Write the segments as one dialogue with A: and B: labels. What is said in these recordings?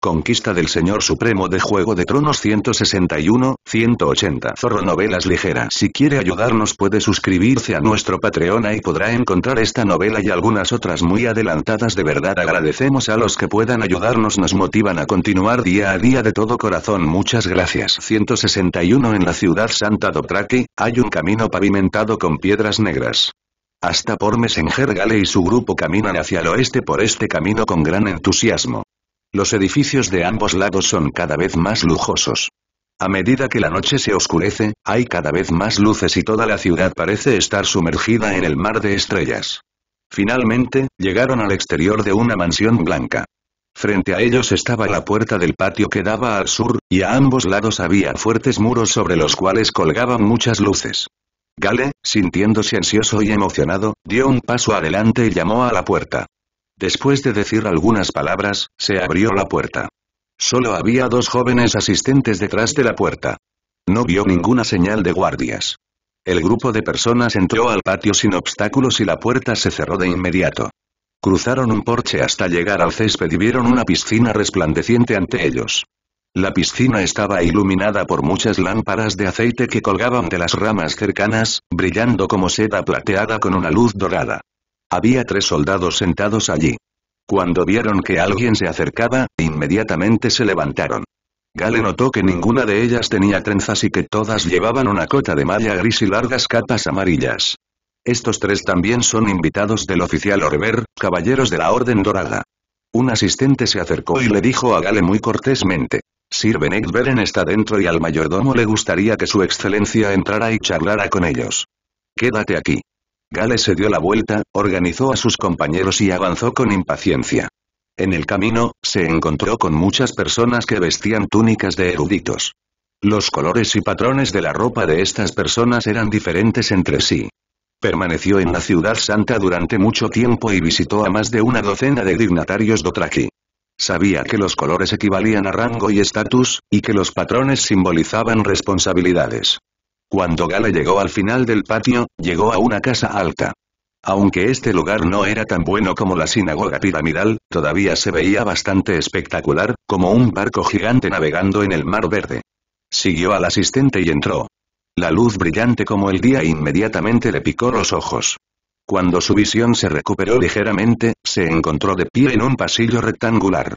A: Conquista del Señor Supremo de Juego de Tronos 161, 180 Zorro Novelas Ligeras Si quiere ayudarnos puede suscribirse a nuestro Patreon y podrá encontrar esta novela y algunas otras muy adelantadas de verdad agradecemos a los que puedan ayudarnos nos motivan a continuar día a día de todo corazón muchas gracias 161 En la ciudad santa Dothraki hay un camino pavimentado con piedras negras. Hasta por Messenger Gale y su grupo caminan hacia el oeste por este camino con gran entusiasmo. Los edificios de ambos lados son cada vez más lujosos. A medida que la noche se oscurece, hay cada vez más luces y toda la ciudad parece estar sumergida en el mar de estrellas. Finalmente, llegaron al exterior de una mansión blanca. Frente a ellos estaba la puerta del patio que daba al sur, y a ambos lados había fuertes muros sobre los cuales colgaban muchas luces. Gale, sintiéndose ansioso y emocionado, dio un paso adelante y llamó a la puerta. Después de decir algunas palabras, se abrió la puerta. Solo había dos jóvenes asistentes detrás de la puerta. No vio ninguna señal de guardias. El grupo de personas entró al patio sin obstáculos y la puerta se cerró de inmediato. Cruzaron un porche hasta llegar al césped y vieron una piscina resplandeciente ante ellos. La piscina estaba iluminada por muchas lámparas de aceite que colgaban de las ramas cercanas, brillando como seda plateada con una luz dorada. Había tres soldados sentados allí. Cuando vieron que alguien se acercaba, inmediatamente se levantaron. Gale notó que ninguna de ellas tenía trenzas y que todas llevaban una cota de malla gris y largas capas amarillas. Estos tres también son invitados del oficial Orber, caballeros de la Orden Dorada. Un asistente se acercó y le dijo a Gale muy cortésmente. Sir Benedict Beren está dentro y al mayordomo le gustaría que su excelencia entrara y charlara con ellos. Quédate aquí. Gales se dio la vuelta, organizó a sus compañeros y avanzó con impaciencia. En el camino, se encontró con muchas personas que vestían túnicas de eruditos. Los colores y patrones de la ropa de estas personas eran diferentes entre sí. Permaneció en la ciudad santa durante mucho tiempo y visitó a más de una docena de dignatarios dotraki. Sabía que los colores equivalían a rango y estatus, y que los patrones simbolizaban responsabilidades. Cuando Gala llegó al final del patio, llegó a una casa alta. Aunque este lugar no era tan bueno como la sinagoga piramidal, todavía se veía bastante espectacular, como un barco gigante navegando en el mar verde. Siguió al asistente y entró. La luz brillante como el día inmediatamente le picó los ojos. Cuando su visión se recuperó ligeramente, se encontró de pie en un pasillo rectangular.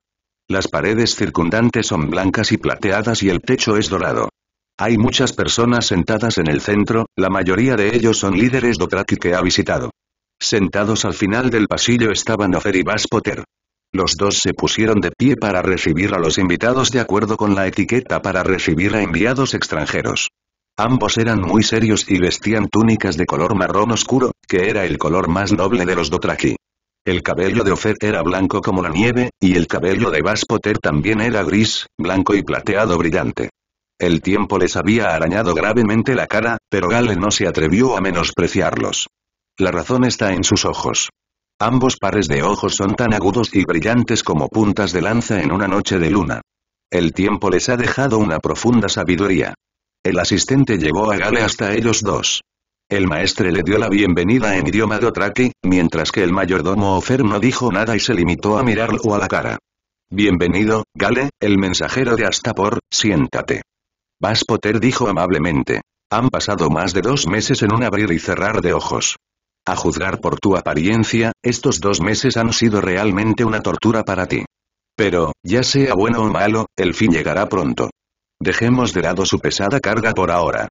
A: Las paredes circundantes son blancas y plateadas y el techo es dorado. Hay muchas personas sentadas en el centro, la mayoría de ellos son líderes Dothraki que ha visitado. Sentados al final del pasillo estaban Ofer y Potter Los dos se pusieron de pie para recibir a los invitados de acuerdo con la etiqueta para recibir a enviados extranjeros. Ambos eran muy serios y vestían túnicas de color marrón oscuro, que era el color más noble de los Dothraki. El cabello de Ofer era blanco como la nieve, y el cabello de Potter también era gris, blanco y plateado brillante. El tiempo les había arañado gravemente la cara, pero Gale no se atrevió a menospreciarlos. La razón está en sus ojos. Ambos pares de ojos son tan agudos y brillantes como puntas de lanza en una noche de luna. El tiempo les ha dejado una profunda sabiduría. El asistente llevó a Gale hasta ellos dos. El maestre le dio la bienvenida en idioma de Otraki, mientras que el mayordomo Ofer no dijo nada y se limitó a mirarlo a la cara. Bienvenido, Gale, el mensajero de Astapor, siéntate. Vaspoter dijo amablemente. Han pasado más de dos meses en un abrir y cerrar de ojos. A juzgar por tu apariencia, estos dos meses han sido realmente una tortura para ti. Pero, ya sea bueno o malo, el fin llegará pronto. Dejemos de lado su pesada carga por ahora.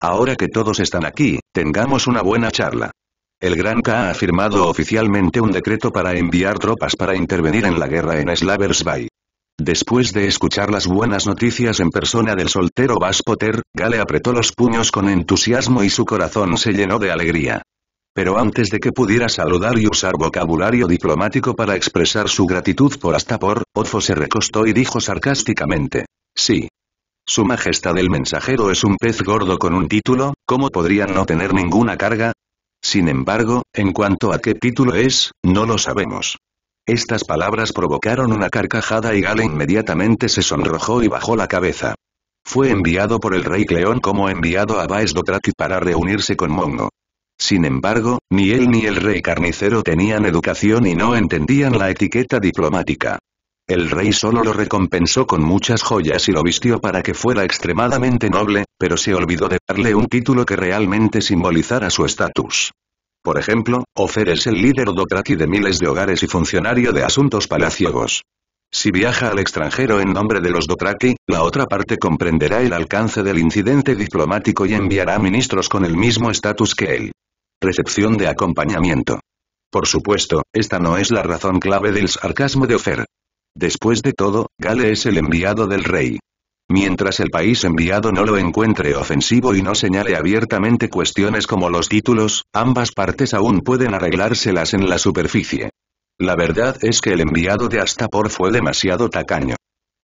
A: Ahora que todos están aquí, tengamos una buena charla. El Gran K ha firmado oficialmente un decreto para enviar tropas para intervenir en la guerra en Slavers Bay. Después de escuchar las buenas noticias en persona del soltero Potter, Gale apretó los puños con entusiasmo y su corazón se llenó de alegría. Pero antes de que pudiera saludar y usar vocabulario diplomático para expresar su gratitud por hasta por, Otfo se recostó y dijo sarcásticamente. Sí. Su majestad el mensajero es un pez gordo con un título, ¿cómo podría no tener ninguna carga? Sin embargo, en cuanto a qué título es, no lo sabemos. Estas palabras provocaron una carcajada y Gale inmediatamente se sonrojó y bajó la cabeza. Fue enviado por el rey Cleón como enviado a Baes para reunirse con Mongo. Sin embargo, ni él ni el rey carnicero tenían educación y no entendían la etiqueta diplomática. El rey solo lo recompensó con muchas joyas y lo vistió para que fuera extremadamente noble, pero se olvidó de darle un título que realmente simbolizara su estatus. Por ejemplo, Ofer es el líder dotrati de miles de hogares y funcionario de asuntos palaciegos. Si viaja al extranjero en nombre de los Dothraki, la otra parte comprenderá el alcance del incidente diplomático y enviará ministros con el mismo estatus que él. Recepción de acompañamiento. Por supuesto, esta no es la razón clave del sarcasmo de Ofer. Después de todo, Gale es el enviado del rey. Mientras el país enviado no lo encuentre ofensivo y no señale abiertamente cuestiones como los títulos, ambas partes aún pueden arreglárselas en la superficie. La verdad es que el enviado de Astapor fue demasiado tacaño.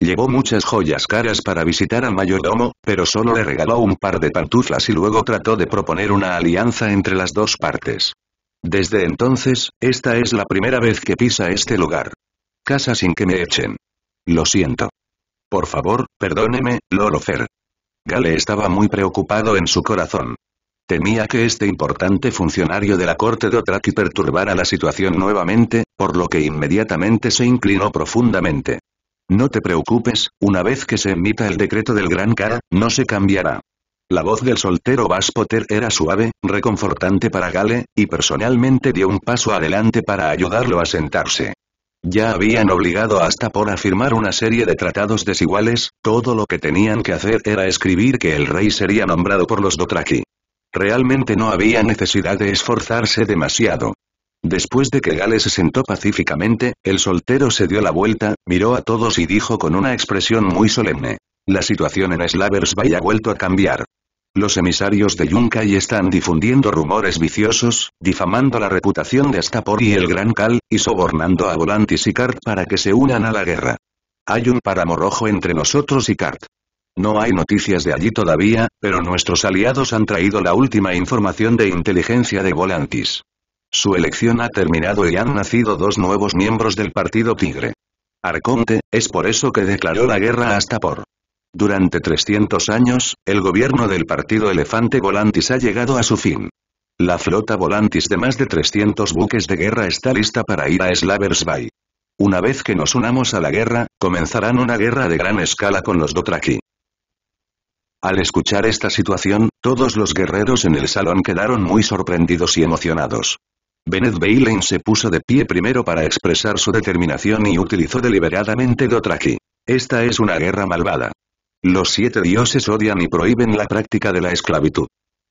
A: Llevó muchas joyas caras para visitar al mayordomo, pero solo le regaló un par de pantuflas y luego trató de proponer una alianza entre las dos partes. Desde entonces, esta es la primera vez que pisa este lugar. Casa sin que me echen. Lo siento. Por favor, perdóneme, Lolofer.» Gale estaba muy preocupado en su corazón. Temía que este importante funcionario de la corte de Otraki perturbara la situación nuevamente, por lo que inmediatamente se inclinó profundamente. No te preocupes, una vez que se emita el decreto del Gran Cara, no se cambiará. La voz del soltero Potter era suave, reconfortante para Gale, y personalmente dio un paso adelante para ayudarlo a sentarse. Ya habían obligado hasta por a firmar una serie de tratados desiguales, todo lo que tenían que hacer era escribir que el rey sería nombrado por los Dothraki. Realmente no había necesidad de esforzarse demasiado. Después de que Gale se sentó pacíficamente, el soltero se dio la vuelta, miró a todos y dijo con una expresión muy solemne. La situación en Slaversby ha vuelto a cambiar. Los emisarios de Yunkai están difundiendo rumores viciosos, difamando la reputación de Astapor y el Gran Cal, y sobornando a Volantis y Cart para que se unan a la guerra. Hay un páramo rojo entre nosotros y Cart. No hay noticias de allí todavía, pero nuestros aliados han traído la última información de inteligencia de Volantis. Su elección ha terminado y han nacido dos nuevos miembros del Partido Tigre. Arconte, es por eso que declaró la guerra a Astapor. Durante 300 años, el gobierno del partido Elefante Volantis ha llegado a su fin. La flota Volantis de más de 300 buques de guerra está lista para ir a Slavers Bay. Una vez que nos unamos a la guerra, comenzarán una guerra de gran escala con los Dothraki. Al escuchar esta situación, todos los guerreros en el salón quedaron muy sorprendidos y emocionados. Bennett Bailen se puso de pie primero para expresar su determinación y utilizó deliberadamente Dothraki. Esta es una guerra malvada. Los siete dioses odian y prohíben la práctica de la esclavitud.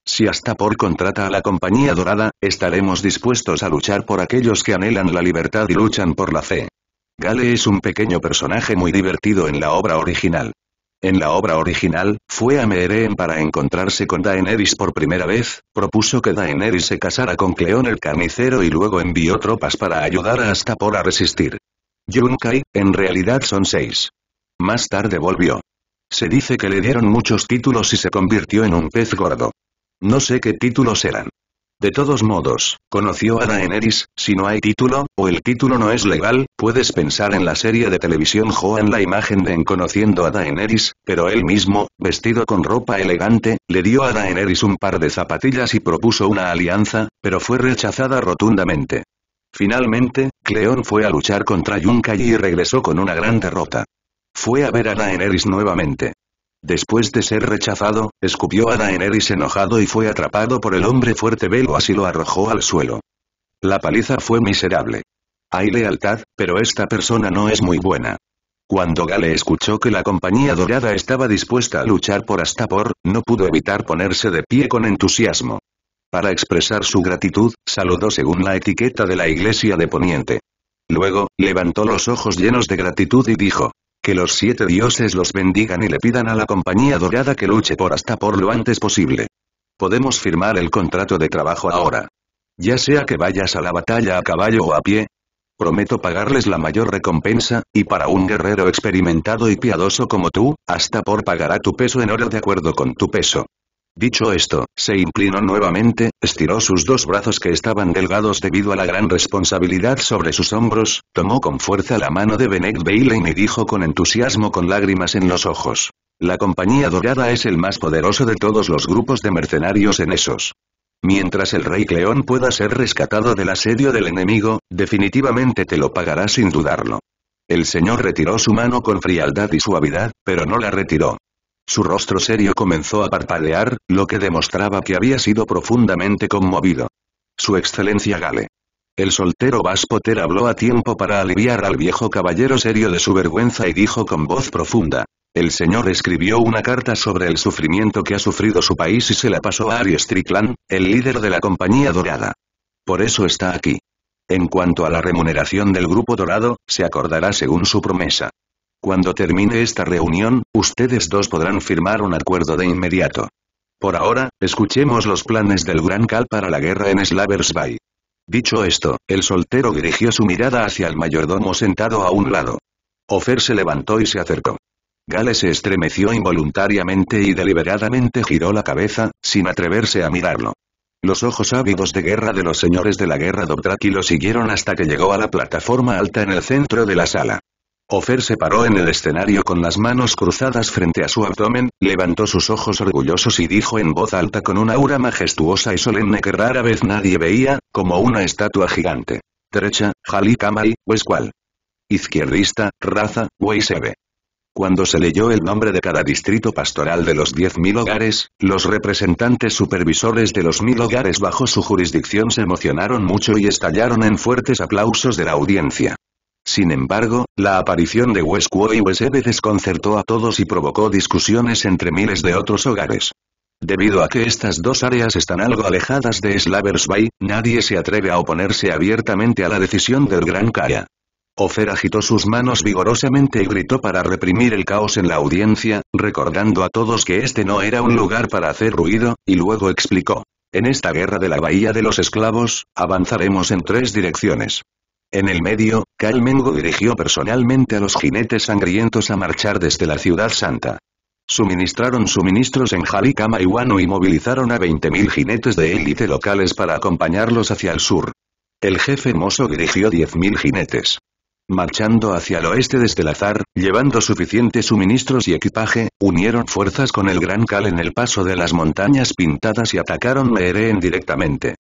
A: Si hasta por contrata a la Compañía Dorada, estaremos dispuestos a luchar por aquellos que anhelan la libertad y luchan por la fe. Gale es un pequeño personaje muy divertido en la obra original. En la obra original, fue a Meereen para encontrarse con Daenerys por primera vez, propuso que Daenerys se casara con Cleón el carnicero y luego envió tropas para ayudar a Astapor a resistir. Yunkai, en realidad son seis. Más tarde volvió. Se dice que le dieron muchos títulos y se convirtió en un pez gordo. No sé qué títulos eran. De todos modos, conoció a Daenerys, si no hay título, o el título no es legal, puedes pensar en la serie de televisión Joan la imagen de en conociendo a Daenerys, pero él mismo, vestido con ropa elegante, le dio a Daenerys un par de zapatillas y propuso una alianza, pero fue rechazada rotundamente. Finalmente, Cleón fue a luchar contra Yunkai y regresó con una gran derrota. Fue a ver a Daenerys nuevamente. Después de ser rechazado, escupió a Daenerys enojado y fue atrapado por el hombre fuerte Velo así lo arrojó al suelo. La paliza fue miserable. Hay lealtad, pero esta persona no es muy buena. Cuando Gale escuchó que la compañía dorada estaba dispuesta a luchar por Astapor, no pudo evitar ponerse de pie con entusiasmo. Para expresar su gratitud, saludó según la etiqueta de la iglesia de Poniente. Luego, levantó los ojos llenos de gratitud y dijo, que los siete dioses los bendigan y le pidan a la compañía dorada que luche por hasta por lo antes posible. Podemos firmar el contrato de trabajo ahora. Ya sea que vayas a la batalla a caballo o a pie, prometo pagarles la mayor recompensa, y para un guerrero experimentado y piadoso como tú, hasta por pagará tu peso en oro de acuerdo con tu peso. Dicho esto, se inclinó nuevamente, estiró sus dos brazos que estaban delgados debido a la gran responsabilidad sobre sus hombros, tomó con fuerza la mano de Benedict Bailey y dijo con entusiasmo con lágrimas en los ojos. La Compañía Dorada es el más poderoso de todos los grupos de mercenarios en esos. Mientras el Rey Cleón pueda ser rescatado del asedio del enemigo, definitivamente te lo pagará sin dudarlo. El señor retiró su mano con frialdad y suavidad, pero no la retiró. Su rostro serio comenzó a parpadear, lo que demostraba que había sido profundamente conmovido. Su excelencia Gale. El soltero Potter habló a tiempo para aliviar al viejo caballero serio de su vergüenza y dijo con voz profunda. El señor escribió una carta sobre el sufrimiento que ha sufrido su país y se la pasó a Ari Strickland, el líder de la Compañía Dorada. Por eso está aquí. En cuanto a la remuneración del Grupo Dorado, se acordará según su promesa. Cuando termine esta reunión, ustedes dos podrán firmar un acuerdo de inmediato. Por ahora, escuchemos los planes del Gran Cal para la guerra en Slavers Bay. Dicho esto, el soltero dirigió su mirada hacia el mayordomo sentado a un lado. Ofer se levantó y se acercó. Gale se estremeció involuntariamente y deliberadamente giró la cabeza, sin atreverse a mirarlo. Los ojos ávidos de guerra de los señores de la guerra Dobtraki lo siguieron hasta que llegó a la plataforma alta en el centro de la sala. Ofer se paró en el escenario con las manos cruzadas frente a su abdomen, levantó sus ojos orgullosos y dijo en voz alta con una aura majestuosa y solemne que rara vez nadie veía, como una estatua gigante. Trecha, Jalí Kamal, Izquierdista, raza, Weisebe. Cuando se leyó el nombre de cada distrito pastoral de los 10.000 hogares, los representantes supervisores de los 1.000 hogares bajo su jurisdicción se emocionaron mucho y estallaron en fuertes aplausos de la audiencia. Sin embargo, la aparición de Huescuo y Huesbe desconcertó a todos y provocó discusiones entre miles de otros hogares. Debido a que estas dos áreas están algo alejadas de Slavers Bay, nadie se atreve a oponerse abiertamente a la decisión del Gran Kaya. Ofer agitó sus manos vigorosamente y gritó para reprimir el caos en la audiencia, recordando a todos que este no era un lugar para hacer ruido, y luego explicó. En esta guerra de la Bahía de los Esclavos, avanzaremos en tres direcciones. En el medio, Calmengo dirigió personalmente a los jinetes sangrientos a marchar desde la ciudad santa. Suministraron suministros en Jalicama y y movilizaron a 20.000 jinetes de élite locales para acompañarlos hacia el sur. El jefe Moso dirigió 10.000 jinetes. Marchando hacia el oeste desde el azar, llevando suficientes suministros y equipaje, unieron fuerzas con el Gran Cal en el paso de las montañas pintadas y atacaron Meereen directamente.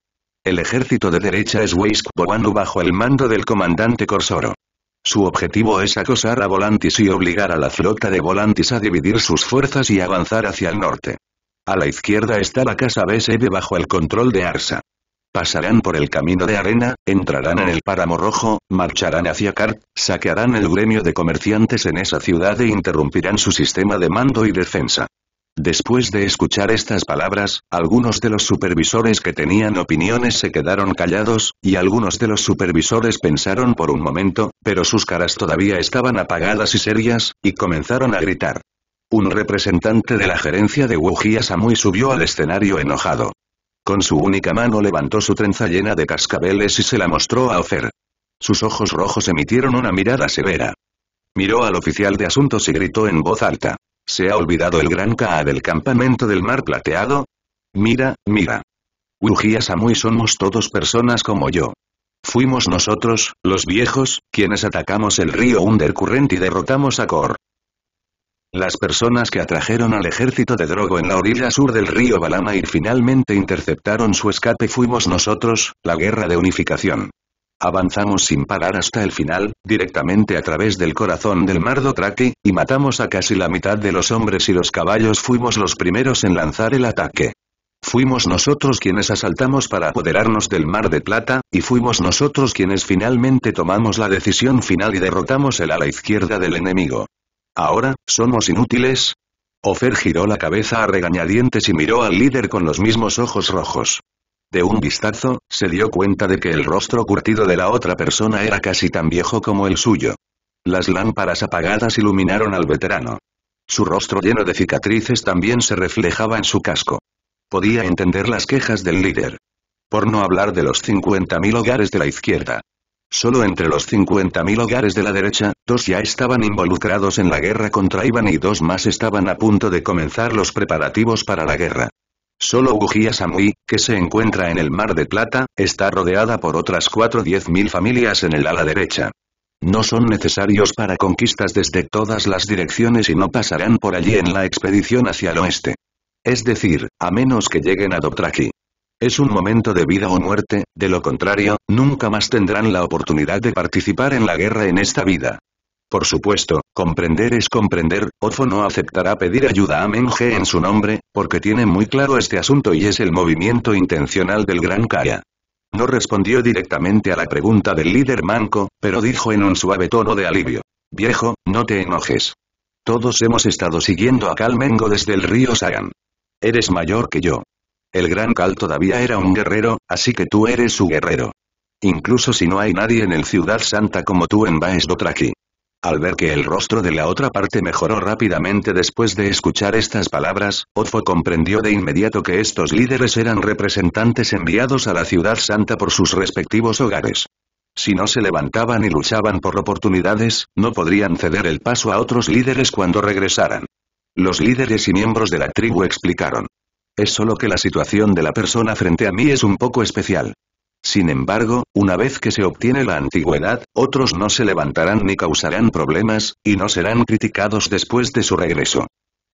A: El ejército de derecha es Weiskboanu bajo el mando del comandante Corsoro. Su objetivo es acosar a Volantis y obligar a la flota de Volantis a dividir sus fuerzas y avanzar hacia el norte. A la izquierda está la casa BSB bajo el control de Arsa. Pasarán por el camino de arena, entrarán en el páramo rojo, marcharán hacia Kart, saquearán el gremio de comerciantes en esa ciudad e interrumpirán su sistema de mando y defensa. Después de escuchar estas palabras, algunos de los supervisores que tenían opiniones se quedaron callados, y algunos de los supervisores pensaron por un momento, pero sus caras todavía estaban apagadas y serias, y comenzaron a gritar. Un representante de la gerencia de Wuji subió al escenario enojado. Con su única mano levantó su trenza llena de cascabeles y se la mostró a Ofer. Sus ojos rojos emitieron una mirada severa. Miró al oficial de asuntos y gritó en voz alta. ¿Se ha olvidado el gran Kaa del campamento del mar plateado? Mira, mira. Uruji y somos todos personas como yo. Fuimos nosotros, los viejos, quienes atacamos el río Undercurrent y derrotamos a Kor. Las personas que atrajeron al ejército de Drogo en la orilla sur del río Balama y finalmente interceptaron su escape fuimos nosotros, la guerra de unificación. Avanzamos sin parar hasta el final, directamente a través del corazón del mar traque y matamos a casi la mitad de los hombres y los caballos fuimos los primeros en lanzar el ataque. Fuimos nosotros quienes asaltamos para apoderarnos del Mar de Plata, y fuimos nosotros quienes finalmente tomamos la decisión final y derrotamos el ala izquierda del enemigo. Ahora, ¿somos inútiles? Ofer giró la cabeza a regañadientes y miró al líder con los mismos ojos rojos. De un vistazo, se dio cuenta de que el rostro curtido de la otra persona era casi tan viejo como el suyo. Las lámparas apagadas iluminaron al veterano. Su rostro lleno de cicatrices también se reflejaba en su casco. Podía entender las quejas del líder. Por no hablar de los 50.000 hogares de la izquierda. Solo entre los 50.000 hogares de la derecha, dos ya estaban involucrados en la guerra contra Iván y dos más estaban a punto de comenzar los preparativos para la guerra. Solo Gujía Samui, que se encuentra en el Mar de Plata, está rodeada por otras 4 diez mil familias en el ala derecha. No son necesarios para conquistas desde todas las direcciones y no pasarán por allí en la expedición hacia el oeste. Es decir, a menos que lleguen a Dotraki. Es un momento de vida o muerte, de lo contrario, nunca más tendrán la oportunidad de participar en la guerra en esta vida. Por supuesto, comprender es comprender, Ozo no aceptará pedir ayuda a Menge en su nombre, porque tiene muy claro este asunto y es el movimiento intencional del Gran Kaya. No respondió directamente a la pregunta del líder manco, pero dijo en un suave tono de alivio. Viejo, no te enojes. Todos hemos estado siguiendo a Calmengo desde el río Sagan. Eres mayor que yo. El Gran Cal todavía era un guerrero, así que tú eres su guerrero. Incluso si no hay nadie en el Ciudad Santa como tú en Baes al ver que el rostro de la otra parte mejoró rápidamente después de escuchar estas palabras, Otfo comprendió de inmediato que estos líderes eran representantes enviados a la ciudad santa por sus respectivos hogares. Si no se levantaban y luchaban por oportunidades, no podrían ceder el paso a otros líderes cuando regresaran. Los líderes y miembros de la tribu explicaron. Es solo que la situación de la persona frente a mí es un poco especial. Sin embargo, una vez que se obtiene la antigüedad, otros no se levantarán ni causarán problemas, y no serán criticados después de su regreso.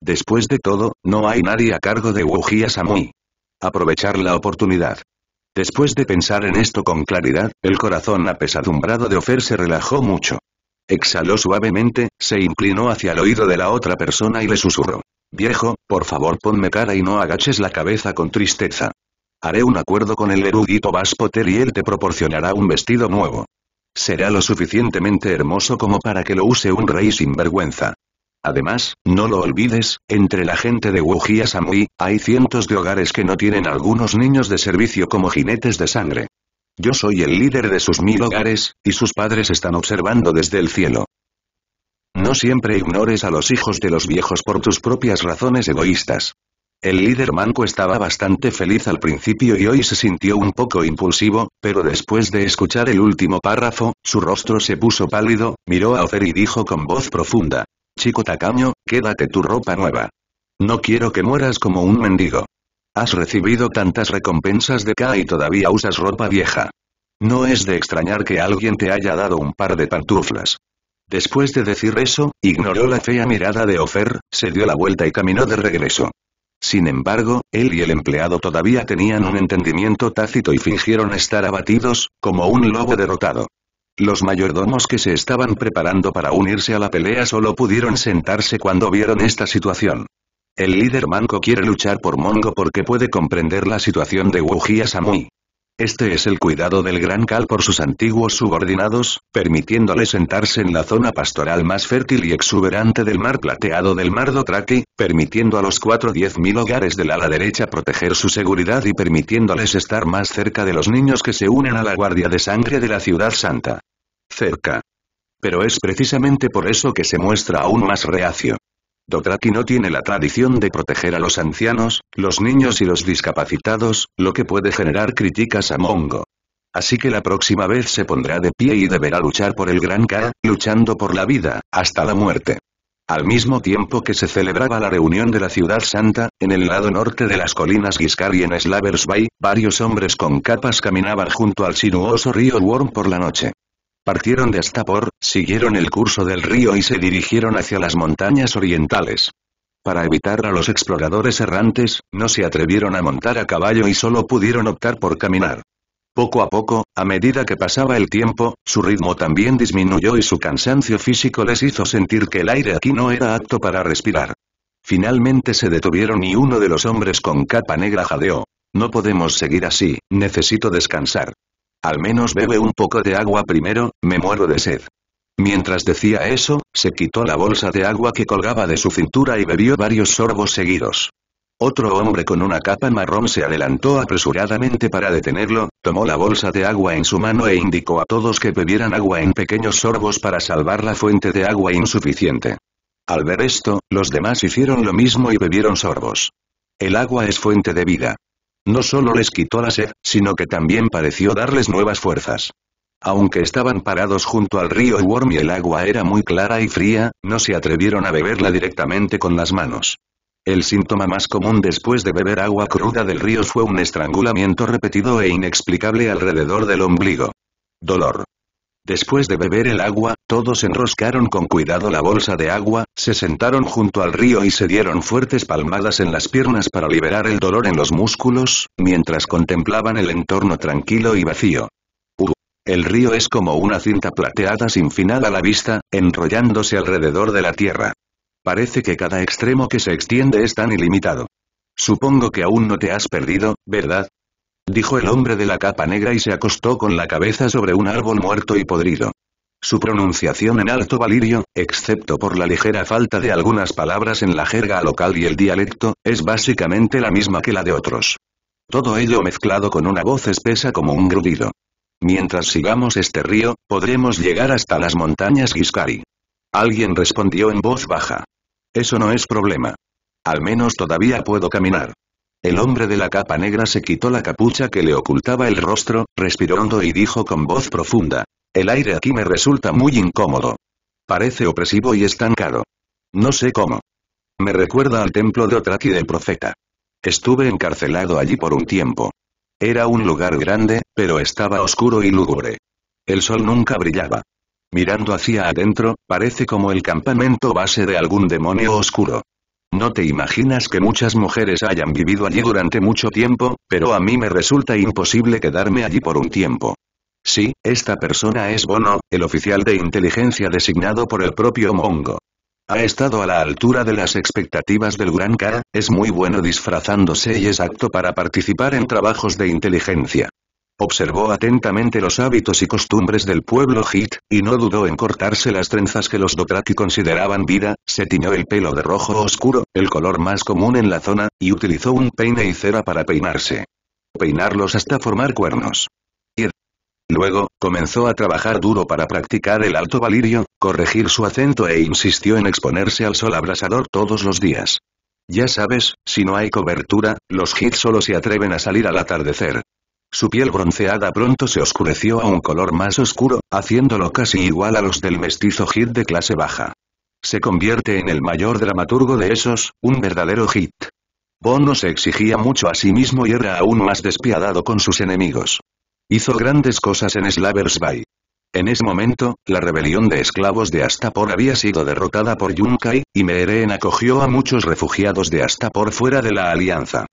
A: Después de todo, no hay nadie a cargo de Wujia Samui. Aprovechar la oportunidad. Después de pensar en esto con claridad, el corazón apesadumbrado de Ofer se relajó mucho. Exhaló suavemente, se inclinó hacia el oído de la otra persona y le susurró. Viejo, por favor ponme cara y no agaches la cabeza con tristeza. Haré un acuerdo con el erudito Vaspoter y él te proporcionará un vestido nuevo. Será lo suficientemente hermoso como para que lo use un rey sin vergüenza. Además, no lo olvides, entre la gente de Wujia Samui, hay cientos de hogares que no tienen algunos niños de servicio como jinetes de sangre. Yo soy el líder de sus mil hogares, y sus padres están observando desde el cielo. No siempre ignores a los hijos de los viejos por tus propias razones egoístas. El líder manco estaba bastante feliz al principio y hoy se sintió un poco impulsivo, pero después de escuchar el último párrafo, su rostro se puso pálido, miró a Ofer y dijo con voz profunda. Chico tacaño, quédate tu ropa nueva. No quiero que mueras como un mendigo. Has recibido tantas recompensas de K y todavía usas ropa vieja. No es de extrañar que alguien te haya dado un par de pantuflas. Después de decir eso, ignoró la fea mirada de Ofer, se dio la vuelta y caminó de regreso. Sin embargo, él y el empleado todavía tenían un entendimiento tácito y fingieron estar abatidos, como un lobo derrotado. Los mayordomos que se estaban preparando para unirse a la pelea solo pudieron sentarse cuando vieron esta situación. El líder manco quiere luchar por Mongo porque puede comprender la situación de Wuji este es el cuidado del gran Cal por sus antiguos subordinados, permitiéndoles sentarse en la zona pastoral más fértil y exuberante del mar plateado del mar Dothraki, permitiendo a los cuatro diez mil hogares del ala derecha proteger su seguridad y permitiéndoles estar más cerca de los niños que se unen a la guardia de sangre de la ciudad santa. Cerca. Pero es precisamente por eso que se muestra aún más reacio. Dothraki no tiene la tradición de proteger a los ancianos, los niños y los discapacitados, lo que puede generar críticas a Mongo. Así que la próxima vez se pondrá de pie y deberá luchar por el Gran Ka, luchando por la vida, hasta la muerte. Al mismo tiempo que se celebraba la reunión de la Ciudad Santa, en el lado norte de las colinas Giscard y en Slavers Bay, varios hombres con capas caminaban junto al sinuoso río Worm por la noche. Partieron de Estapor, siguieron el curso del río y se dirigieron hacia las montañas orientales. Para evitar a los exploradores errantes, no se atrevieron a montar a caballo y solo pudieron optar por caminar. Poco a poco, a medida que pasaba el tiempo, su ritmo también disminuyó y su cansancio físico les hizo sentir que el aire aquí no era apto para respirar. Finalmente se detuvieron y uno de los hombres con capa negra jadeó. No podemos seguir así, necesito descansar. Al menos bebe un poco de agua primero, me muero de sed. Mientras decía eso, se quitó la bolsa de agua que colgaba de su cintura y bebió varios sorbos seguidos. Otro hombre con una capa marrón se adelantó apresuradamente para detenerlo, tomó la bolsa de agua en su mano e indicó a todos que bebieran agua en pequeños sorbos para salvar la fuente de agua insuficiente. Al ver esto, los demás hicieron lo mismo y bebieron sorbos. El agua es fuente de vida. No solo les quitó la sed, sino que también pareció darles nuevas fuerzas. Aunque estaban parados junto al río Worm y el agua era muy clara y fría, no se atrevieron a beberla directamente con las manos. El síntoma más común después de beber agua cruda del río fue un estrangulamiento repetido e inexplicable alrededor del ombligo. Dolor. Después de beber el agua, todos enroscaron con cuidado la bolsa de agua, se sentaron junto al río y se dieron fuertes palmadas en las piernas para liberar el dolor en los músculos, mientras contemplaban el entorno tranquilo y vacío. Uh, el río es como una cinta plateada sin final a la vista, enrollándose alrededor de la tierra. Parece que cada extremo que se extiende es tan ilimitado. Supongo que aún no te has perdido, ¿verdad? dijo el hombre de la capa negra y se acostó con la cabeza sobre un árbol muerto y podrido. Su pronunciación en alto valirio, excepto por la ligera falta de algunas palabras en la jerga local y el dialecto, es básicamente la misma que la de otros. Todo ello mezclado con una voz espesa como un grudido. Mientras sigamos este río, podremos llegar hasta las montañas Giscari. Alguien respondió en voz baja. Eso no es problema. Al menos todavía puedo caminar. El hombre de la capa negra se quitó la capucha que le ocultaba el rostro, respiró hondo y dijo con voz profunda. El aire aquí me resulta muy incómodo. Parece opresivo y estancado. No sé cómo. Me recuerda al templo de Otraki del profeta. Estuve encarcelado allí por un tiempo. Era un lugar grande, pero estaba oscuro y lúgubre. El sol nunca brillaba. Mirando hacia adentro, parece como el campamento base de algún demonio oscuro. No te imaginas que muchas mujeres hayan vivido allí durante mucho tiempo, pero a mí me resulta imposible quedarme allí por un tiempo. Sí, esta persona es Bono, el oficial de inteligencia designado por el propio Mongo. Ha estado a la altura de las expectativas del Gran K, es muy bueno disfrazándose y es apto para participar en trabajos de inteligencia. Observó atentamente los hábitos y costumbres del pueblo Hit, y no dudó en cortarse las trenzas que los Dotraki consideraban vida, se tiñó el pelo de rojo oscuro, el color más común en la zona, y utilizó un peine y cera para peinarse. Peinarlos hasta formar cuernos. Luego, comenzó a trabajar duro para practicar el alto valirio, corregir su acento e insistió en exponerse al sol abrasador todos los días. Ya sabes, si no hay cobertura, los hits solo se atreven a salir al atardecer. Su piel bronceada pronto se oscureció a un color más oscuro, haciéndolo casi igual a los del mestizo hit de clase baja. Se convierte en el mayor dramaturgo de esos, un verdadero hit. Bono se exigía mucho a sí mismo y era aún más despiadado con sus enemigos. Hizo grandes cosas en Slavers Bay. En ese momento, la rebelión de esclavos de Astapor había sido derrotada por Yunkai, y Meeren acogió a muchos refugiados de Astapor fuera de la Alianza.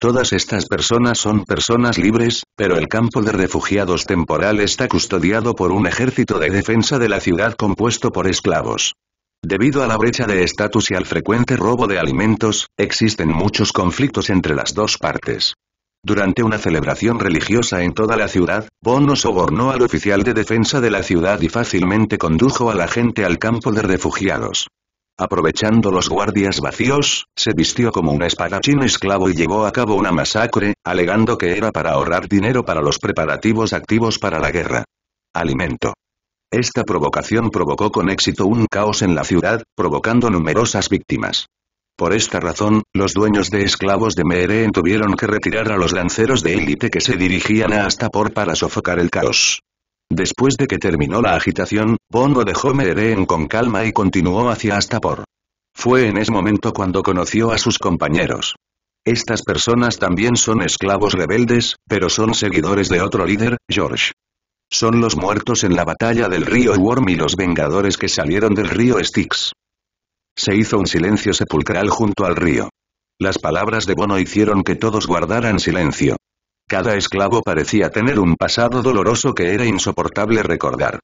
A: Todas estas personas son personas libres, pero el campo de refugiados temporal está custodiado por un ejército de defensa de la ciudad compuesto por esclavos. Debido a la brecha de estatus y al frecuente robo de alimentos, existen muchos conflictos entre las dos partes. Durante una celebración religiosa en toda la ciudad, Bono sobornó al oficial de defensa de la ciudad y fácilmente condujo a la gente al campo de refugiados. Aprovechando los guardias vacíos, se vistió como un espadachín esclavo y llevó a cabo una masacre, alegando que era para ahorrar dinero para los preparativos activos para la guerra. Alimento. Esta provocación provocó con éxito un caos en la ciudad, provocando numerosas víctimas. Por esta razón, los dueños de esclavos de Meeren tuvieron que retirar a los lanceros de élite que se dirigían a Astapor para sofocar el caos. Después de que terminó la agitación, Bono dejó Meereen con calma y continuó hacia Astapor. Fue en ese momento cuando conoció a sus compañeros. Estas personas también son esclavos rebeldes, pero son seguidores de otro líder, George. Son los muertos en la batalla del río Worm y los vengadores que salieron del río Styx. Se hizo un silencio sepulcral junto al río. Las palabras de Bono hicieron que todos guardaran silencio. Cada esclavo parecía tener un pasado doloroso que era insoportable recordar.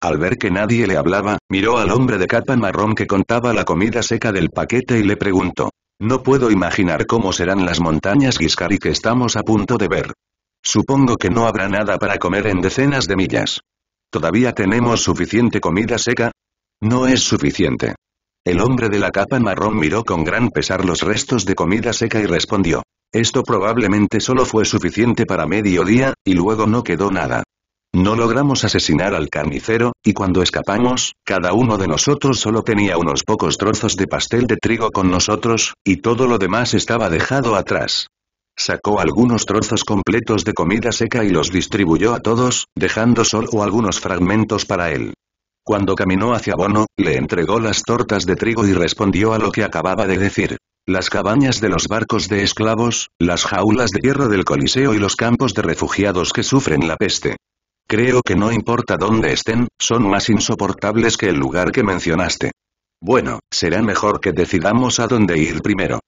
A: Al ver que nadie le hablaba, miró al hombre de capa marrón que contaba la comida seca del paquete y le preguntó. No puedo imaginar cómo serán las montañas Guiscari que estamos a punto de ver. Supongo que no habrá nada para comer en decenas de millas. ¿Todavía tenemos suficiente comida seca? No es suficiente. El hombre de la capa marrón miró con gran pesar los restos de comida seca y respondió. Esto probablemente solo fue suficiente para mediodía, y luego no quedó nada. No logramos asesinar al carnicero, y cuando escapamos, cada uno de nosotros solo tenía unos pocos trozos de pastel de trigo con nosotros, y todo lo demás estaba dejado atrás. Sacó algunos trozos completos de comida seca y los distribuyó a todos, dejando solo algunos fragmentos para él. Cuando caminó hacia Bono, le entregó las tortas de trigo y respondió a lo que acababa de decir las cabañas de los barcos de esclavos, las jaulas de hierro del Coliseo y los campos de refugiados que sufren la peste. Creo que no importa dónde estén, son más insoportables que el lugar que mencionaste. Bueno, será mejor que decidamos a dónde ir primero.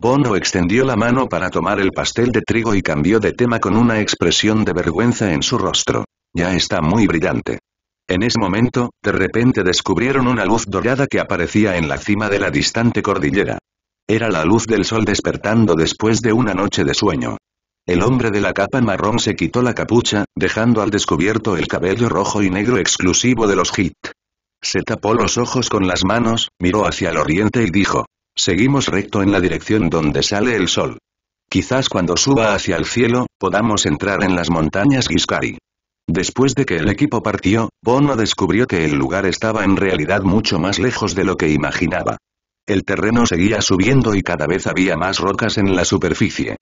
A: Bono extendió la mano para tomar el pastel de trigo y cambió de tema con una expresión de vergüenza en su rostro. Ya está muy brillante. En ese momento, de repente descubrieron una luz dorada que aparecía en la cima de la distante cordillera. Era la luz del sol despertando después de una noche de sueño. El hombre de la capa marrón se quitó la capucha, dejando al descubierto el cabello rojo y negro exclusivo de los hit. Se tapó los ojos con las manos, miró hacia el oriente y dijo, seguimos recto en la dirección donde sale el sol. Quizás cuando suba hacia el cielo, podamos entrar en las montañas Giscari. Después de que el equipo partió, Bono descubrió que el lugar estaba en realidad mucho más lejos de lo que imaginaba. El terreno seguía subiendo y cada vez había más rocas en la superficie.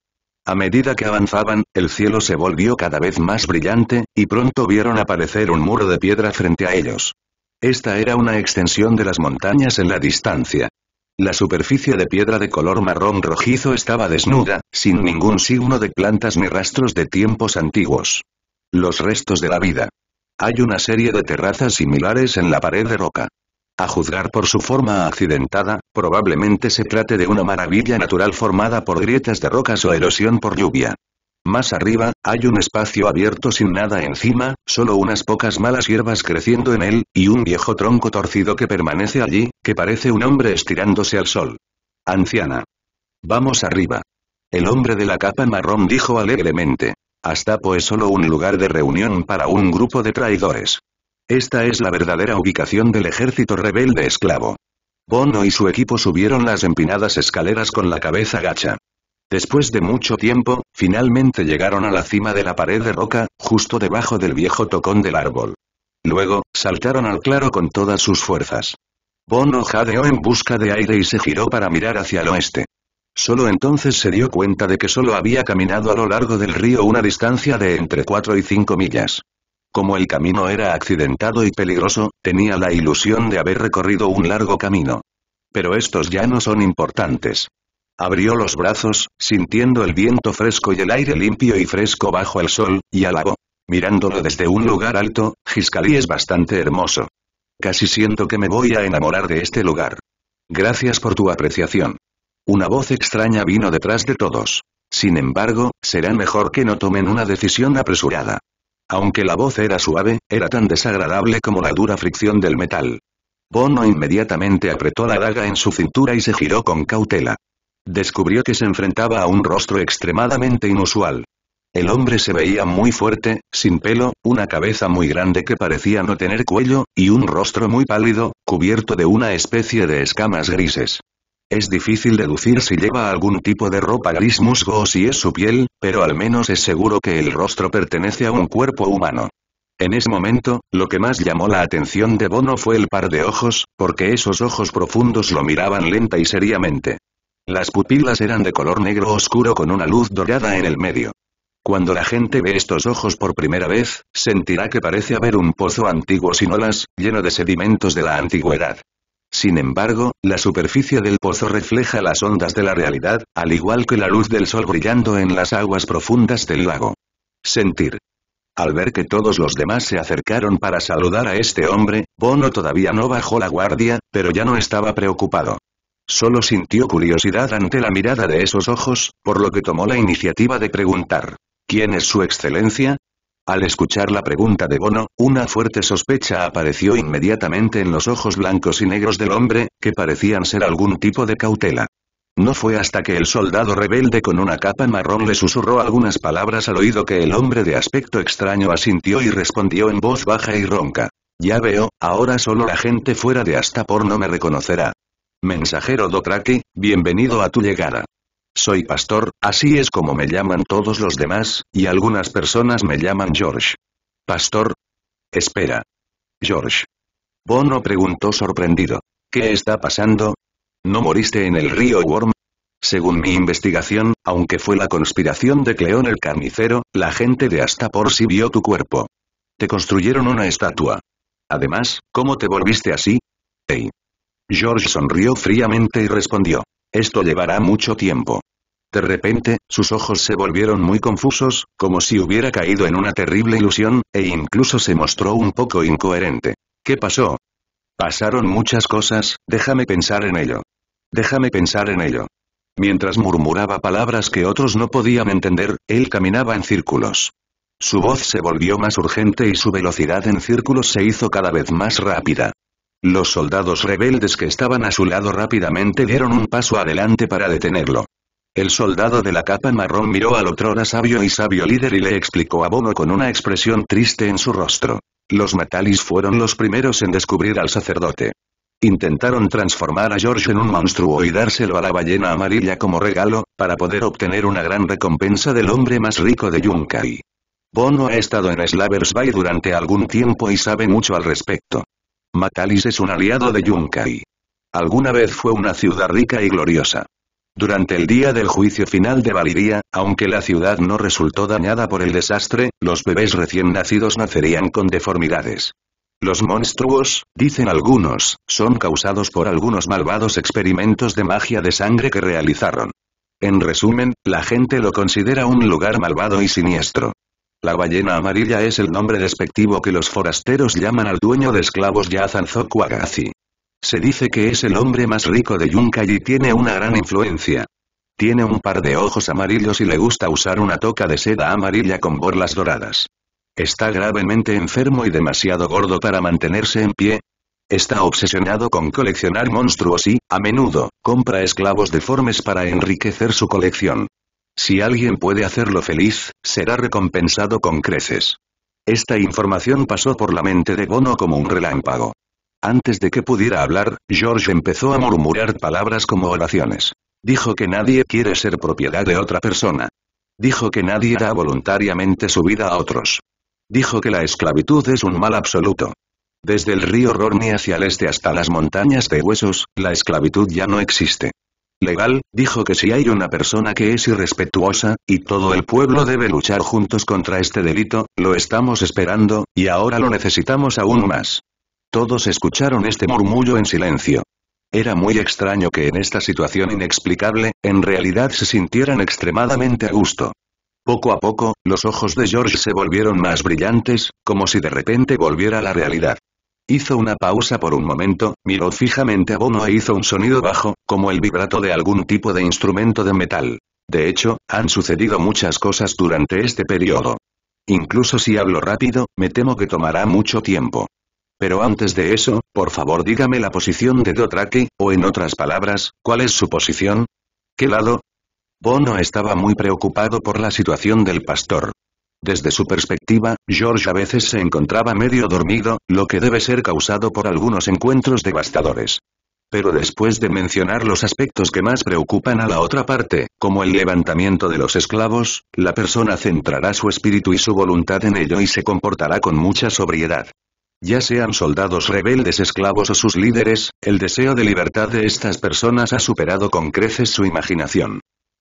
A: A medida que avanzaban, el cielo se volvió cada vez más brillante, y pronto vieron aparecer un muro de piedra frente a ellos. Esta era una extensión de las montañas en la distancia. La superficie de piedra de color marrón rojizo estaba desnuda, sin ningún signo de plantas ni rastros de tiempos antiguos. Los restos de la vida. Hay una serie de terrazas similares en la pared de roca. A juzgar por su forma accidentada, probablemente se trate de una maravilla natural formada por grietas de rocas o erosión por lluvia. Más arriba, hay un espacio abierto sin nada encima, solo unas pocas malas hierbas creciendo en él, y un viejo tronco torcido que permanece allí, que parece un hombre estirándose al sol. Anciana. Vamos arriba. El hombre de la capa marrón dijo alegremente. Hasta pues solo un lugar de reunión para un grupo de traidores. Esta es la verdadera ubicación del ejército rebelde esclavo. Bono y su equipo subieron las empinadas escaleras con la cabeza gacha. Después de mucho tiempo, finalmente llegaron a la cima de la pared de roca, justo debajo del viejo tocón del árbol. Luego, saltaron al claro con todas sus fuerzas. Bono jadeó en busca de aire y se giró para mirar hacia el oeste. Solo entonces se dio cuenta de que solo había caminado a lo largo del río una distancia de entre 4 y 5 millas. Como el camino era accidentado y peligroso, tenía la ilusión de haber recorrido un largo camino. Pero estos ya no son importantes. Abrió los brazos, sintiendo el viento fresco y el aire limpio y fresco bajo el sol, y alabó. Mirándolo desde un lugar alto, Giscalí es bastante hermoso. Casi siento que me voy a enamorar de este lugar. Gracias por tu apreciación. Una voz extraña vino detrás de todos. Sin embargo, será mejor que no tomen una decisión apresurada. Aunque la voz era suave, era tan desagradable como la dura fricción del metal. Bono inmediatamente apretó la daga en su cintura y se giró con cautela. Descubrió que se enfrentaba a un rostro extremadamente inusual. El hombre se veía muy fuerte, sin pelo, una cabeza muy grande que parecía no tener cuello, y un rostro muy pálido, cubierto de una especie de escamas grises. Es difícil deducir si lleva algún tipo de ropa gris musgo o si es su piel, pero al menos es seguro que el rostro pertenece a un cuerpo humano. En ese momento, lo que más llamó la atención de Bono fue el par de ojos, porque esos ojos profundos lo miraban lenta y seriamente. Las pupilas eran de color negro oscuro con una luz dorada en el medio. Cuando la gente ve estos ojos por primera vez, sentirá que parece haber un pozo antiguo sin olas, lleno de sedimentos de la antigüedad. Sin embargo, la superficie del pozo refleja las ondas de la realidad, al igual que la luz del sol brillando en las aguas profundas del lago. Sentir. Al ver que todos los demás se acercaron para saludar a este hombre, Bono todavía no bajó la guardia, pero ya no estaba preocupado. Solo sintió curiosidad ante la mirada de esos ojos, por lo que tomó la iniciativa de preguntar. ¿Quién es su excelencia? Al escuchar la pregunta de Bono, una fuerte sospecha apareció inmediatamente en los ojos blancos y negros del hombre, que parecían ser algún tipo de cautela. No fue hasta que el soldado rebelde con una capa marrón le susurró algunas palabras al oído que el hombre de aspecto extraño asintió y respondió en voz baja y ronca. Ya veo, ahora solo la gente fuera de Astapor no me reconocerá. Mensajero Dothraki, bienvenido a tu llegada. Soy pastor, así es como me llaman todos los demás, y algunas personas me llaman George. ¿Pastor? Espera. George. Bono preguntó sorprendido. ¿Qué está pasando? ¿No moriste en el río Worm? Según mi investigación, aunque fue la conspiración de Cleón el carnicero, la gente de hasta por sí vio tu cuerpo. Te construyeron una estatua. Además, ¿cómo te volviste así? Hey. George sonrió fríamente y respondió. Esto llevará mucho tiempo. De repente, sus ojos se volvieron muy confusos, como si hubiera caído en una terrible ilusión, e incluso se mostró un poco incoherente. ¿Qué pasó? Pasaron muchas cosas, déjame pensar en ello. Déjame pensar en ello. Mientras murmuraba palabras que otros no podían entender, él caminaba en círculos. Su voz se volvió más urgente y su velocidad en círculos se hizo cada vez más rápida. Los soldados rebeldes que estaban a su lado rápidamente dieron un paso adelante para detenerlo. El soldado de la capa marrón miró al otrora sabio y sabio líder y le explicó a Bono con una expresión triste en su rostro. Los Metalis fueron los primeros en descubrir al sacerdote. Intentaron transformar a George en un monstruo y dárselo a la ballena amarilla como regalo, para poder obtener una gran recompensa del hombre más rico de Yunkai. Bono ha estado en Slavers Bay durante algún tiempo y sabe mucho al respecto. Matalis es un aliado de Yunkai. Alguna vez fue una ciudad rica y gloriosa. Durante el día del juicio final de Valiria, aunque la ciudad no resultó dañada por el desastre, los bebés recién nacidos nacerían con deformidades. Los monstruos, dicen algunos, son causados por algunos malvados experimentos de magia de sangre que realizaron. En resumen, la gente lo considera un lugar malvado y siniestro. La ballena amarilla es el nombre despectivo que los forasteros llaman al dueño de esclavos Yazan Zokwagazi. Se dice que es el hombre más rico de yunka y tiene una gran influencia. Tiene un par de ojos amarillos y le gusta usar una toca de seda amarilla con borlas doradas. Está gravemente enfermo y demasiado gordo para mantenerse en pie. Está obsesionado con coleccionar monstruos y, a menudo, compra esclavos deformes para enriquecer su colección. Si alguien puede hacerlo feliz, será recompensado con creces. Esta información pasó por la mente de Bono como un relámpago. Antes de que pudiera hablar, George empezó a murmurar palabras como oraciones. Dijo que nadie quiere ser propiedad de otra persona. Dijo que nadie da voluntariamente su vida a otros. Dijo que la esclavitud es un mal absoluto. Desde el río Rorne hacia el este hasta las montañas de huesos, la esclavitud ya no existe legal, dijo que si hay una persona que es irrespetuosa, y todo el pueblo debe luchar juntos contra este delito, lo estamos esperando, y ahora lo necesitamos aún más. Todos escucharon este murmullo en silencio. Era muy extraño que en esta situación inexplicable, en realidad se sintieran extremadamente a gusto. Poco a poco, los ojos de George se volvieron más brillantes, como si de repente volviera a la realidad. Hizo una pausa por un momento, miró fijamente a Bono e hizo un sonido bajo, como el vibrato de algún tipo de instrumento de metal. De hecho, han sucedido muchas cosas durante este periodo. Incluso si hablo rápido, me temo que tomará mucho tiempo. Pero antes de eso, por favor dígame la posición de Dotraki, o en otras palabras, ¿cuál es su posición? ¿Qué lado? Bono estaba muy preocupado por la situación del pastor. Desde su perspectiva, George a veces se encontraba medio dormido, lo que debe ser causado por algunos encuentros devastadores. Pero después de mencionar los aspectos que más preocupan a la otra parte, como el levantamiento de los esclavos, la persona centrará su espíritu y su voluntad en ello y se comportará con mucha sobriedad. Ya sean soldados rebeldes esclavos o sus líderes, el deseo de libertad de estas personas ha superado con creces su imaginación.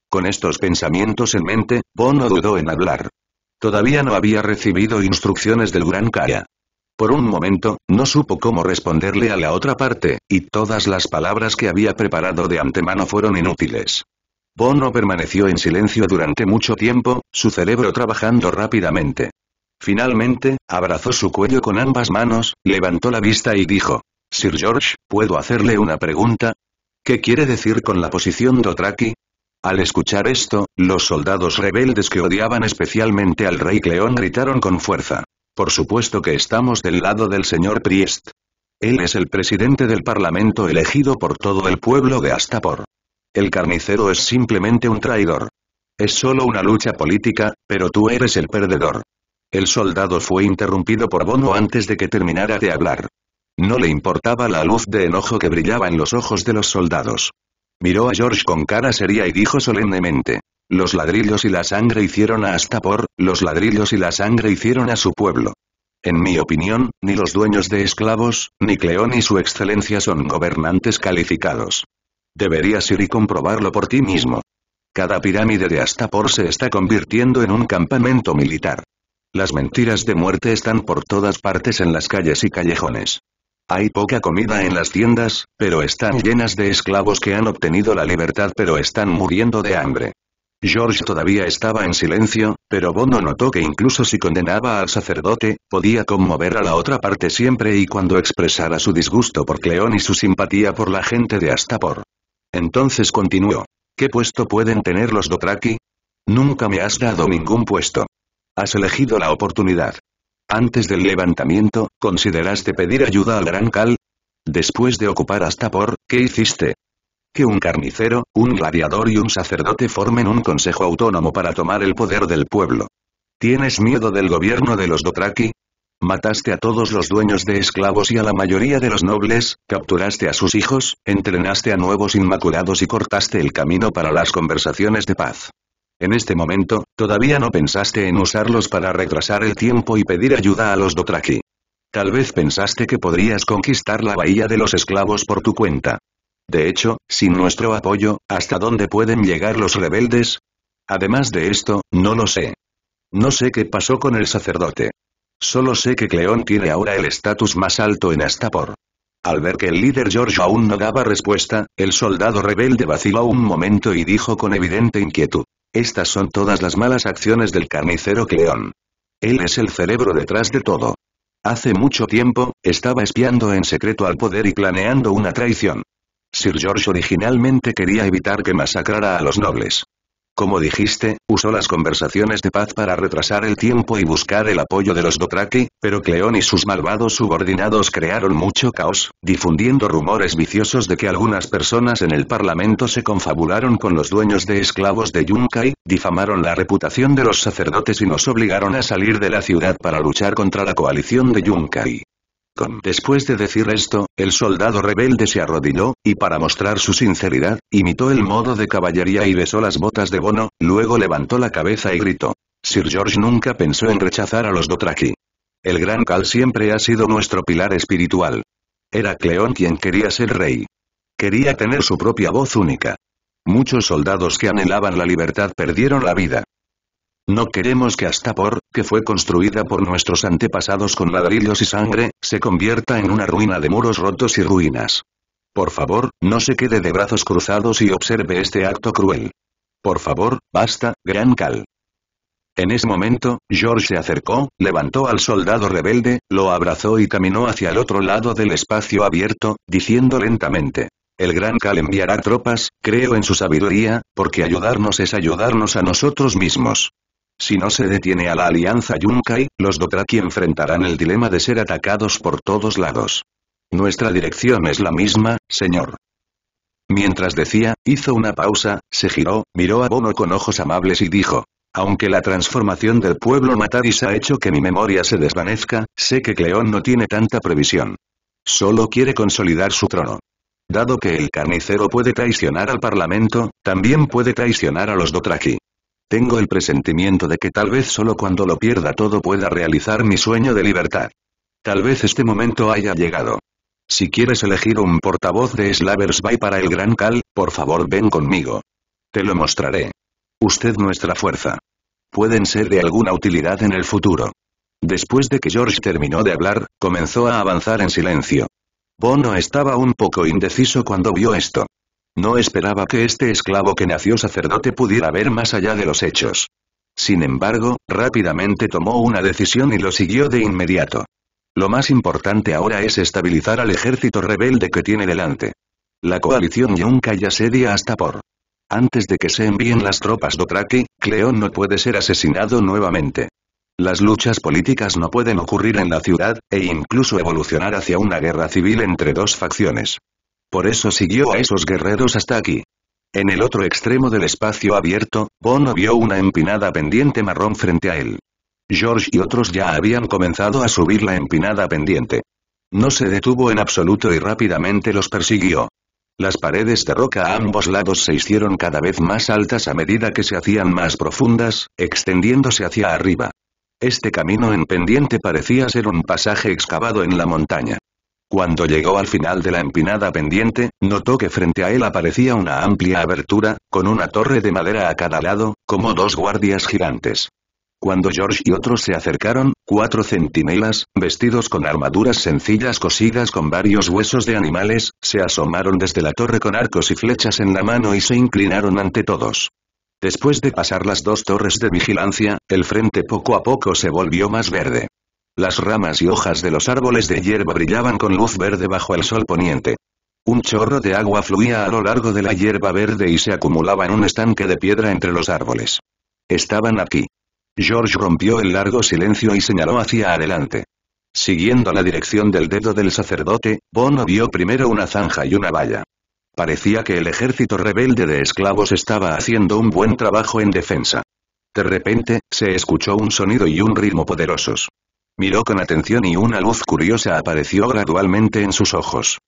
A: Con estos pensamientos en mente, Bono no dudó en hablar. Todavía no había recibido instrucciones del Gran Kaya. Por un momento, no supo cómo responderle a la otra parte, y todas las palabras que había preparado de antemano fueron inútiles. Bono permaneció en silencio durante mucho tiempo, su cerebro trabajando rápidamente. Finalmente, abrazó su cuello con ambas manos, levantó la vista y dijo, Sir George, ¿puedo hacerle una pregunta? ¿Qué quiere decir con la posición Otraki?" Al escuchar esto, los soldados rebeldes que odiaban especialmente al rey Cleón gritaron con fuerza. Por supuesto que estamos del lado del señor Priest. Él es el presidente del parlamento elegido por todo el pueblo de Astapor. El carnicero es simplemente un traidor. Es solo una lucha política, pero tú eres el perdedor. El soldado fue interrumpido por Bono antes de que terminara de hablar. No le importaba la luz de enojo que brillaba en los ojos de los soldados. Miró a George con cara seria y dijo solemnemente. Los ladrillos y la sangre hicieron a Astapor, los ladrillos y la sangre hicieron a su pueblo. En mi opinión, ni los dueños de esclavos, ni Cleón y su excelencia son gobernantes calificados. Deberías ir y comprobarlo por ti mismo. Cada pirámide de Astapor se está convirtiendo en un campamento militar. Las mentiras de muerte están por todas partes en las calles y callejones. Hay poca comida en las tiendas, pero están llenas de esclavos que han obtenido la libertad pero están muriendo de hambre. George todavía estaba en silencio, pero Bono notó que incluso si condenaba al sacerdote, podía conmover a la otra parte siempre y cuando expresara su disgusto por Cleón y su simpatía por la gente de Astapor. Entonces continuó. ¿Qué puesto pueden tener los Dothraki? Nunca me has dado ningún puesto. Has elegido la oportunidad. Antes del levantamiento, ¿consideraste pedir ayuda al Gran Cal? Después de ocupar hasta por, ¿qué hiciste? Que un carnicero, un gladiador y un sacerdote formen un consejo autónomo para tomar el poder del pueblo. ¿Tienes miedo del gobierno de los Dothraki? Mataste a todos los dueños de esclavos y a la mayoría de los nobles, capturaste a sus hijos, entrenaste a nuevos inmaculados y cortaste el camino para las conversaciones de paz. En este momento, todavía no pensaste en usarlos para retrasar el tiempo y pedir ayuda a los Dothraki. Tal vez pensaste que podrías conquistar la bahía de los esclavos por tu cuenta. De hecho, sin nuestro apoyo, ¿hasta dónde pueden llegar los rebeldes? Además de esto, no lo sé. No sé qué pasó con el sacerdote. Solo sé que Cleón tiene ahora el estatus más alto en Astapor. Al ver que el líder George aún no daba respuesta, el soldado rebelde vaciló un momento y dijo con evidente inquietud. Estas son todas las malas acciones del carnicero Cleón. Él es el cerebro detrás de todo. Hace mucho tiempo, estaba espiando en secreto al poder y planeando una traición. Sir George originalmente quería evitar que masacrara a los nobles. Como dijiste, usó las conversaciones de paz para retrasar el tiempo y buscar el apoyo de los Dothraki, pero Cleón y sus malvados subordinados crearon mucho caos, difundiendo rumores viciosos de que algunas personas en el parlamento se confabularon con los dueños de esclavos de Yunkai, difamaron la reputación de los sacerdotes y nos obligaron a salir de la ciudad para luchar contra la coalición de Yunkai. Después de decir esto, el soldado rebelde se arrodilló, y para mostrar su sinceridad, imitó el modo de caballería y besó las botas de Bono, luego levantó la cabeza y gritó. Sir George nunca pensó en rechazar a los Dothraki. El Gran Cal siempre ha sido nuestro pilar espiritual. Era Cleón quien quería ser rey. Quería tener su propia voz única. Muchos soldados que anhelaban la libertad perdieron la vida. No queremos que hasta por, que fue construida por nuestros antepasados con ladrillos y sangre, se convierta en una ruina de muros rotos y ruinas. Por favor, no se quede de brazos cruzados y observe este acto cruel. Por favor, basta, Gran Cal. En ese momento, George se acercó, levantó al soldado rebelde, lo abrazó y caminó hacia el otro lado del espacio abierto, diciendo lentamente. El Gran Cal enviará tropas, creo en su sabiduría, porque ayudarnos es ayudarnos a nosotros mismos. Si no se detiene a la alianza Yunkai, los Dothraki enfrentarán el dilema de ser atacados por todos lados. Nuestra dirección es la misma, señor. Mientras decía, hizo una pausa, se giró, miró a Bono con ojos amables y dijo. Aunque la transformación del pueblo Mataris ha hecho que mi memoria se desvanezca, sé que Cleón no tiene tanta previsión. Solo quiere consolidar su trono. Dado que el carnicero puede traicionar al parlamento, también puede traicionar a los Dothraki. Tengo el presentimiento de que tal vez solo cuando lo pierda todo pueda realizar mi sueño de libertad. Tal vez este momento haya llegado. Si quieres elegir un portavoz de Slavers Bay para el Gran Cal, por favor ven conmigo. Te lo mostraré. Usted nuestra fuerza. Pueden ser de alguna utilidad en el futuro. Después de que George terminó de hablar, comenzó a avanzar en silencio. Bono estaba un poco indeciso cuando vio esto. No esperaba que este esclavo que nació sacerdote pudiera ver más allá de los hechos. Sin embargo, rápidamente tomó una decisión y lo siguió de inmediato. Lo más importante ahora es estabilizar al ejército rebelde que tiene delante. La coalición nunca ya sedia hasta por. Antes de que se envíen las tropas Dothraki, Cleón no puede ser asesinado nuevamente. Las luchas políticas no pueden ocurrir en la ciudad, e incluso evolucionar hacia una guerra civil entre dos facciones. Por eso siguió a esos guerreros hasta aquí. En el otro extremo del espacio abierto, Bono vio una empinada pendiente marrón frente a él. George y otros ya habían comenzado a subir la empinada pendiente. No se detuvo en absoluto y rápidamente los persiguió. Las paredes de roca a ambos lados se hicieron cada vez más altas a medida que se hacían más profundas, extendiéndose hacia arriba. Este camino en pendiente parecía ser un pasaje excavado en la montaña. Cuando llegó al final de la empinada pendiente, notó que frente a él aparecía una amplia abertura, con una torre de madera a cada lado, como dos guardias gigantes. Cuando George y otros se acercaron, cuatro centinelas, vestidos con armaduras sencillas cosidas con varios huesos de animales, se asomaron desde la torre con arcos y flechas en la mano y se inclinaron ante todos. Después de pasar las dos torres de vigilancia, el frente poco a poco se volvió más verde. Las ramas y hojas de los árboles de hierba brillaban con luz verde bajo el sol poniente. Un chorro de agua fluía a lo largo de la hierba verde y se acumulaba en un estanque de piedra entre los árboles. Estaban aquí. George rompió el largo silencio y señaló hacia adelante. Siguiendo la dirección del dedo del sacerdote, Bono vio primero una zanja y una valla. Parecía que el ejército rebelde de esclavos estaba haciendo un buen trabajo en defensa. De repente, se escuchó un sonido y un ritmo poderosos. Miró con atención y una luz curiosa apareció gradualmente en sus ojos.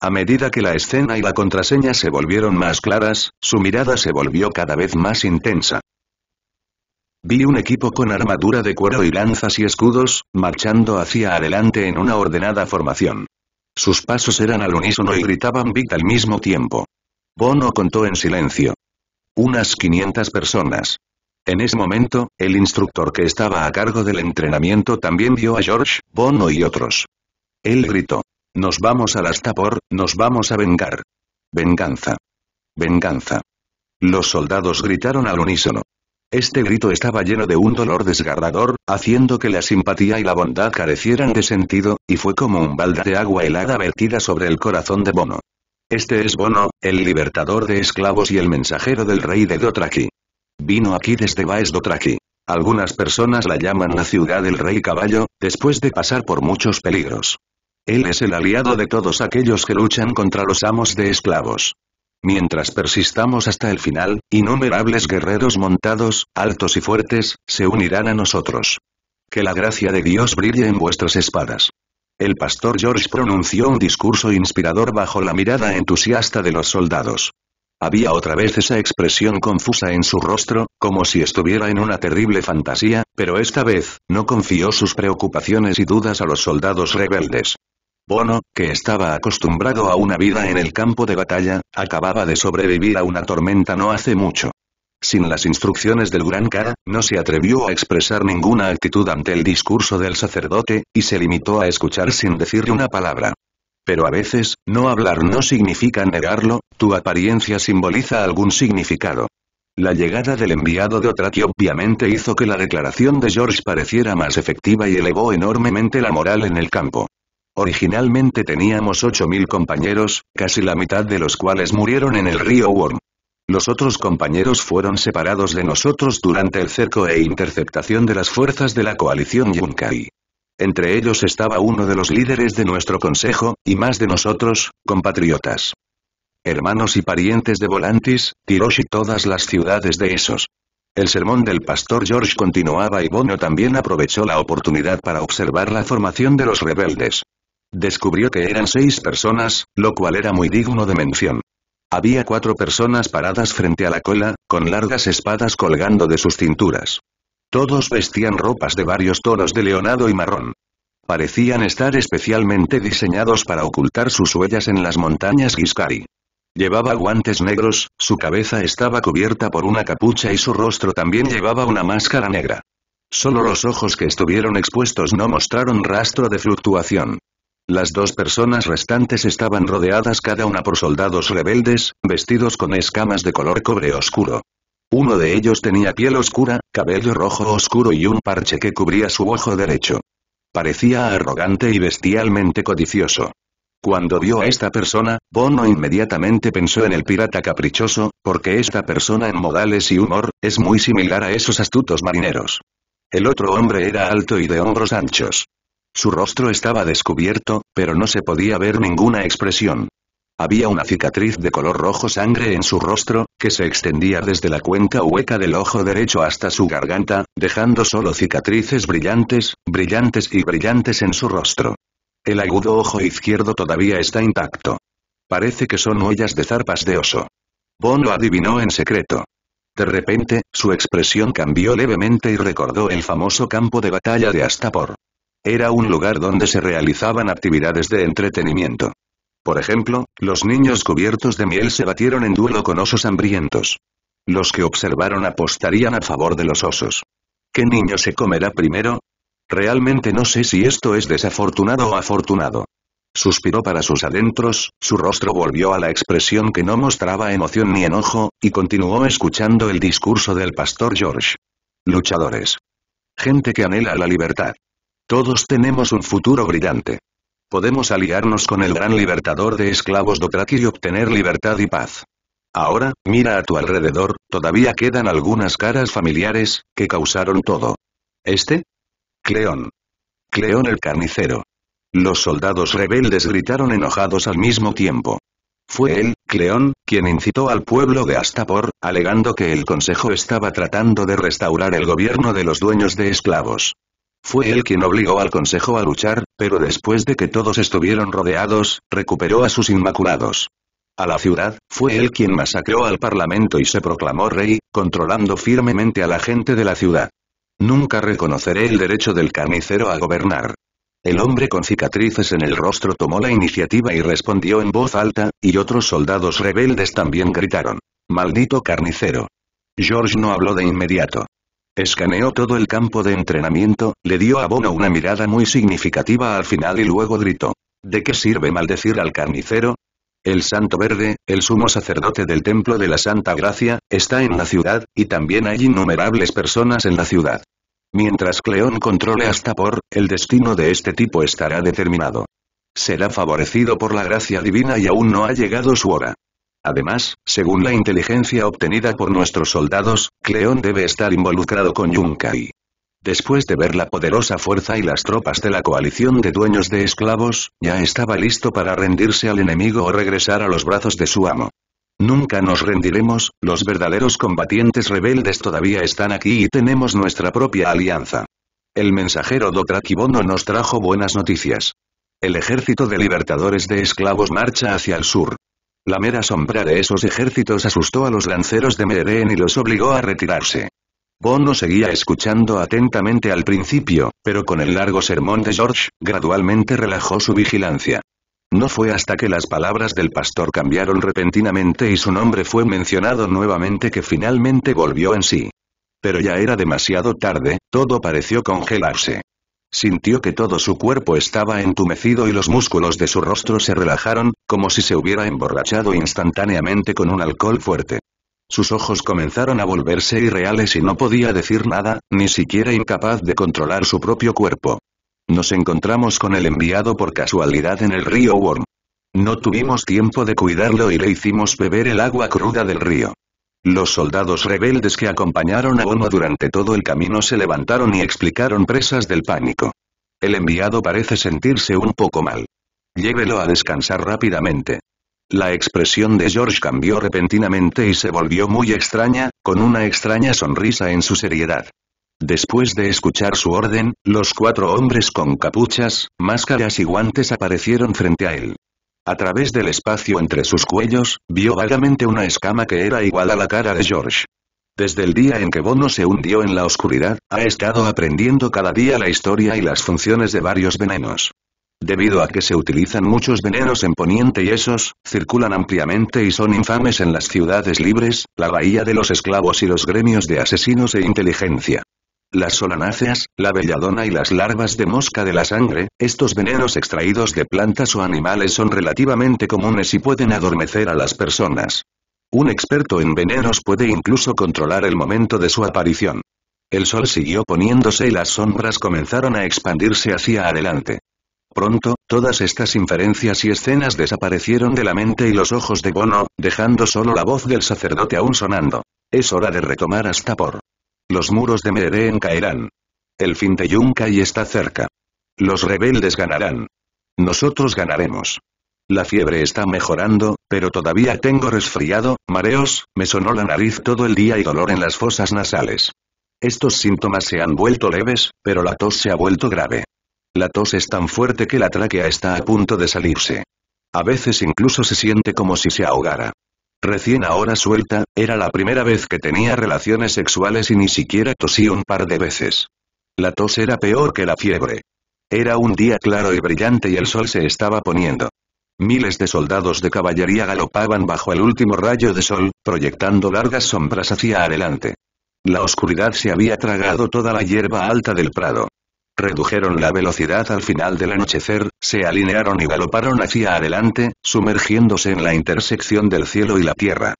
A: A medida que la escena y la contraseña se volvieron más claras, su mirada se volvió cada vez más intensa. Vi un equipo con armadura de cuero y lanzas y escudos, marchando hacia adelante en una ordenada formación. Sus pasos eran al unísono y gritaban Big al mismo tiempo. Bono contó en silencio. Unas 500 personas. En ese momento, el instructor que estaba a cargo del entrenamiento también vio a George, Bono y otros. Él gritó. Nos vamos al Astapor, nos vamos a vengar. Venganza. Venganza. Los soldados gritaron al unísono. Este grito estaba lleno de un dolor desgarrador, haciendo que la simpatía y la bondad carecieran de sentido, y fue como un balde de agua helada vertida sobre el corazón de Bono. Este es Bono, el libertador de esclavos y el mensajero del rey de Dotraki. Vino aquí desde Baes Algunas personas la llaman la ciudad del rey caballo, después de pasar por muchos peligros. Él es el aliado de todos aquellos que luchan contra los amos de esclavos. Mientras persistamos hasta el final, innumerables guerreros montados, altos y fuertes, se unirán a nosotros. Que la gracia de Dios brille en vuestras espadas. El pastor George pronunció un discurso inspirador bajo la mirada entusiasta de los soldados. Había otra vez esa expresión confusa en su rostro, como si estuviera en una terrible fantasía, pero esta vez, no confió sus preocupaciones y dudas a los soldados rebeldes. Bono, que estaba acostumbrado a una vida en el campo de batalla, acababa de sobrevivir a una tormenta no hace mucho. Sin las instrucciones del gran cara, no se atrevió a expresar ninguna actitud ante el discurso del sacerdote, y se limitó a escuchar sin decirle una palabra. Pero a veces, no hablar no significa negarlo, tu apariencia simboliza algún significado. La llegada del enviado de Otraki obviamente hizo que la declaración de George pareciera más efectiva y elevó enormemente la moral en el campo. Originalmente teníamos 8.000 compañeros, casi la mitad de los cuales murieron en el río Worm. Los otros compañeros fueron separados de nosotros durante el cerco e interceptación de las fuerzas de la coalición Yunkai. Entre ellos estaba uno de los líderes de nuestro consejo, y más de nosotros, compatriotas. Hermanos y parientes de Volantis, Tirosh y todas las ciudades de esos. El sermón del pastor George continuaba y Bono también aprovechó la oportunidad para observar la formación de los rebeldes. Descubrió que eran seis personas, lo cual era muy digno de mención. Había cuatro personas paradas frente a la cola, con largas espadas colgando de sus cinturas. Todos vestían ropas de varios tonos de leonado y marrón. Parecían estar especialmente diseñados para ocultar sus huellas en las montañas Giscari. Llevaba guantes negros, su cabeza estaba cubierta por una capucha y su rostro también llevaba una máscara negra. Solo los ojos que estuvieron expuestos no mostraron rastro de fluctuación. Las dos personas restantes estaban rodeadas cada una por soldados rebeldes, vestidos con escamas de color cobre oscuro. Uno de ellos tenía piel oscura, cabello rojo oscuro y un parche que cubría su ojo derecho. Parecía arrogante y bestialmente codicioso. Cuando vio a esta persona, Bono inmediatamente pensó en el pirata caprichoso, porque esta persona en modales y humor, es muy similar a esos astutos marineros. El otro hombre era alto y de hombros anchos. Su rostro estaba descubierto, pero no se podía ver ninguna expresión. Había una cicatriz de color rojo sangre en su rostro, que se extendía desde la cuenca hueca del ojo derecho hasta su garganta, dejando solo cicatrices brillantes, brillantes y brillantes en su rostro. El agudo ojo izquierdo todavía está intacto. Parece que son huellas de zarpas de oso. Bon lo adivinó en secreto. De repente, su expresión cambió levemente y recordó el famoso campo de batalla de Astapor. Era un lugar donde se realizaban actividades de entretenimiento. Por ejemplo, los niños cubiertos de miel se batieron en duelo con osos hambrientos. Los que observaron apostarían a favor de los osos. ¿Qué niño se comerá primero? Realmente no sé si esto es desafortunado o afortunado. Suspiró para sus adentros, su rostro volvió a la expresión que no mostraba emoción ni enojo, y continuó escuchando el discurso del pastor George. Luchadores. Gente que anhela la libertad. Todos tenemos un futuro brillante podemos aliarnos con el gran libertador de esclavos Dothraki y obtener libertad y paz. Ahora, mira a tu alrededor, todavía quedan algunas caras familiares, que causaron todo. ¿Este? Cleón. Cleón el carnicero. Los soldados rebeldes gritaron enojados al mismo tiempo. Fue él, Cleón, quien incitó al pueblo de Astapor, alegando que el consejo estaba tratando de restaurar el gobierno de los dueños de esclavos. Fue él quien obligó al consejo a luchar, pero después de que todos estuvieron rodeados, recuperó a sus inmaculados. A la ciudad, fue él quien masacró al parlamento y se proclamó rey, controlando firmemente a la gente de la ciudad. Nunca reconoceré el derecho del carnicero a gobernar. El hombre con cicatrices en el rostro tomó la iniciativa y respondió en voz alta, y otros soldados rebeldes también gritaron. Maldito carnicero. George no habló de inmediato. Escaneó todo el campo de entrenamiento, le dio a Bono una mirada muy significativa al final y luego gritó. ¿De qué sirve maldecir al carnicero? El Santo Verde, el sumo sacerdote del Templo de la Santa Gracia, está en la ciudad, y también hay innumerables personas en la ciudad. Mientras Cleón controle hasta por, el destino de este tipo estará determinado. Será favorecido por la gracia divina y aún no ha llegado su hora. Además, según la inteligencia obtenida por nuestros soldados, Cleón debe estar involucrado con Yunkai. Después de ver la poderosa fuerza y las tropas de la coalición de dueños de esclavos, ya estaba listo para rendirse al enemigo o regresar a los brazos de su amo. Nunca nos rendiremos, los verdaderos combatientes rebeldes todavía están aquí y tenemos nuestra propia alianza. El mensajero Dotraquibono nos trajo buenas noticias. El ejército de libertadores de esclavos marcha hacia el sur. La mera sombra de esos ejércitos asustó a los lanceros de Meereen y los obligó a retirarse. Bono seguía escuchando atentamente al principio, pero con el largo sermón de George, gradualmente relajó su vigilancia. No fue hasta que las palabras del pastor cambiaron repentinamente y su nombre fue mencionado nuevamente que finalmente volvió en sí. Pero ya era demasiado tarde, todo pareció congelarse. Sintió que todo su cuerpo estaba entumecido y los músculos de su rostro se relajaron, como si se hubiera emborrachado instantáneamente con un alcohol fuerte. Sus ojos comenzaron a volverse irreales y no podía decir nada, ni siquiera incapaz de controlar su propio cuerpo. Nos encontramos con el enviado por casualidad en el río Worm. No tuvimos tiempo de cuidarlo y le hicimos beber el agua cruda del río. Los soldados rebeldes que acompañaron a Ono durante todo el camino se levantaron y explicaron presas del pánico. El enviado parece sentirse un poco mal. Llévelo a descansar rápidamente. La expresión de George cambió repentinamente y se volvió muy extraña, con una extraña sonrisa en su seriedad. Después de escuchar su orden, los cuatro hombres con capuchas, máscaras y guantes aparecieron frente a él. A través del espacio entre sus cuellos, vio vagamente una escama que era igual a la cara de George. Desde el día en que Bono se hundió en la oscuridad, ha estado aprendiendo cada día la historia y las funciones de varios venenos. Debido a que se utilizan muchos venenos en Poniente y esos, circulan ampliamente y son infames en las ciudades libres, la bahía de los esclavos y los gremios de asesinos e inteligencia las solanáceas, la belladona y las larvas de mosca de la sangre, estos venenos extraídos de plantas o animales son relativamente comunes y pueden adormecer a las personas. Un experto en venenos puede incluso controlar el momento de su aparición. El sol siguió poniéndose y las sombras comenzaron a expandirse hacia adelante. Pronto, todas estas inferencias y escenas desaparecieron de la mente y los ojos de Bono, dejando solo la voz del sacerdote aún sonando. Es hora de retomar hasta por. Los muros de Meereen caerán. El fin de Yunkai está cerca. Los rebeldes ganarán. Nosotros ganaremos. La fiebre está mejorando, pero todavía tengo resfriado, mareos, me sonó la nariz todo el día y dolor en las fosas nasales. Estos síntomas se han vuelto leves, pero la tos se ha vuelto grave. La tos es tan fuerte que la tráquea está a punto de salirse. A veces incluso se siente como si se ahogara. Recién ahora suelta, era la primera vez que tenía relaciones sexuales y ni siquiera tosí un par de veces. La tos era peor que la fiebre. Era un día claro y brillante y el sol se estaba poniendo. Miles de soldados de caballería galopaban bajo el último rayo de sol, proyectando largas sombras hacia adelante. La oscuridad se había tragado toda la hierba alta del prado. Redujeron la velocidad al final del anochecer, se alinearon y galoparon hacia adelante, sumergiéndose en la intersección del cielo y la tierra.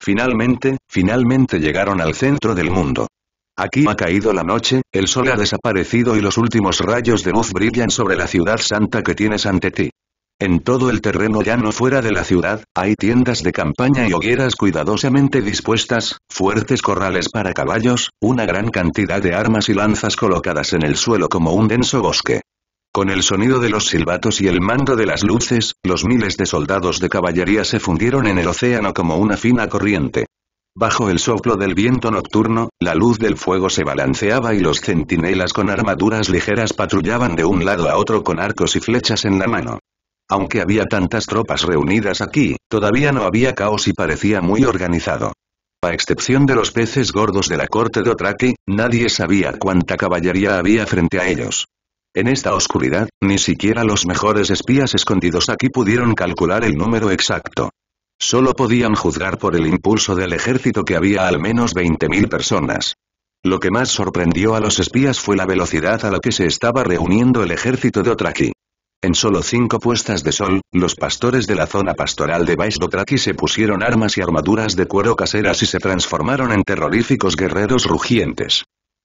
A: Finalmente, finalmente llegaron al centro del mundo. Aquí ha caído la noche, el sol ha desaparecido y los últimos rayos de luz brillan sobre la ciudad santa que tienes ante ti. En todo el terreno llano fuera de la ciudad, hay tiendas de campaña y hogueras cuidadosamente dispuestas, fuertes corrales para caballos, una gran cantidad de armas y lanzas colocadas en el suelo como un denso bosque. Con el sonido de los silbatos y el mando de las luces, los miles de soldados de caballería se fundieron en el océano como una fina corriente. Bajo el soplo del viento nocturno, la luz del fuego se balanceaba y los centinelas con armaduras ligeras patrullaban de un lado a otro con arcos y flechas en la mano. Aunque había tantas tropas reunidas aquí, todavía no había caos y parecía muy organizado. A excepción de los peces gordos de la corte de Otraki, nadie sabía cuánta caballería había frente a ellos. En esta oscuridad, ni siquiera los mejores espías escondidos aquí pudieron calcular el número exacto. Solo podían juzgar por el impulso del ejército que había al menos 20.000 personas. Lo que más sorprendió a los espías fue la velocidad a la que se estaba reuniendo el ejército de Otraki. En solo cinco puestas de sol, los pastores de la zona pastoral de Baisdotraki se pusieron armas y armaduras de cuero caseras y se transformaron en terroríficos guerreros rugientes.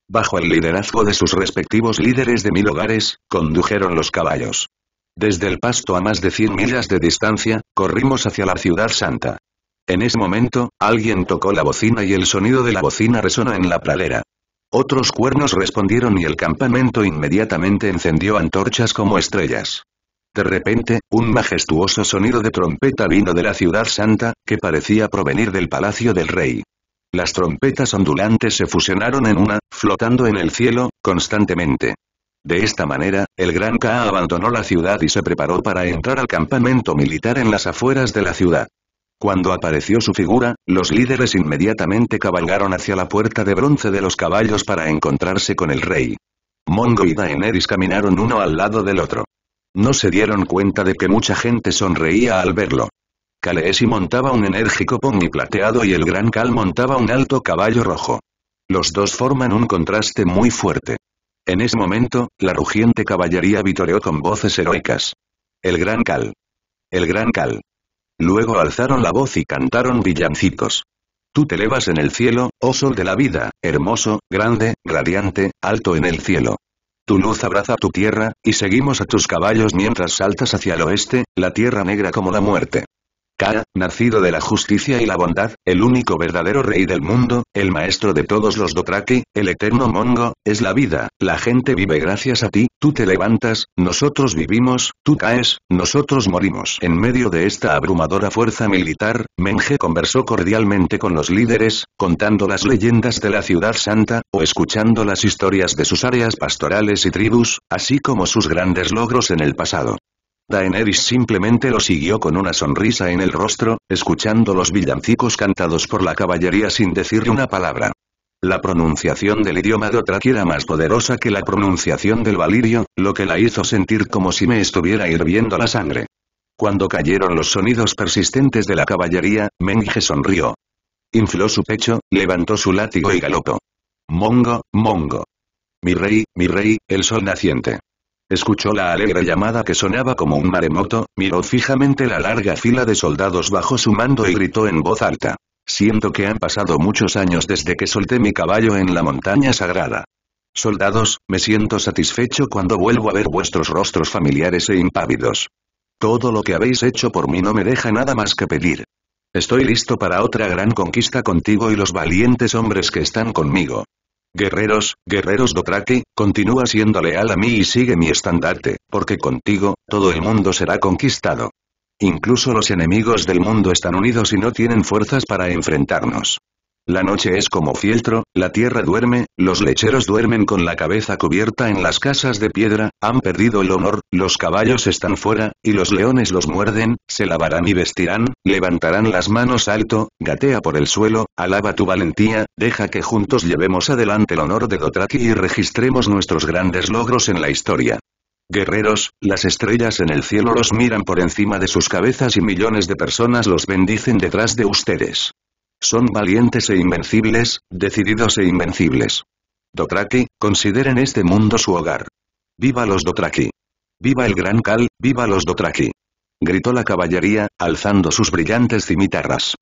A: Bajo el liderazgo de sus respectivos líderes de mil hogares, condujeron los caballos. Desde el pasto a más de 100 millas de distancia, corrimos hacia la ciudad santa. En ese momento, alguien tocó la bocina y el sonido de la bocina resonó en la pradera. Otros cuernos respondieron y el campamento inmediatamente encendió antorchas como estrellas. De repente, un majestuoso sonido de trompeta vino de la ciudad santa, que parecía provenir del palacio del rey. Las trompetas ondulantes se fusionaron en una, flotando en el cielo, constantemente. De esta manera, el Gran Ka abandonó la ciudad y se preparó para entrar al campamento militar en las afueras de la ciudad. Cuando apareció su figura, los líderes inmediatamente cabalgaron hacia la puerta de bronce de los caballos para encontrarse con el rey. Mongo y Daenerys caminaron uno al lado del otro. No se dieron cuenta de que mucha gente sonreía al verlo. Kaleesi montaba un enérgico pony plateado y el gran Cal montaba un alto caballo rojo. Los dos forman un contraste muy fuerte. En ese momento, la rugiente caballería vitoreó con voces heroicas. El gran Cal. El gran Cal. Luego alzaron la voz y cantaron villancicos. Tú te elevas en el cielo, oh sol de la vida, hermoso, grande, radiante, alto en el cielo. Tu luz abraza tu tierra, y seguimos a tus caballos mientras saltas hacia el oeste, la tierra negra como la muerte. Ka, nacido de la justicia y la bondad, el único verdadero rey del mundo, el maestro de todos los Dotraki, el eterno Mongo, es la vida, la gente vive gracias a ti, tú te levantas, nosotros vivimos, tú caes, nosotros morimos. En medio de esta abrumadora fuerza militar, Menge conversó cordialmente con los líderes, contando las leyendas de la ciudad santa, o escuchando las historias de sus áreas pastorales y tribus, así como sus grandes logros en el pasado. Daenerys simplemente lo siguió con una sonrisa en el rostro, escuchando los villancicos cantados por la caballería sin decirle una palabra. La pronunciación del idioma de que era más poderosa que la pronunciación del valirio, lo que la hizo sentir como si me estuviera hirviendo la sangre. Cuando cayeron los sonidos persistentes de la caballería, Menge sonrió. Infló su pecho, levantó su látigo y galopó. Mongo, mongo. Mi rey, mi rey, el sol naciente. Escuchó la alegre llamada que sonaba como un maremoto, miró fijamente la larga fila de soldados bajo su mando y gritó en voz alta. Siento que han pasado muchos años desde que solté mi caballo en la montaña sagrada. Soldados, me siento satisfecho cuando vuelvo a ver vuestros rostros familiares e impávidos. Todo lo que habéis hecho por mí no me deja nada más que pedir. Estoy listo para otra gran conquista contigo y los valientes hombres que están conmigo. Guerreros, guerreros Dothraki, continúa siendo leal a mí y sigue mi estandarte, porque contigo, todo el mundo será conquistado. Incluso los enemigos del mundo están unidos y no tienen fuerzas para enfrentarnos. La noche es como fieltro, la tierra duerme, los lecheros duermen con la cabeza cubierta en las casas de piedra, han perdido el honor, los caballos están fuera, y los leones los muerden, se lavarán y vestirán, levantarán las manos alto, gatea por el suelo, alaba tu valentía, deja que juntos llevemos adelante el honor de Dotraki y registremos nuestros grandes logros en la historia. Guerreros, las estrellas en el cielo los miran por encima de sus cabezas y millones de personas los bendicen detrás de ustedes. Son valientes e invencibles, decididos e invencibles. Dothraki, consideren este mundo su hogar. ¡Viva los Dotraki! ¡Viva el Gran Cal, viva los Dotraki! Gritó la caballería, alzando sus brillantes cimitarras.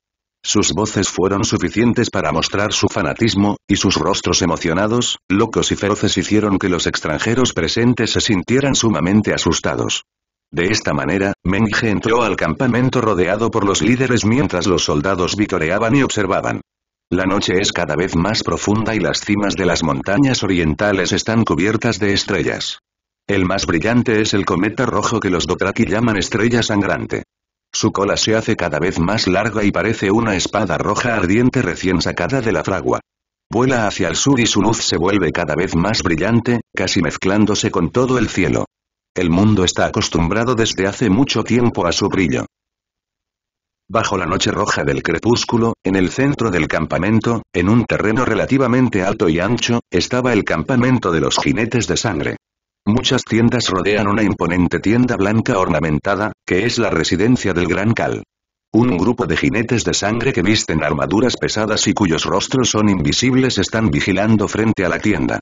A: Sus voces fueron suficientes para mostrar su fanatismo, y sus rostros emocionados, locos y feroces hicieron que los extranjeros presentes se sintieran sumamente asustados. De esta manera, Menge entró al campamento rodeado por los líderes mientras los soldados vitoreaban y observaban. La noche es cada vez más profunda y las cimas de las montañas orientales están cubiertas de estrellas. El más brillante es el cometa rojo que los Dothraki llaman estrella sangrante. Su cola se hace cada vez más larga y parece una espada roja ardiente recién sacada de la fragua. Vuela hacia el sur y su luz se vuelve cada vez más brillante, casi mezclándose con todo el cielo. El mundo está acostumbrado desde hace mucho tiempo a su brillo. Bajo la noche roja del crepúsculo, en el centro del campamento, en un terreno relativamente alto y ancho, estaba el campamento de los jinetes de sangre. Muchas tiendas rodean una imponente tienda blanca ornamentada, que es la residencia del Gran Cal. Un grupo de jinetes de sangre que visten armaduras pesadas y cuyos rostros son invisibles están vigilando frente a la tienda.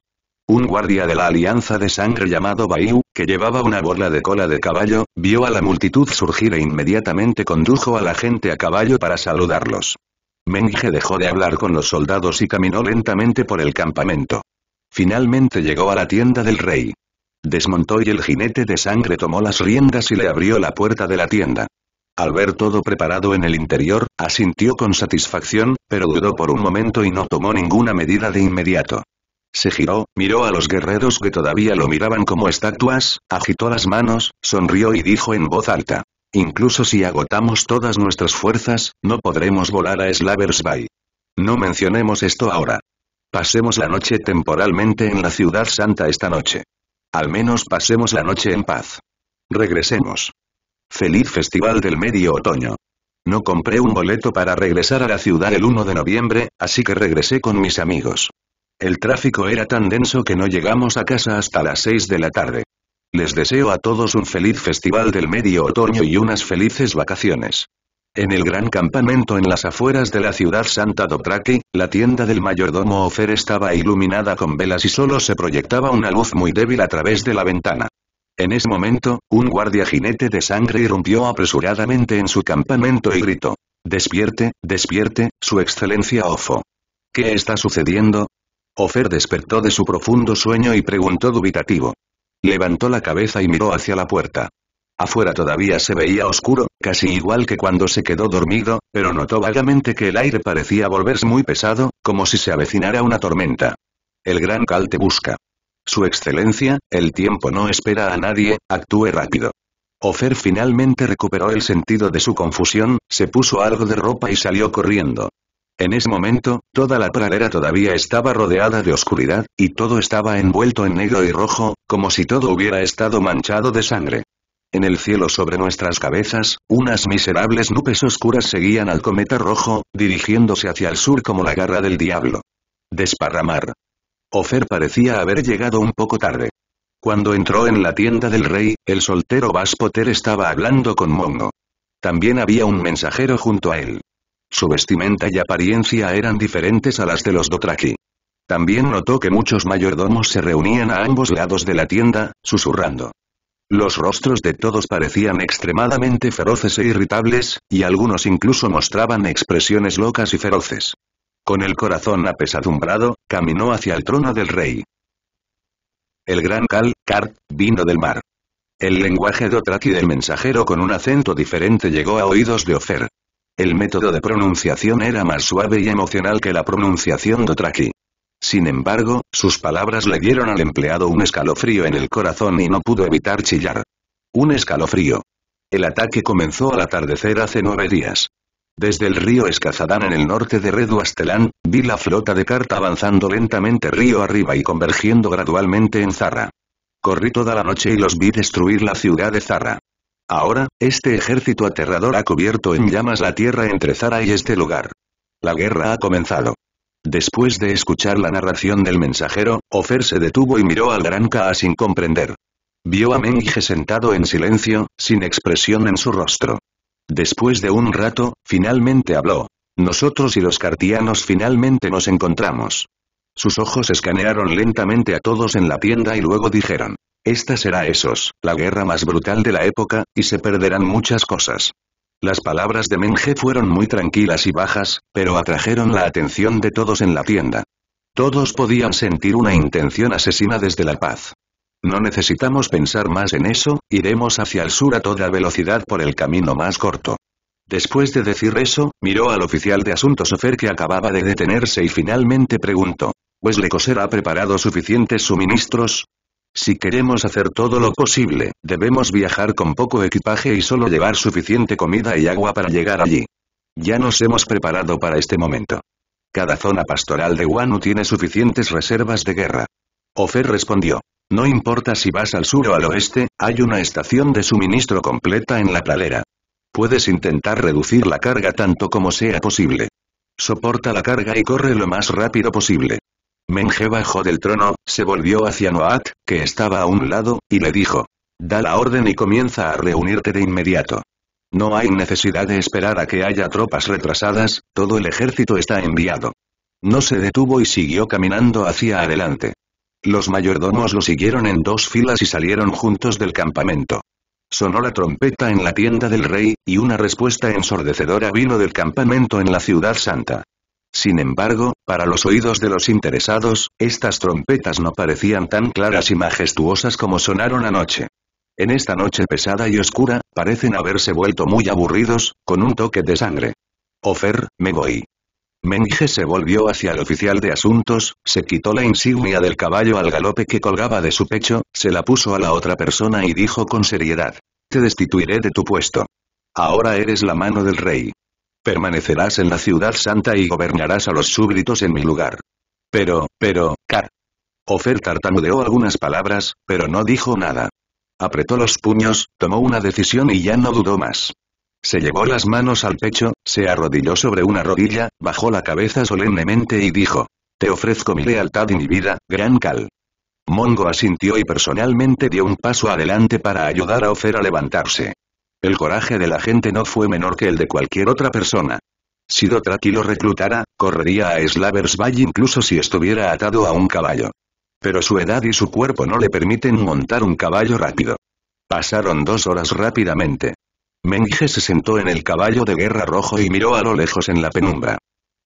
A: Un guardia de la Alianza de Sangre llamado Baiu, que llevaba una borla de cola de caballo, vio a la multitud surgir e inmediatamente condujo a la gente a caballo para saludarlos. Menge dejó de hablar con los soldados y caminó lentamente por el campamento. Finalmente llegó a la tienda del rey. Desmontó y el jinete de sangre tomó las riendas y le abrió la puerta de la tienda. Al ver todo preparado en el interior, asintió con satisfacción, pero dudó por un momento y no tomó ninguna medida de inmediato. Se giró, miró a los guerreros que todavía lo miraban como estatuas, agitó las manos, sonrió y dijo en voz alta. Incluso si agotamos todas nuestras fuerzas, no podremos volar a Slavers Bay. No mencionemos esto ahora. Pasemos la noche temporalmente en la ciudad santa esta noche. Al menos pasemos la noche en paz. Regresemos. Feliz Festival del Medio Otoño. No compré un boleto para regresar a la ciudad el 1 de noviembre, así que regresé con mis amigos. El tráfico era tan denso que no llegamos a casa hasta las 6 de la tarde. Les deseo a todos un feliz festival del medio otoño y unas felices vacaciones. En el gran campamento en las afueras de la ciudad Santa Dotraqui, la tienda del mayordomo Ofer estaba iluminada con velas y solo se proyectaba una luz muy débil a través de la ventana. En ese momento, un guardia jinete de sangre irrumpió apresuradamente en su campamento y gritó. Despierte, despierte, su excelencia Ofo. ¿Qué está sucediendo? Ofer despertó de su profundo sueño y preguntó dubitativo. Levantó la cabeza y miró hacia la puerta. Afuera todavía se veía oscuro, casi igual que cuando se quedó dormido, pero notó vagamente que el aire parecía volverse muy pesado, como si se avecinara una tormenta. El gran calte busca. Su excelencia, el tiempo no espera a nadie, actúe rápido. Ofer finalmente recuperó el sentido de su confusión, se puso algo de ropa y salió corriendo. En ese momento, toda la pradera todavía estaba rodeada de oscuridad, y todo estaba envuelto en negro y rojo, como si todo hubiera estado manchado de sangre. En el cielo sobre nuestras cabezas, unas miserables nubes oscuras seguían al cometa rojo, dirigiéndose hacia el sur como la garra del diablo. Desparramar. Ofer parecía haber llegado un poco tarde. Cuando entró en la tienda del rey, el soltero Vaspoter estaba hablando con Mongo. También había un mensajero junto a él. Su vestimenta y apariencia eran diferentes a las de los Dothraki. También notó que muchos mayordomos se reunían a ambos lados de la tienda, susurrando. Los rostros de todos parecían extremadamente feroces e irritables, y algunos incluso mostraban expresiones locas y feroces. Con el corazón apesadumbrado, caminó hacia el trono del rey. El gran Cal, Kart, vino del mar. El lenguaje Dothraki del mensajero con un acento diferente llegó a oídos de Ofer. El método de pronunciación era más suave y emocional que la pronunciación de traqui Sin embargo, sus palabras le dieron al empleado un escalofrío en el corazón y no pudo evitar chillar. Un escalofrío. El ataque comenzó al atardecer hace nueve días. Desde el río Escazadán en el norte de Reduastelán, vi la flota de carta avanzando lentamente río arriba y convergiendo gradualmente en Zarra. Corrí toda la noche y los vi destruir la ciudad de Zarra. Ahora, este ejército aterrador ha cubierto en llamas la tierra entre Zara y este lugar. La guerra ha comenzado. Después de escuchar la narración del mensajero, Ofer se detuvo y miró al gran Kaa sin comprender. Vio a Menge sentado en silencio, sin expresión en su rostro. Después de un rato, finalmente habló. Nosotros y los cartianos finalmente nos encontramos. Sus ojos escanearon lentamente a todos en la tienda y luego dijeron. Esta será esos, la guerra más brutal de la época, y se perderán muchas cosas. Las palabras de Menge fueron muy tranquilas y bajas, pero atrajeron la atención de todos en la tienda. Todos podían sentir una intención asesina desde la paz. No necesitamos pensar más en eso, iremos hacia el sur a toda velocidad por el camino más corto. Después de decir eso, miró al oficial de asuntos Ofer que acababa de detenerse y finalmente preguntó. pues, lecoser ha preparado suficientes suministros? Si queremos hacer todo lo posible, debemos viajar con poco equipaje y solo llevar suficiente comida y agua para llegar allí. Ya nos hemos preparado para este momento. Cada zona pastoral de Wanu tiene suficientes reservas de guerra. Ofer respondió. No importa si vas al sur o al oeste, hay una estación de suministro completa en la pradera. Puedes intentar reducir la carga tanto como sea posible. Soporta la carga y corre lo más rápido posible. Menge bajó del trono, se volvió hacia Noat, que estaba a un lado, y le dijo. Da la orden y comienza a reunirte de inmediato. No hay necesidad de esperar a que haya tropas retrasadas, todo el ejército está enviado. No se detuvo y siguió caminando hacia adelante. Los mayordomos lo siguieron en dos filas y salieron juntos del campamento. Sonó la trompeta en la tienda del rey, y una respuesta ensordecedora vino del campamento en la ciudad santa. Sin embargo, para los oídos de los interesados, estas trompetas no parecían tan claras y majestuosas como sonaron anoche. En esta noche pesada y oscura, parecen haberse vuelto muy aburridos, con un toque de sangre. Ofer, me voy. Menge se volvió hacia el oficial de asuntos, se quitó la insignia del caballo al galope que colgaba de su pecho, se la puso a la otra persona y dijo con seriedad. Te destituiré de tu puesto. Ahora eres la mano del rey. Permanecerás en la ciudad santa y gobernarás a los súbditos en mi lugar. Pero, pero, Car. Ofer tartamudeó algunas palabras, pero no dijo nada. Apretó los puños, tomó una decisión y ya no dudó más. Se llevó las manos al pecho, se arrodilló sobre una rodilla, bajó la cabeza solemnemente y dijo, Te ofrezco mi lealtad y mi vida, Gran Cal. Mongo asintió y personalmente dio un paso adelante para ayudar a Ofer a levantarse. El coraje de la gente no fue menor que el de cualquier otra persona. Si Dotraki lo reclutara, correría a Slavers Valley incluso si estuviera atado a un caballo. Pero su edad y su cuerpo no le permiten montar un caballo rápido. Pasaron dos horas rápidamente. Menge se sentó en el caballo de guerra rojo y miró a lo lejos en la penumbra.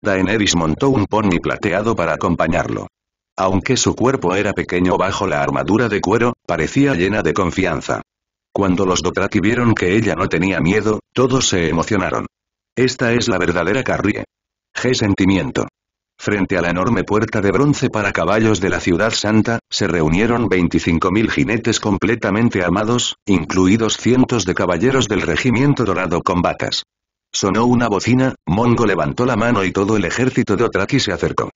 A: Daenerys montó un pony plateado para acompañarlo. Aunque su cuerpo era pequeño bajo la armadura de cuero, parecía llena de confianza. Cuando los dotraki vieron que ella no tenía miedo, todos se emocionaron. Esta es la verdadera Carrie. G. Sentimiento. Frente a la enorme puerta de bronce para caballos de la ciudad santa, se reunieron 25.000 jinetes completamente armados, incluidos cientos de caballeros del regimiento dorado con batas. Sonó una bocina, Mongo levantó la mano y todo el ejército de Otraki se acercó.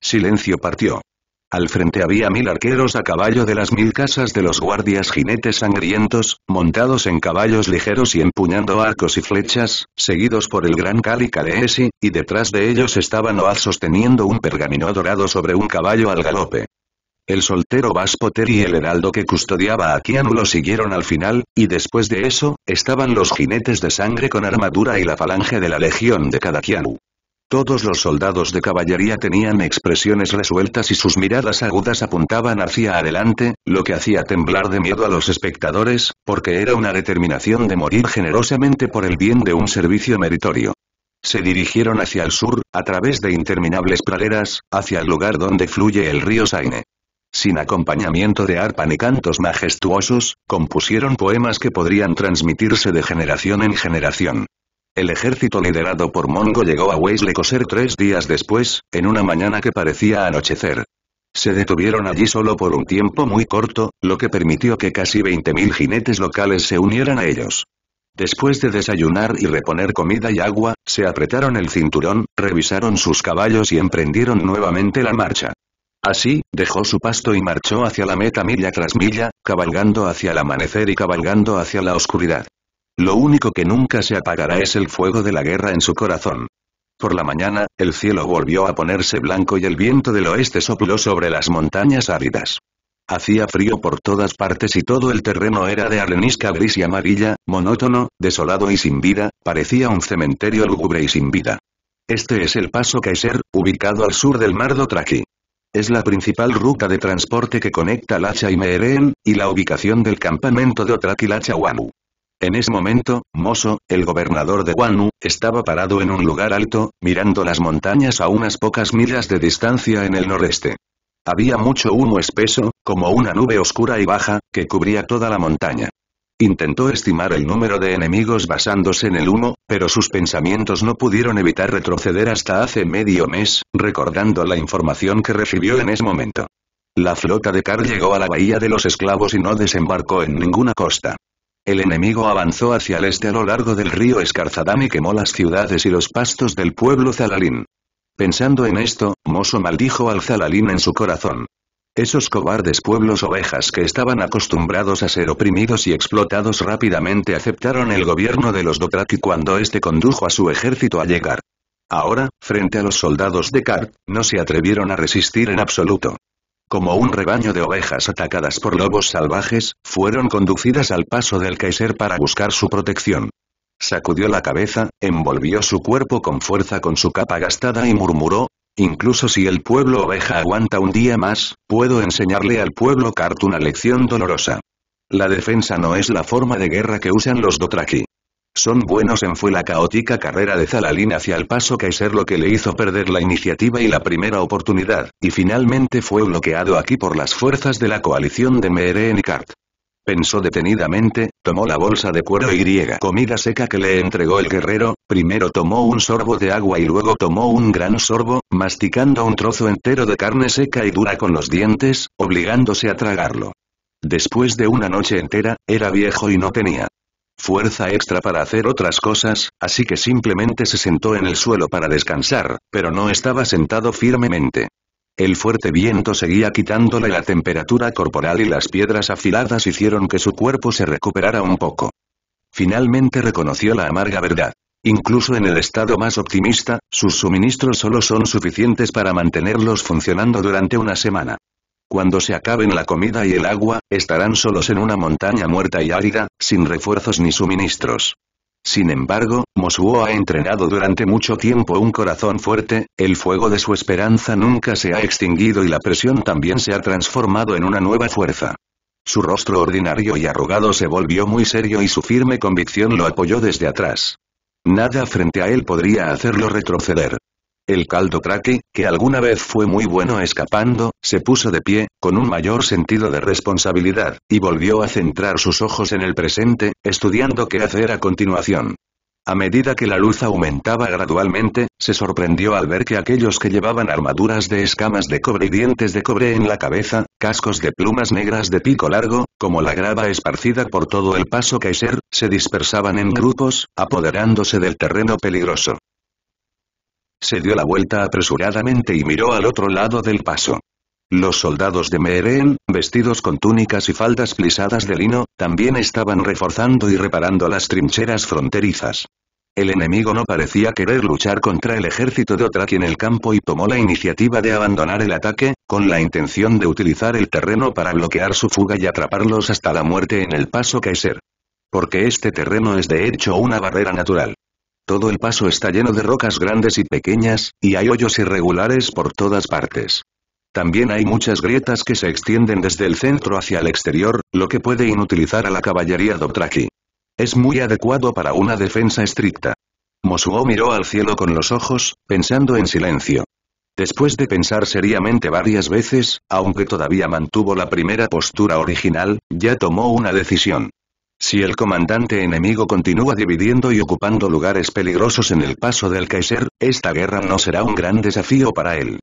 A: Silencio partió. Al frente había mil arqueros a caballo de las mil casas de los guardias jinetes sangrientos, montados en caballos ligeros y empuñando arcos y flechas, seguidos por el gran de Esi, y detrás de ellos estaba Noaz sosteniendo un pergamino dorado sobre un caballo al galope. El soltero Vaspoter y el heraldo que custodiaba a Kianu lo siguieron al final, y después de eso, estaban los jinetes de sangre con armadura y la falange de la legión de cada Kianu. Todos los soldados de caballería tenían expresiones resueltas y sus miradas agudas apuntaban hacia adelante, lo que hacía temblar de miedo a los espectadores, porque era una determinación de morir generosamente por el bien de un servicio meritorio. Se dirigieron hacia el sur, a través de interminables praderas, hacia el lugar donde fluye el río Saine sin acompañamiento de arpa ni cantos majestuosos, compusieron poemas que podrían transmitirse de generación en generación. El ejército liderado por Mongo llegó a Coser tres días después, en una mañana que parecía anochecer. Se detuvieron allí solo por un tiempo muy corto, lo que permitió que casi 20.000 jinetes locales se unieran a ellos. Después de desayunar y reponer comida y agua, se apretaron el cinturón, revisaron sus caballos y emprendieron nuevamente la marcha. Así, dejó su pasto y marchó hacia la meta milla tras milla, cabalgando hacia el amanecer y cabalgando hacia la oscuridad. Lo único que nunca se apagará es el fuego de la guerra en su corazón. Por la mañana, el cielo volvió a ponerse blanco y el viento del oeste sopló sobre las montañas áridas. Hacía frío por todas partes y todo el terreno era de arenisca gris y amarilla, monótono, desolado y sin vida, parecía un cementerio lúgubre y sin vida. Este es el paso Kaiser, ubicado al sur del mar Dotraki. Es la principal ruta de transporte que conecta Lacha y Meeren, y la ubicación del campamento de Otraki Lacha en ese momento, Mozo, el gobernador de Wanu, estaba parado en un lugar alto, mirando las montañas a unas pocas millas de distancia en el noreste. Había mucho humo espeso, como una nube oscura y baja, que cubría toda la montaña. Intentó estimar el número de enemigos basándose en el humo, pero sus pensamientos no pudieron evitar retroceder hasta hace medio mes, recordando la información que recibió en ese momento. La flota de Carr llegó a la bahía de los esclavos y no desembarcó en ninguna costa. El enemigo avanzó hacia el este a lo largo del río Escarzadán y quemó las ciudades y los pastos del pueblo Zalalín. Pensando en esto, Mozo maldijo al Zalalín en su corazón. Esos cobardes pueblos ovejas que estaban acostumbrados a ser oprimidos y explotados rápidamente aceptaron el gobierno de los Dothraki cuando este condujo a su ejército a llegar. Ahora, frente a los soldados de Kart, no se atrevieron a resistir en absoluto como un rebaño de ovejas atacadas por lobos salvajes, fueron conducidas al paso del Kaiser para buscar su protección. Sacudió la cabeza, envolvió su cuerpo con fuerza con su capa gastada y murmuró, Incluso si el pueblo oveja aguanta un día más, puedo enseñarle al pueblo kart una lección dolorosa. La defensa no es la forma de guerra que usan los Dotraki son buenos en fue la caótica carrera de Zalalín hacia el paso Kaiser lo que le hizo perder la iniciativa y la primera oportunidad, y finalmente fue bloqueado aquí por las fuerzas de la coalición de Meeren y Pensó detenidamente, tomó la bolsa de cuero y griega comida seca que le entregó el guerrero, primero tomó un sorbo de agua y luego tomó un gran sorbo, masticando un trozo entero de carne seca y dura con los dientes, obligándose a tragarlo. Después de una noche entera, era viejo y no tenía fuerza extra para hacer otras cosas, así que simplemente se sentó en el suelo para descansar, pero no estaba sentado firmemente. El fuerte viento seguía quitándole la temperatura corporal y las piedras afiladas hicieron que su cuerpo se recuperara un poco. Finalmente reconoció la amarga verdad. Incluso en el estado más optimista, sus suministros solo son suficientes para mantenerlos funcionando durante una semana. Cuando se acaben la comida y el agua, estarán solos en una montaña muerta y árida, sin refuerzos ni suministros. Sin embargo, Mosuo ha entrenado durante mucho tiempo un corazón fuerte, el fuego de su esperanza nunca se ha extinguido y la presión también se ha transformado en una nueva fuerza. Su rostro ordinario y arrugado se volvió muy serio y su firme convicción lo apoyó desde atrás. Nada frente a él podría hacerlo retroceder. El caldo craque, que alguna vez fue muy bueno escapando, se puso de pie, con un mayor sentido de responsabilidad, y volvió a centrar sus ojos en el presente, estudiando qué hacer a continuación. A medida que la luz aumentaba gradualmente, se sorprendió al ver que aquellos que llevaban armaduras de escamas de cobre y dientes de cobre en la cabeza, cascos de plumas negras de pico largo, como la grava esparcida por todo el paso Kaiser, se dispersaban en grupos, apoderándose del terreno peligroso. Se dio la vuelta apresuradamente y miró al otro lado del paso. Los soldados de Meeren, vestidos con túnicas y faldas plisadas de lino, también estaban reforzando y reparando las trincheras fronterizas. El enemigo no parecía querer luchar contra el ejército de Otraki en el campo y tomó la iniciativa de abandonar el ataque, con la intención de utilizar el terreno para bloquear su fuga y atraparlos hasta la muerte en el paso Kaiser. Porque este terreno es de hecho una barrera natural. Todo el paso está lleno de rocas grandes y pequeñas, y hay hoyos irregulares por todas partes. También hay muchas grietas que se extienden desde el centro hacia el exterior, lo que puede inutilizar a la caballería Dothraki. Es muy adecuado para una defensa estricta. Mosuo miró al cielo con los ojos, pensando en silencio. Después de pensar seriamente varias veces, aunque todavía mantuvo la primera postura original, ya tomó una decisión. Si el comandante enemigo continúa dividiendo y ocupando lugares peligrosos en el paso del Kaiser, esta guerra no será un gran desafío para él.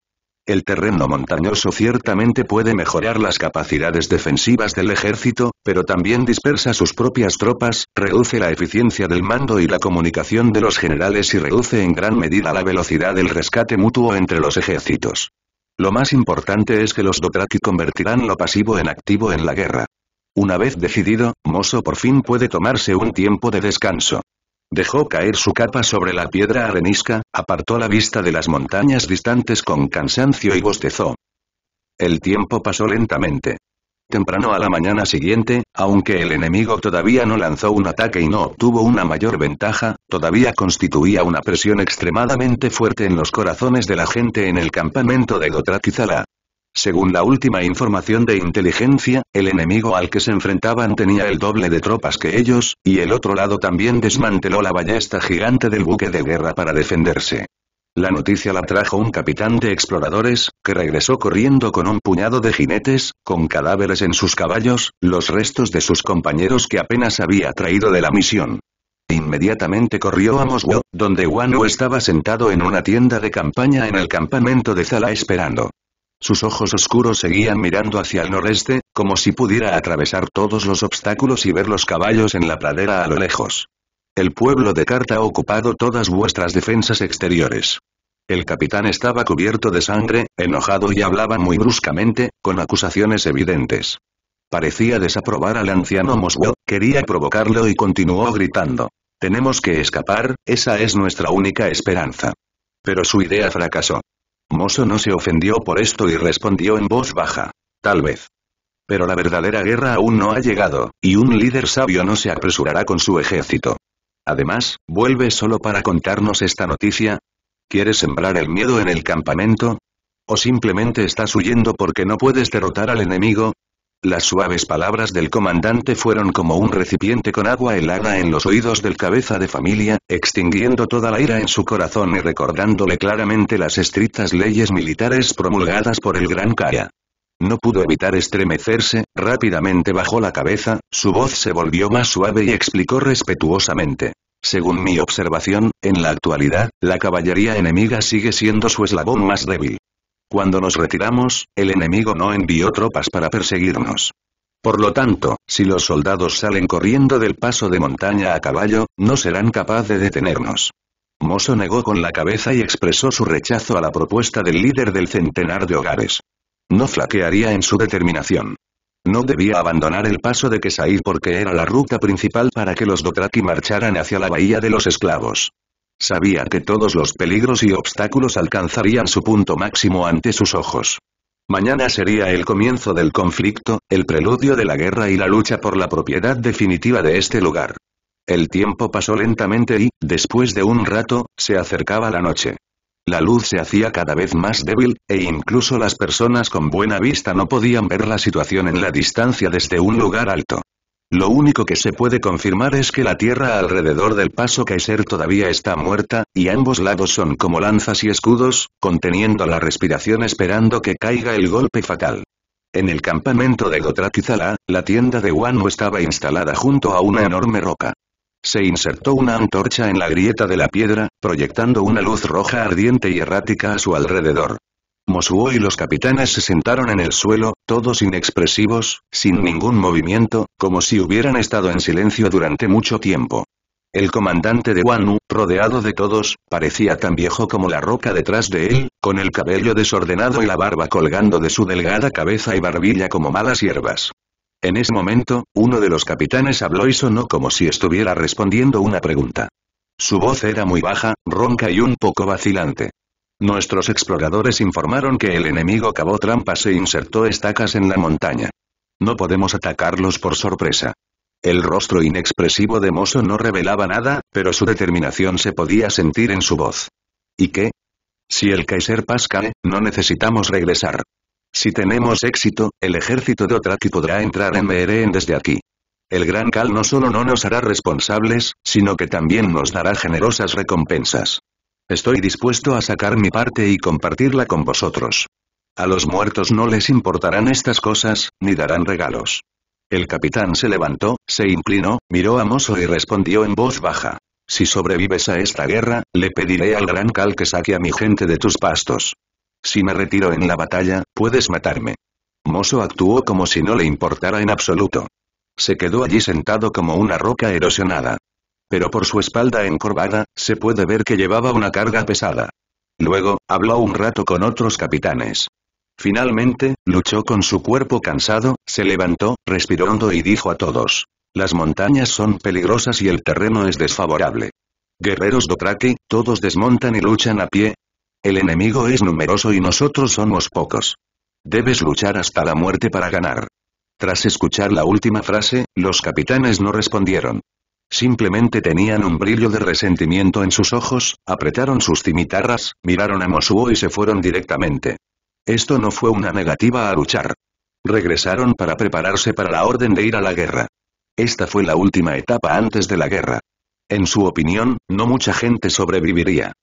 A: El terreno montañoso ciertamente puede mejorar las capacidades defensivas del ejército, pero también dispersa sus propias tropas, reduce la eficiencia del mando y la comunicación de los generales y reduce en gran medida la velocidad del rescate mutuo entre los ejércitos. Lo más importante es que los Dothraki convertirán lo pasivo en activo en la guerra. Una vez decidido, Mozo por fin puede tomarse un tiempo de descanso. Dejó caer su capa sobre la piedra arenisca, apartó la vista de las montañas distantes con cansancio y bostezó. El tiempo pasó lentamente. Temprano a la mañana siguiente, aunque el enemigo todavía no lanzó un ataque y no obtuvo una mayor ventaja, todavía constituía una presión extremadamente fuerte en los corazones de la gente en el campamento de Dotrakizala. Según la última información de inteligencia, el enemigo al que se enfrentaban tenía el doble de tropas que ellos, y el otro lado también desmanteló la ballesta gigante del buque de guerra para defenderse. La noticia la trajo un capitán de exploradores, que regresó corriendo con un puñado de jinetes, con cadáveres en sus caballos, los restos de sus compañeros que apenas había traído de la misión. Inmediatamente corrió a Moswó, donde Wano estaba sentado en una tienda de campaña en el campamento de Zala esperando. Sus ojos oscuros seguían mirando hacia el noreste, como si pudiera atravesar todos los obstáculos y ver los caballos en la pradera a lo lejos. El pueblo de Carta ha ocupado todas vuestras defensas exteriores. El capitán estaba cubierto de sangre, enojado y hablaba muy bruscamente, con acusaciones evidentes. Parecía desaprobar al anciano Moswell, quería provocarlo y continuó gritando. Tenemos que escapar, esa es nuestra única esperanza. Pero su idea fracasó. Moso no se ofendió por esto y respondió en voz baja. Tal vez. Pero la verdadera guerra aún no ha llegado, y un líder sabio no se apresurará con su ejército. Además, vuelve solo para contarnos esta noticia. ¿Quieres sembrar el miedo en el campamento? ¿O simplemente estás huyendo porque no puedes derrotar al enemigo? Las suaves palabras del comandante fueron como un recipiente con agua helada en los oídos del cabeza de familia, extinguiendo toda la ira en su corazón y recordándole claramente las estrictas leyes militares promulgadas por el Gran Kaya. No pudo evitar estremecerse, rápidamente bajó la cabeza, su voz se volvió más suave y explicó respetuosamente. Según mi observación, en la actualidad, la caballería enemiga sigue siendo su eslabón más débil. Cuando nos retiramos, el enemigo no envió tropas para perseguirnos. Por lo tanto, si los soldados salen corriendo del paso de montaña a caballo, no serán capaces de detenernos. Mosso negó con la cabeza y expresó su rechazo a la propuesta del líder del centenar de hogares. No flaquearía en su determinación. No debía abandonar el paso de Quesai porque era la ruta principal para que los Dothraki marcharan hacia la bahía de los esclavos. Sabía que todos los peligros y obstáculos alcanzarían su punto máximo ante sus ojos. Mañana sería el comienzo del conflicto, el preludio de la guerra y la lucha por la propiedad definitiva de este lugar. El tiempo pasó lentamente y, después de un rato, se acercaba la noche. La luz se hacía cada vez más débil, e incluso las personas con buena vista no podían ver la situación en la distancia desde un lugar alto. Lo único que se puede confirmar es que la tierra alrededor del paso Kaiser todavía está muerta, y ambos lados son como lanzas y escudos, conteniendo la respiración esperando que caiga el golpe fatal. En el campamento de Gotrakizala, la tienda de Wano estaba instalada junto a una enorme roca. Se insertó una antorcha en la grieta de la piedra, proyectando una luz roja ardiente y errática a su alrededor. Mosuo y los capitanes se sentaron en el suelo, todos inexpresivos, sin ningún movimiento, como si hubieran estado en silencio durante mucho tiempo. El comandante de Wanu, rodeado de todos, parecía tan viejo como la roca detrás de él, con el cabello desordenado y la barba colgando de su delgada cabeza y barbilla como malas hierbas. En ese momento, uno de los capitanes habló y sonó como si estuviera respondiendo una pregunta. Su voz era muy baja, ronca y un poco vacilante. Nuestros exploradores informaron que el enemigo cavó trampas e insertó estacas en la montaña. No podemos atacarlos por sorpresa. El rostro inexpresivo de Mozo no revelaba nada, pero su determinación se podía sentir en su voz. ¿Y qué? Si el Kaiser Paz cae, no necesitamos regresar. Si tenemos éxito, el ejército de Otraki podrá entrar en Meeren desde aquí. El Gran Cal no solo no nos hará responsables, sino que también nos dará generosas recompensas. Estoy dispuesto a sacar mi parte y compartirla con vosotros. A los muertos no les importarán estas cosas, ni darán regalos. El capitán se levantó, se inclinó, miró a Mozo y respondió en voz baja. Si sobrevives a esta guerra, le pediré al gran Cal que saque a mi gente de tus pastos. Si me retiro en la batalla, puedes matarme. Mozo actuó como si no le importara en absoluto. Se quedó allí sentado como una roca erosionada pero por su espalda encorvada, se puede ver que llevaba una carga pesada. Luego, habló un rato con otros capitanes. Finalmente, luchó con su cuerpo cansado, se levantó, respiró hondo y dijo a todos. Las montañas son peligrosas y el terreno es desfavorable. Guerreros Dothraki, todos desmontan y luchan a pie. El enemigo es numeroso y nosotros somos pocos. Debes luchar hasta la muerte para ganar. Tras escuchar la última frase, los capitanes no respondieron. Simplemente tenían un brillo de resentimiento en sus ojos, apretaron sus cimitarras, miraron a Mosuo y se fueron directamente. Esto no fue una negativa a luchar. Regresaron para prepararse para la orden de ir a la guerra. Esta fue la última etapa antes de la guerra. En su opinión, no mucha gente sobreviviría.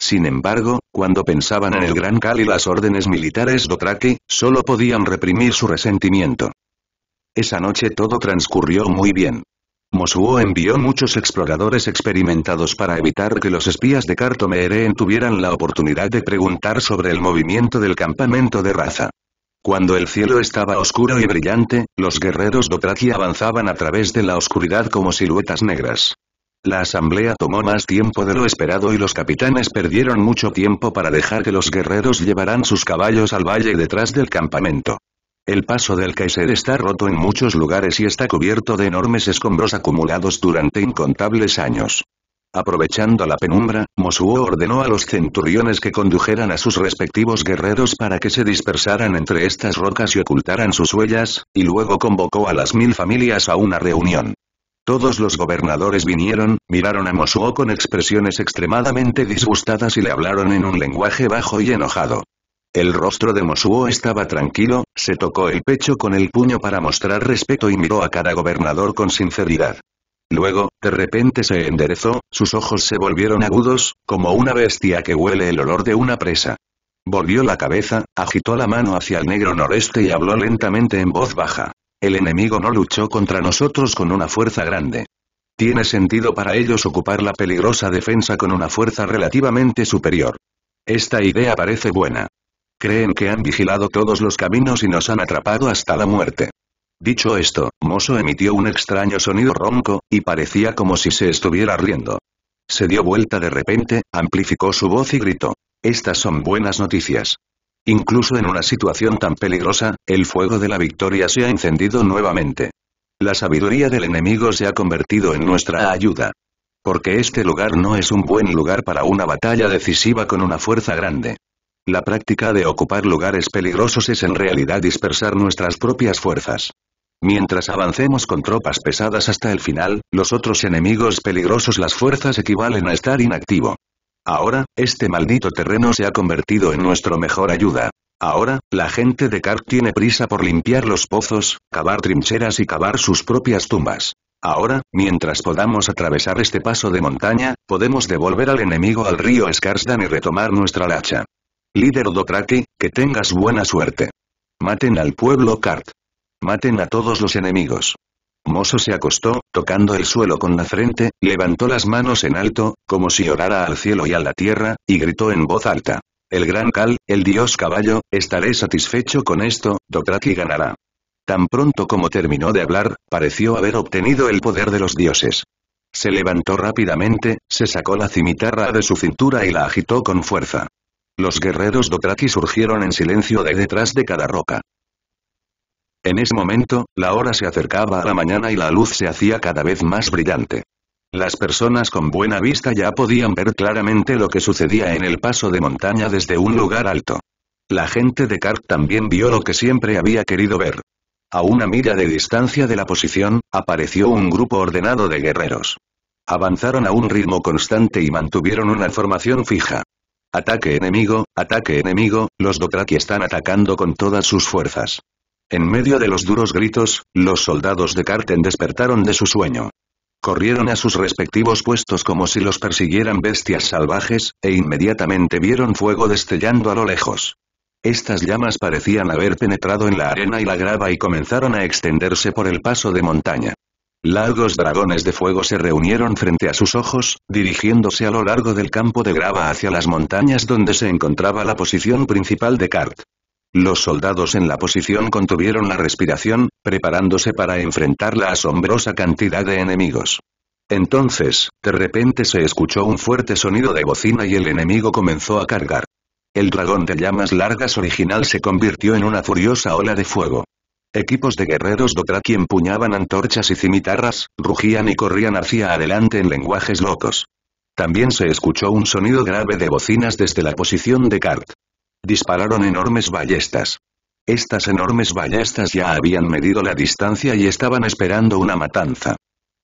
A: Sin embargo, cuando pensaban en el Gran Cal y las órdenes militares Dotraki, solo podían reprimir su resentimiento. Esa noche todo transcurrió muy bien. Mosuo envió muchos exploradores experimentados para evitar que los espías de Cartomeeren tuvieran la oportunidad de preguntar sobre el movimiento del campamento de raza. Cuando el cielo estaba oscuro y brillante, los guerreros Dothraki avanzaban a través de la oscuridad como siluetas negras. La asamblea tomó más tiempo de lo esperado y los capitanes perdieron mucho tiempo para dejar que los guerreros llevaran sus caballos al valle detrás del campamento. El paso del Kaiser está roto en muchos lugares y está cubierto de enormes escombros acumulados durante incontables años. Aprovechando la penumbra, Mosuo ordenó a los centuriones que condujeran a sus respectivos guerreros para que se dispersaran entre estas rocas y ocultaran sus huellas, y luego convocó a las mil familias a una reunión. Todos los gobernadores vinieron, miraron a Mosuo con expresiones extremadamente disgustadas y le hablaron en un lenguaje bajo y enojado. El rostro de Mosuo estaba tranquilo, se tocó el pecho con el puño para mostrar respeto y miró a cada gobernador con sinceridad. Luego, de repente se enderezó, sus ojos se volvieron agudos, como una bestia que huele el olor de una presa. Volvió la cabeza, agitó la mano hacia el negro noreste y habló lentamente en voz baja. El enemigo no luchó contra nosotros con una fuerza grande. Tiene sentido para ellos ocupar la peligrosa defensa con una fuerza relativamente superior. Esta idea parece buena. Creen que han vigilado todos los caminos y nos han atrapado hasta la muerte. Dicho esto, Mozo emitió un extraño sonido ronco, y parecía como si se estuviera riendo. Se dio vuelta de repente, amplificó su voz y gritó. Estas son buenas noticias. Incluso en una situación tan peligrosa, el fuego de la victoria se ha encendido nuevamente. La sabiduría del enemigo se ha convertido en nuestra ayuda. Porque este lugar no es un buen lugar para una batalla decisiva con una fuerza grande. La práctica de ocupar lugares peligrosos es en realidad dispersar nuestras propias fuerzas. Mientras avancemos con tropas pesadas hasta el final, los otros enemigos peligrosos las fuerzas equivalen a estar inactivo. Ahora, este maldito terreno se ha convertido en nuestro mejor ayuda. Ahora, la gente de Kark tiene prisa por limpiar los pozos, cavar trincheras y cavar sus propias tumbas. Ahora, mientras podamos atravesar este paso de montaña, podemos devolver al enemigo al río Skarsdan y retomar nuestra lacha. Líder Dothraki, que tengas buena suerte. Maten al pueblo Kart. Maten a todos los enemigos. Mozo se acostó, tocando el suelo con la frente, levantó las manos en alto, como si orara al cielo y a la tierra, y gritó en voz alta. El gran Cal, el dios caballo, estaré satisfecho con esto, Dothraki ganará. Tan pronto como terminó de hablar, pareció haber obtenido el poder de los dioses. Se levantó rápidamente, se sacó la cimitarra de su cintura y la agitó con fuerza. Los guerreros Dothraki surgieron en silencio de detrás de cada roca. En ese momento, la hora se acercaba a la mañana y la luz se hacía cada vez más brillante. Las personas con buena vista ya podían ver claramente lo que sucedía en el paso de montaña desde un lugar alto. La gente de Kark también vio lo que siempre había querido ver. A una milla de distancia de la posición, apareció un grupo ordenado de guerreros. Avanzaron a un ritmo constante y mantuvieron una formación fija. Ataque enemigo, ataque enemigo, los Dothraki están atacando con todas sus fuerzas. En medio de los duros gritos, los soldados de Karten despertaron de su sueño. Corrieron a sus respectivos puestos como si los persiguieran bestias salvajes, e inmediatamente vieron fuego destellando a lo lejos. Estas llamas parecían haber penetrado en la arena y la grava y comenzaron a extenderse por el paso de montaña. Largos dragones de fuego se reunieron frente a sus ojos, dirigiéndose a lo largo del campo de grava hacia las montañas donde se encontraba la posición principal de Kart. Los soldados en la posición contuvieron la respiración, preparándose para enfrentar la asombrosa cantidad de enemigos. Entonces, de repente se escuchó un fuerte sonido de bocina y el enemigo comenzó a cargar. El dragón de llamas largas original se convirtió en una furiosa ola de fuego. Equipos de guerreros Dothraki empuñaban antorchas y cimitarras, rugían y corrían hacia adelante en lenguajes locos. También se escuchó un sonido grave de bocinas desde la posición de Kart. Dispararon enormes ballestas. Estas enormes ballestas ya habían medido la distancia y estaban esperando una matanza.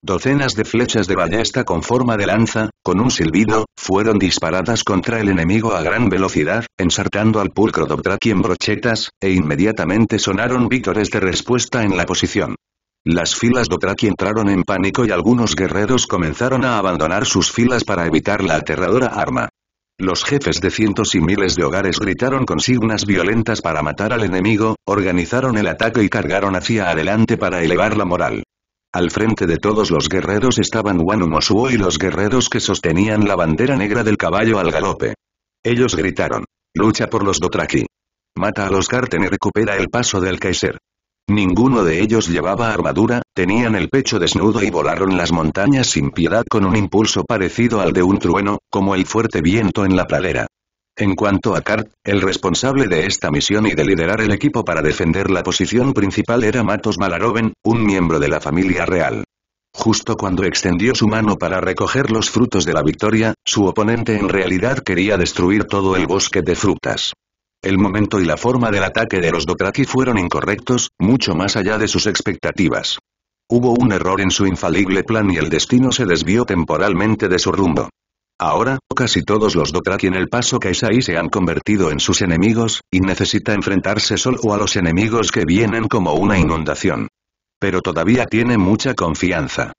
A: Docenas de flechas de ballesta con forma de lanza, con un silbido, fueron disparadas contra el enemigo a gran velocidad, ensartando al pulcro Dothraki en brochetas, e inmediatamente sonaron vítores de respuesta en la posición. Las filas Dothraki entraron en pánico y algunos guerreros comenzaron a abandonar sus filas para evitar la aterradora arma. Los jefes de cientos y miles de hogares gritaron consignas violentas para matar al enemigo, organizaron el ataque y cargaron hacia adelante para elevar la moral. Al frente de todos los guerreros estaban Wanumosuo y los guerreros que sostenían la bandera negra del caballo al galope. Ellos gritaron. Lucha por los Dotraki. Mata a los Garten y recupera el paso del Kaiser. Ninguno de ellos llevaba armadura, tenían el pecho desnudo y volaron las montañas sin piedad con un impulso parecido al de un trueno, como el fuerte viento en la pradera. En cuanto a Kart, el responsable de esta misión y de liderar el equipo para defender la posición principal era Matos Malaroven, un miembro de la familia real. Justo cuando extendió su mano para recoger los frutos de la victoria, su oponente en realidad quería destruir todo el bosque de frutas. El momento y la forma del ataque de los Dotraki fueron incorrectos, mucho más allá de sus expectativas. Hubo un error en su infalible plan y el destino se desvió temporalmente de su rumbo. Ahora, casi todos los Dothraki en el paso que ahí se han convertido en sus enemigos, y necesita enfrentarse solo a los enemigos que vienen como una inundación. Pero todavía tiene mucha confianza.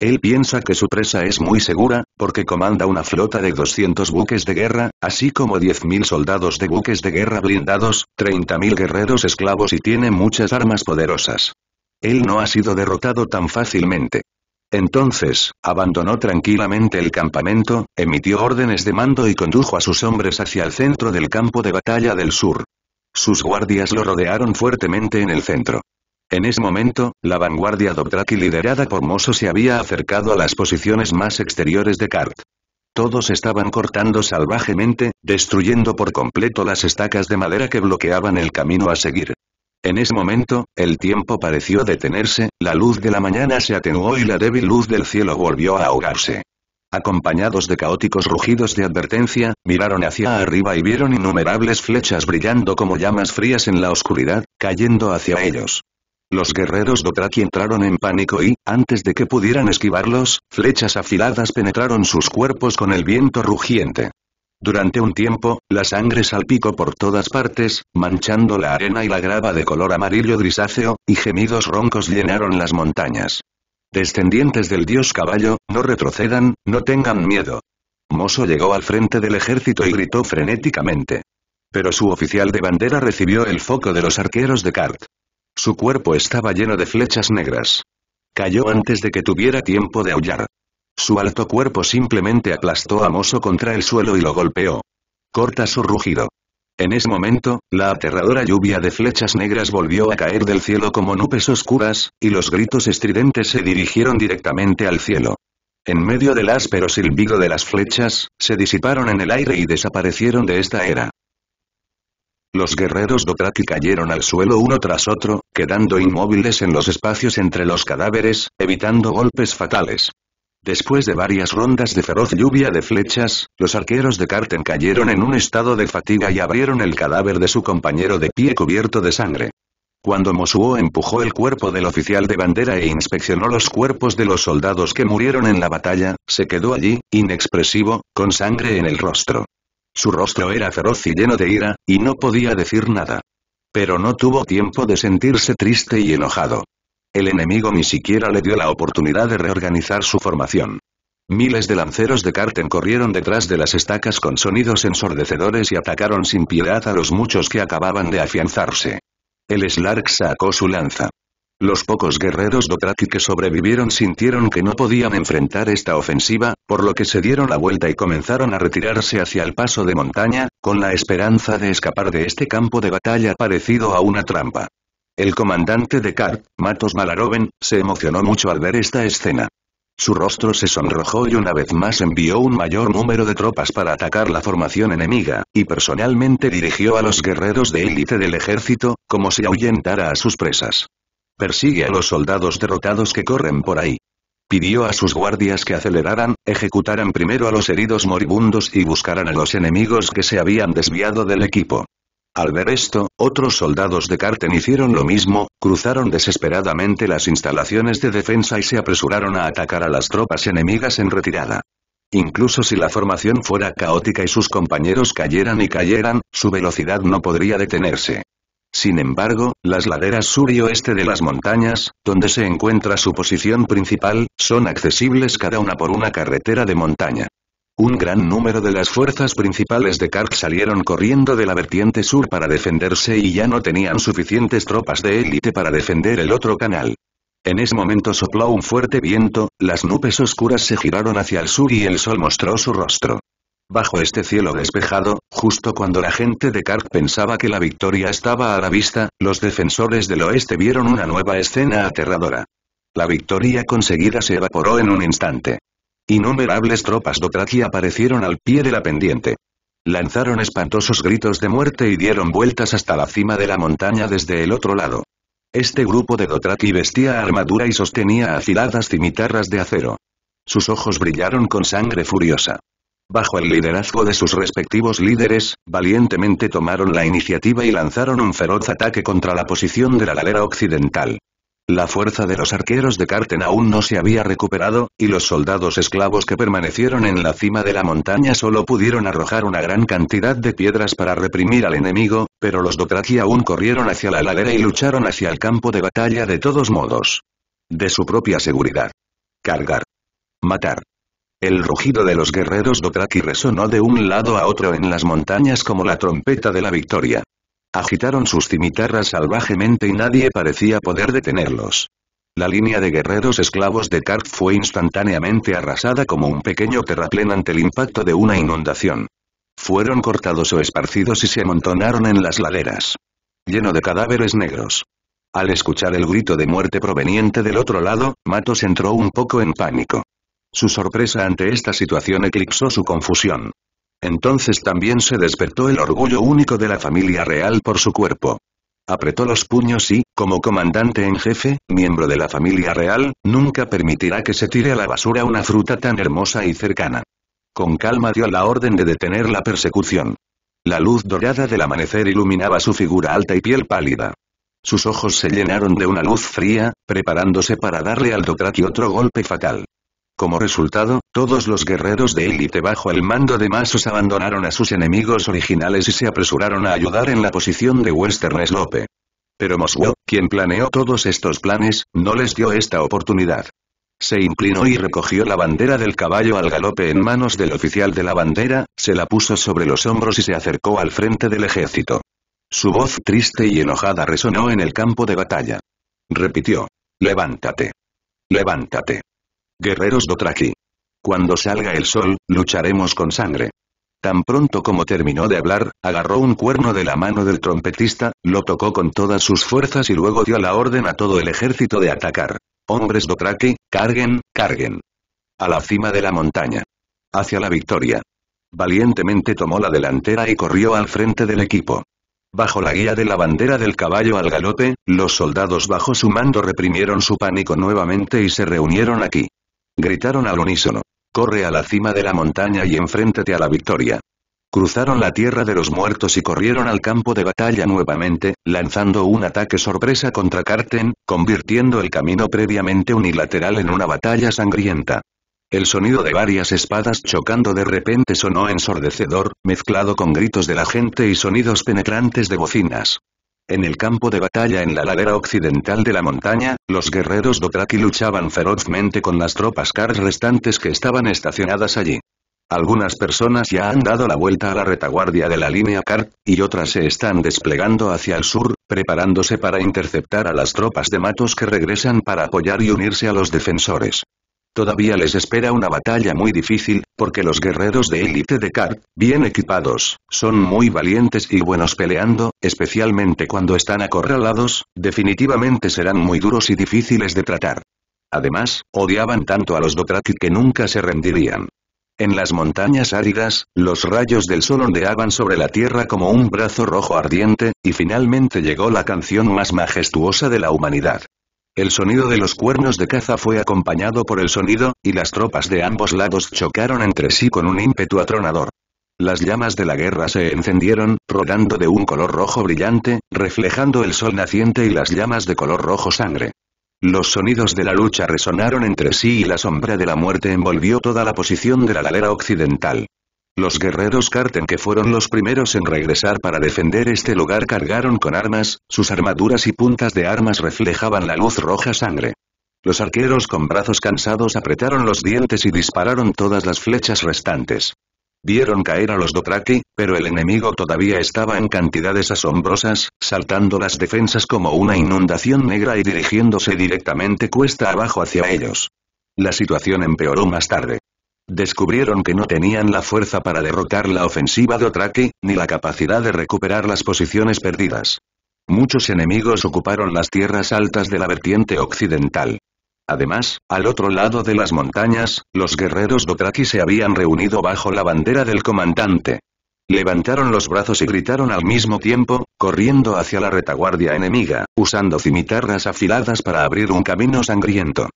A: Él piensa que su presa es muy segura, porque comanda una flota de 200 buques de guerra, así como 10.000 soldados de buques de guerra blindados, 30.000 guerreros esclavos y tiene muchas armas poderosas. Él no ha sido derrotado tan fácilmente. Entonces, abandonó tranquilamente el campamento, emitió órdenes de mando y condujo a sus hombres hacia el centro del campo de batalla del sur. Sus guardias lo rodearon fuertemente en el centro. En ese momento, la vanguardia Dobdraki liderada por Mosso se había acercado a las posiciones más exteriores de Kart. Todos estaban cortando salvajemente, destruyendo por completo las estacas de madera que bloqueaban el camino a seguir. En ese momento, el tiempo pareció detenerse, la luz de la mañana se atenuó y la débil luz del cielo volvió a ahogarse. Acompañados de caóticos rugidos de advertencia, miraron hacia arriba y vieron innumerables flechas brillando como llamas frías en la oscuridad, cayendo hacia ellos. Los guerreros Dothraki entraron en pánico y, antes de que pudieran esquivarlos, flechas afiladas penetraron sus cuerpos con el viento rugiente. Durante un tiempo, la sangre salpicó por todas partes, manchando la arena y la grava de color amarillo grisáceo, y gemidos roncos llenaron las montañas. Descendientes del dios caballo, no retrocedan, no tengan miedo. Mozo llegó al frente del ejército y gritó frenéticamente. Pero su oficial de bandera recibió el foco de los arqueros de Kart. Su cuerpo estaba lleno de flechas negras. Cayó antes de que tuviera tiempo de aullar. Su alto cuerpo simplemente aplastó a Mosso contra el suelo y lo golpeó. Corta su rugido. En ese momento, la aterradora lluvia de flechas negras volvió a caer del cielo como nubes oscuras, y los gritos estridentes se dirigieron directamente al cielo. En medio del áspero silbido de las flechas, se disiparon en el aire y desaparecieron de esta era. Los guerreros Dothraki cayeron al suelo uno tras otro, quedando inmóviles en los espacios entre los cadáveres, evitando golpes fatales. Después de varias rondas de feroz lluvia de flechas, los arqueros de Carten cayeron en un estado de fatiga y abrieron el cadáver de su compañero de pie cubierto de sangre. Cuando Mosuo empujó el cuerpo del oficial de bandera e inspeccionó los cuerpos de los soldados que murieron en la batalla, se quedó allí, inexpresivo, con sangre en el rostro. Su rostro era feroz y lleno de ira, y no podía decir nada. Pero no tuvo tiempo de sentirse triste y enojado. El enemigo ni siquiera le dio la oportunidad de reorganizar su formación. Miles de lanceros de Karten corrieron detrás de las estacas con sonidos ensordecedores y atacaron sin piedad a los muchos que acababan de afianzarse. El Slark sacó su lanza. Los pocos guerreros Dothraki que sobrevivieron sintieron que no podían enfrentar esta ofensiva, por lo que se dieron la vuelta y comenzaron a retirarse hacia el paso de montaña, con la esperanza de escapar de este campo de batalla parecido a una trampa. El comandante de CART, Matos Malaroven, se emocionó mucho al ver esta escena. Su rostro se sonrojó y una vez más envió un mayor número de tropas para atacar la formación enemiga, y personalmente dirigió a los guerreros de élite del ejército, como si ahuyentara a sus presas. Persigue a los soldados derrotados que corren por ahí. Pidió a sus guardias que aceleraran, ejecutaran primero a los heridos moribundos y buscaran a los enemigos que se habían desviado del equipo. Al ver esto, otros soldados de Carten hicieron lo mismo, cruzaron desesperadamente las instalaciones de defensa y se apresuraron a atacar a las tropas enemigas en retirada. Incluso si la formación fuera caótica y sus compañeros cayeran y cayeran, su velocidad no podría detenerse. Sin embargo, las laderas sur y oeste de las montañas, donde se encuentra su posición principal, son accesibles cada una por una carretera de montaña. Un gran número de las fuerzas principales de Kark salieron corriendo de la vertiente sur para defenderse y ya no tenían suficientes tropas de élite para defender el otro canal. En ese momento sopló un fuerte viento, las nubes oscuras se giraron hacia el sur y el sol mostró su rostro. Bajo este cielo despejado, justo cuando la gente de Kark pensaba que la victoria estaba a la vista, los defensores del oeste vieron una nueva escena aterradora. La victoria conseguida se evaporó en un instante. Innumerables tropas Dothraki aparecieron al pie de la pendiente. Lanzaron espantosos gritos de muerte y dieron vueltas hasta la cima de la montaña desde el otro lado. Este grupo de Dothraki vestía armadura y sostenía afiladas cimitarras de acero. Sus ojos brillaron con sangre furiosa. Bajo el liderazgo de sus respectivos líderes, valientemente tomaron la iniciativa y lanzaron un feroz ataque contra la posición de la galera occidental. La fuerza de los arqueros de Carten aún no se había recuperado, y los soldados esclavos que permanecieron en la cima de la montaña solo pudieron arrojar una gran cantidad de piedras para reprimir al enemigo, pero los Dothraki aún corrieron hacia la ladera y lucharon hacia el campo de batalla de todos modos. De su propia seguridad. Cargar. Matar. El rugido de los guerreros Dothraki resonó de un lado a otro en las montañas como la trompeta de la victoria. Agitaron sus cimitarras salvajemente y nadie parecía poder detenerlos. La línea de guerreros esclavos de Kark fue instantáneamente arrasada como un pequeño terraplén ante el impacto de una inundación. Fueron cortados o esparcidos y se amontonaron en las laderas. Lleno de cadáveres negros. Al escuchar el grito de muerte proveniente del otro lado, Matos entró un poco en pánico. Su sorpresa ante esta situación eclipsó su confusión. Entonces también se despertó el orgullo único de la familia real por su cuerpo. Apretó los puños y, como comandante en jefe, miembro de la familia real, nunca permitirá que se tire a la basura una fruta tan hermosa y cercana. Con calma dio la orden de detener la persecución. La luz dorada del amanecer iluminaba su figura alta y piel pálida. Sus ojos se llenaron de una luz fría, preparándose para darle al Dothraki otro golpe fatal. Como resultado, todos los guerreros de élite bajo el mando de Masos abandonaron a sus enemigos originales y se apresuraron a ayudar en la posición de Western Slope. Pero Moswo, quien planeó todos estos planes, no les dio esta oportunidad. Se inclinó y recogió la bandera del caballo al galope en manos del oficial de la bandera, se la puso sobre los hombros y se acercó al frente del ejército. Su voz triste y enojada resonó en el campo de batalla. Repitió. Levántate. Levántate. Guerreros Dotraki. Cuando salga el sol, lucharemos con sangre. Tan pronto como terminó de hablar, agarró un cuerno de la mano del trompetista, lo tocó con todas sus fuerzas y luego dio la orden a todo el ejército de atacar. Hombres Dothraki, carguen, carguen. A la cima de la montaña. Hacia la victoria. Valientemente tomó la delantera y corrió al frente del equipo. Bajo la guía de la bandera del caballo al galope, los soldados bajo su mando reprimieron su pánico nuevamente y se reunieron aquí. Gritaron al unísono. Corre a la cima de la montaña y enfréntate a la victoria. Cruzaron la tierra de los muertos y corrieron al campo de batalla nuevamente, lanzando un ataque sorpresa contra Carten, convirtiendo el camino previamente unilateral en una batalla sangrienta. El sonido de varias espadas chocando de repente sonó ensordecedor, mezclado con gritos de la gente y sonidos penetrantes de bocinas. En el campo de batalla en la ladera occidental de la montaña, los guerreros Dothraki luchaban ferozmente con las tropas Kars restantes que estaban estacionadas allí. Algunas personas ya han dado la vuelta a la retaguardia de la línea Kart y otras se están desplegando hacia el sur, preparándose para interceptar a las tropas de Matos que regresan para apoyar y unirse a los defensores. Todavía les espera una batalla muy difícil, porque los guerreros de élite de Kart, bien equipados, son muy valientes y buenos peleando, especialmente cuando están acorralados, definitivamente serán muy duros y difíciles de tratar. Además, odiaban tanto a los Dothraki que nunca se rendirían. En las montañas áridas, los rayos del sol ondeaban sobre la tierra como un brazo rojo ardiente, y finalmente llegó la canción más majestuosa de la humanidad. El sonido de los cuernos de caza fue acompañado por el sonido, y las tropas de ambos lados chocaron entre sí con un ímpetu atronador. Las llamas de la guerra se encendieron, rodando de un color rojo brillante, reflejando el sol naciente y las llamas de color rojo sangre. Los sonidos de la lucha resonaron entre sí y la sombra de la muerte envolvió toda la posición de la galera occidental. Los guerreros Karten que fueron los primeros en regresar para defender este lugar cargaron con armas, sus armaduras y puntas de armas reflejaban la luz roja sangre. Los arqueros con brazos cansados apretaron los dientes y dispararon todas las flechas restantes. Vieron caer a los Dothraki, pero el enemigo todavía estaba en cantidades asombrosas, saltando las defensas como una inundación negra y dirigiéndose directamente cuesta abajo hacia ellos. La situación empeoró más tarde descubrieron que no tenían la fuerza para derrotar la ofensiva de Otraki, ni la capacidad de recuperar las posiciones perdidas. Muchos enemigos ocuparon las tierras altas de la vertiente occidental. Además, al otro lado de las montañas, los guerreros Dothraki se habían reunido bajo la bandera del comandante. Levantaron los brazos y gritaron al mismo tiempo, corriendo hacia la retaguardia enemiga, usando cimitarras afiladas para abrir un camino sangriento.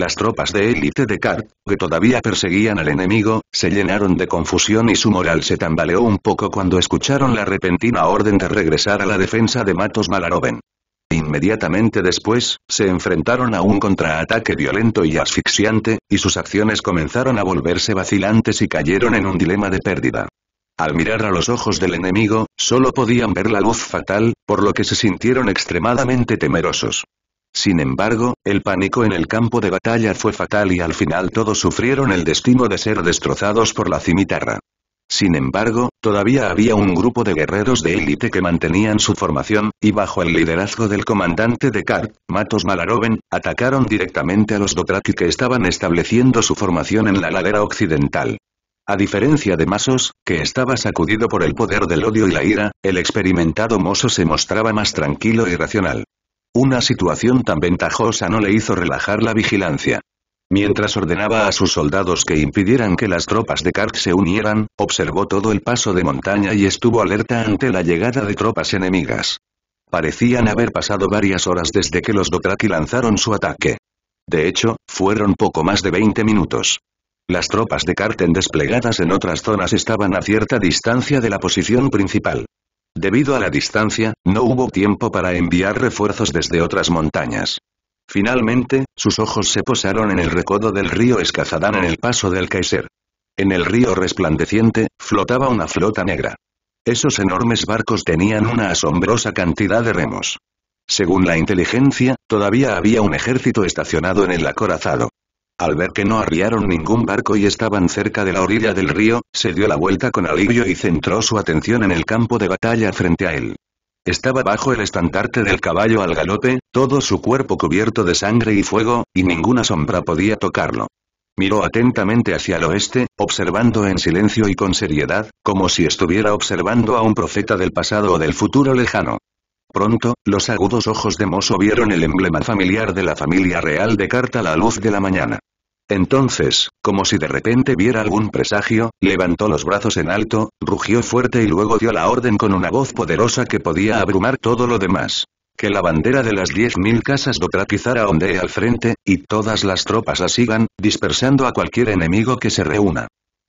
A: Las tropas de élite de Kart, que todavía perseguían al enemigo, se llenaron de confusión y su moral se tambaleó un poco cuando escucharon la repentina orden de regresar a la defensa de Matos Malaroven. Inmediatamente después, se enfrentaron a un contraataque violento y asfixiante, y sus acciones comenzaron a volverse vacilantes y cayeron en un dilema de pérdida. Al mirar a los ojos del enemigo, solo podían ver la luz fatal, por lo que se sintieron extremadamente temerosos. Sin embargo, el pánico en el campo de batalla fue fatal y al final todos sufrieron el destino de ser destrozados por la cimitarra. Sin embargo, todavía había un grupo de guerreros de élite que mantenían su formación, y bajo el liderazgo del comandante de kart Matos Malaroven, atacaron directamente a los Dothraki que estaban estableciendo su formación en la ladera occidental. A diferencia de Masos, que estaba sacudido por el poder del odio y la ira, el experimentado Moso se mostraba más tranquilo y racional. Una situación tan ventajosa no le hizo relajar la vigilancia. Mientras ordenaba a sus soldados que impidieran que las tropas de Kark se unieran, observó todo el paso de montaña y estuvo alerta ante la llegada de tropas enemigas. Parecían haber pasado varias horas desde que los Dothraki lanzaron su ataque. De hecho, fueron poco más de 20 minutos. Las tropas de Karten desplegadas en otras zonas estaban a cierta distancia de la posición principal. Debido a la distancia, no hubo tiempo para enviar refuerzos desde otras montañas. Finalmente, sus ojos se posaron en el recodo del río Escazadán en el paso del Kaiser. En el río resplandeciente, flotaba una flota negra. Esos enormes barcos tenían una asombrosa cantidad de remos. Según la inteligencia, todavía había un ejército estacionado en el acorazado. Al ver que no arriaron ningún barco y estaban cerca de la orilla del río, se dio la vuelta con alivio y centró su atención en el campo de batalla frente a él. Estaba bajo el estandarte del caballo al galope, todo su cuerpo cubierto de sangre y fuego, y ninguna sombra podía tocarlo. Miró atentamente hacia el oeste, observando en silencio y con seriedad, como si estuviera observando a un profeta del pasado o del futuro lejano. Pronto, los agudos ojos de Mozo vieron el emblema familiar de la familia real de Carta a la luz de la mañana. Entonces, como si de repente viera algún presagio, levantó los brazos en alto, rugió fuerte y luego dio la orden con una voz poderosa que podía abrumar todo lo demás. Que la bandera de las diez mil casas pizarra ondee al frente, y todas las tropas la sigan, dispersando a cualquier enemigo que se reúna.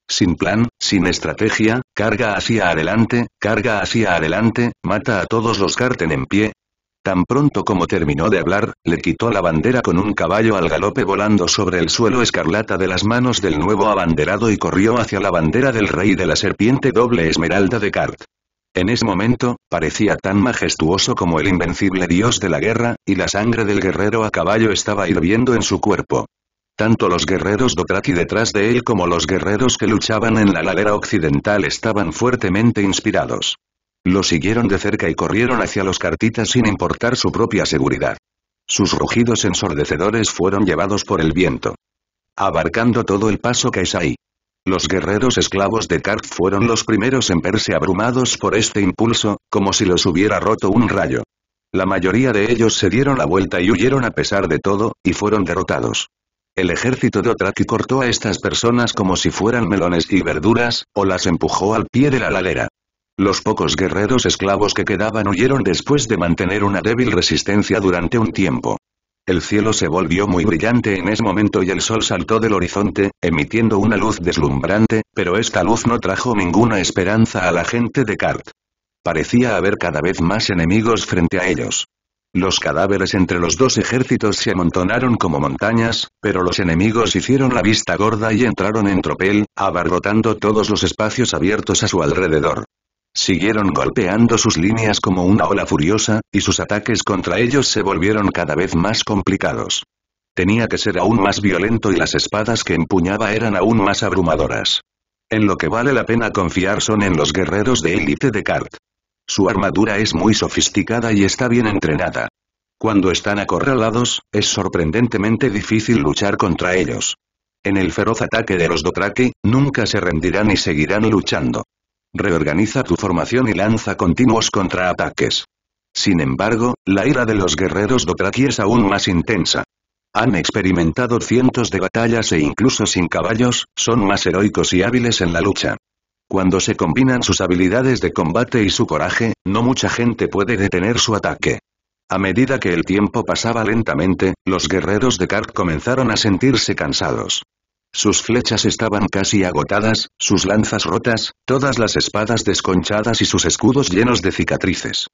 A: Sin plan, sin estrategia, carga hacia adelante, carga hacia adelante, mata a todos los carten en pie, Tan pronto como terminó de hablar, le quitó la bandera con un caballo al galope volando sobre el suelo escarlata de las manos del nuevo abanderado y corrió hacia la bandera del rey de la serpiente doble esmeralda de Kart. En ese momento, parecía tan majestuoso como el invencible dios de la guerra, y la sangre del guerrero a caballo estaba hirviendo en su cuerpo. Tanto los guerreros Dothraki detrás de él como los guerreros que luchaban en la ladera occidental estaban fuertemente inspirados. Lo siguieron de cerca y corrieron hacia los cartitas sin importar su propia seguridad. Sus rugidos ensordecedores fueron llevados por el viento. Abarcando todo el paso que ahí. Los guerreros esclavos de Kark fueron los primeros en verse abrumados por este impulso, como si los hubiera roto un rayo. La mayoría de ellos se dieron la vuelta y huyeron a pesar de todo, y fueron derrotados. El ejército de Otraki cortó a estas personas como si fueran melones y verduras, o las empujó al pie de la ladera. Los pocos guerreros esclavos que quedaban huyeron después de mantener una débil resistencia durante un tiempo. El cielo se volvió muy brillante en ese momento y el sol saltó del horizonte, emitiendo una luz deslumbrante, pero esta luz no trajo ninguna esperanza a la gente de Kart. Parecía haber cada vez más enemigos frente a ellos. Los cadáveres entre los dos ejércitos se amontonaron como montañas, pero los enemigos hicieron la vista gorda y entraron en tropel, abarrotando todos los espacios abiertos a su alrededor. Siguieron golpeando sus líneas como una ola furiosa, y sus ataques contra ellos se volvieron cada vez más complicados. Tenía que ser aún más violento y las espadas que empuñaba eran aún más abrumadoras. En lo que vale la pena confiar son en los guerreros de élite de Kart. Su armadura es muy sofisticada y está bien entrenada. Cuando están acorralados, es sorprendentemente difícil luchar contra ellos. En el feroz ataque de los Dothraki, nunca se rendirán y seguirán luchando. Reorganiza tu formación y lanza continuos contraataques. Sin embargo, la ira de los guerreros Dothraki es aún más intensa. Han experimentado cientos de batallas e incluso sin caballos, son más heroicos y hábiles en la lucha. Cuando se combinan sus habilidades de combate y su coraje, no mucha gente puede detener su ataque. A medida que el tiempo pasaba lentamente, los guerreros de Kart comenzaron a sentirse cansados. Sus flechas estaban casi agotadas, sus lanzas rotas, todas las espadas desconchadas y sus escudos llenos de cicatrices.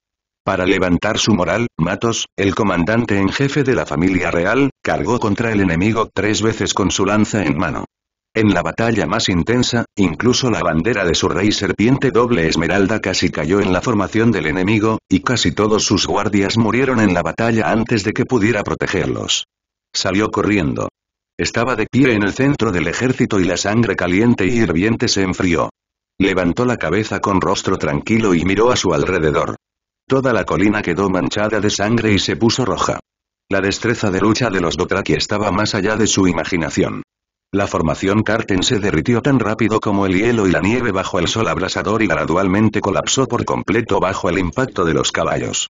A: Para levantar su moral, Matos, el comandante en jefe de la familia real, cargó contra el enemigo tres veces con su lanza en mano. En la batalla más intensa, incluso la bandera de su rey serpiente doble esmeralda casi cayó en la formación del enemigo, y casi todos sus guardias murieron en la batalla antes de que pudiera protegerlos. Salió corriendo. Estaba de pie en el centro del ejército y la sangre caliente y hirviente se enfrió. Levantó la cabeza con rostro tranquilo y miró a su alrededor. Toda la colina quedó manchada de sangre y se puso roja. La destreza de lucha de los Dothraki estaba más allá de su imaginación. La formación Karten se derritió tan rápido como el hielo y la nieve bajo el sol abrasador y gradualmente colapsó por completo bajo el impacto de los caballos.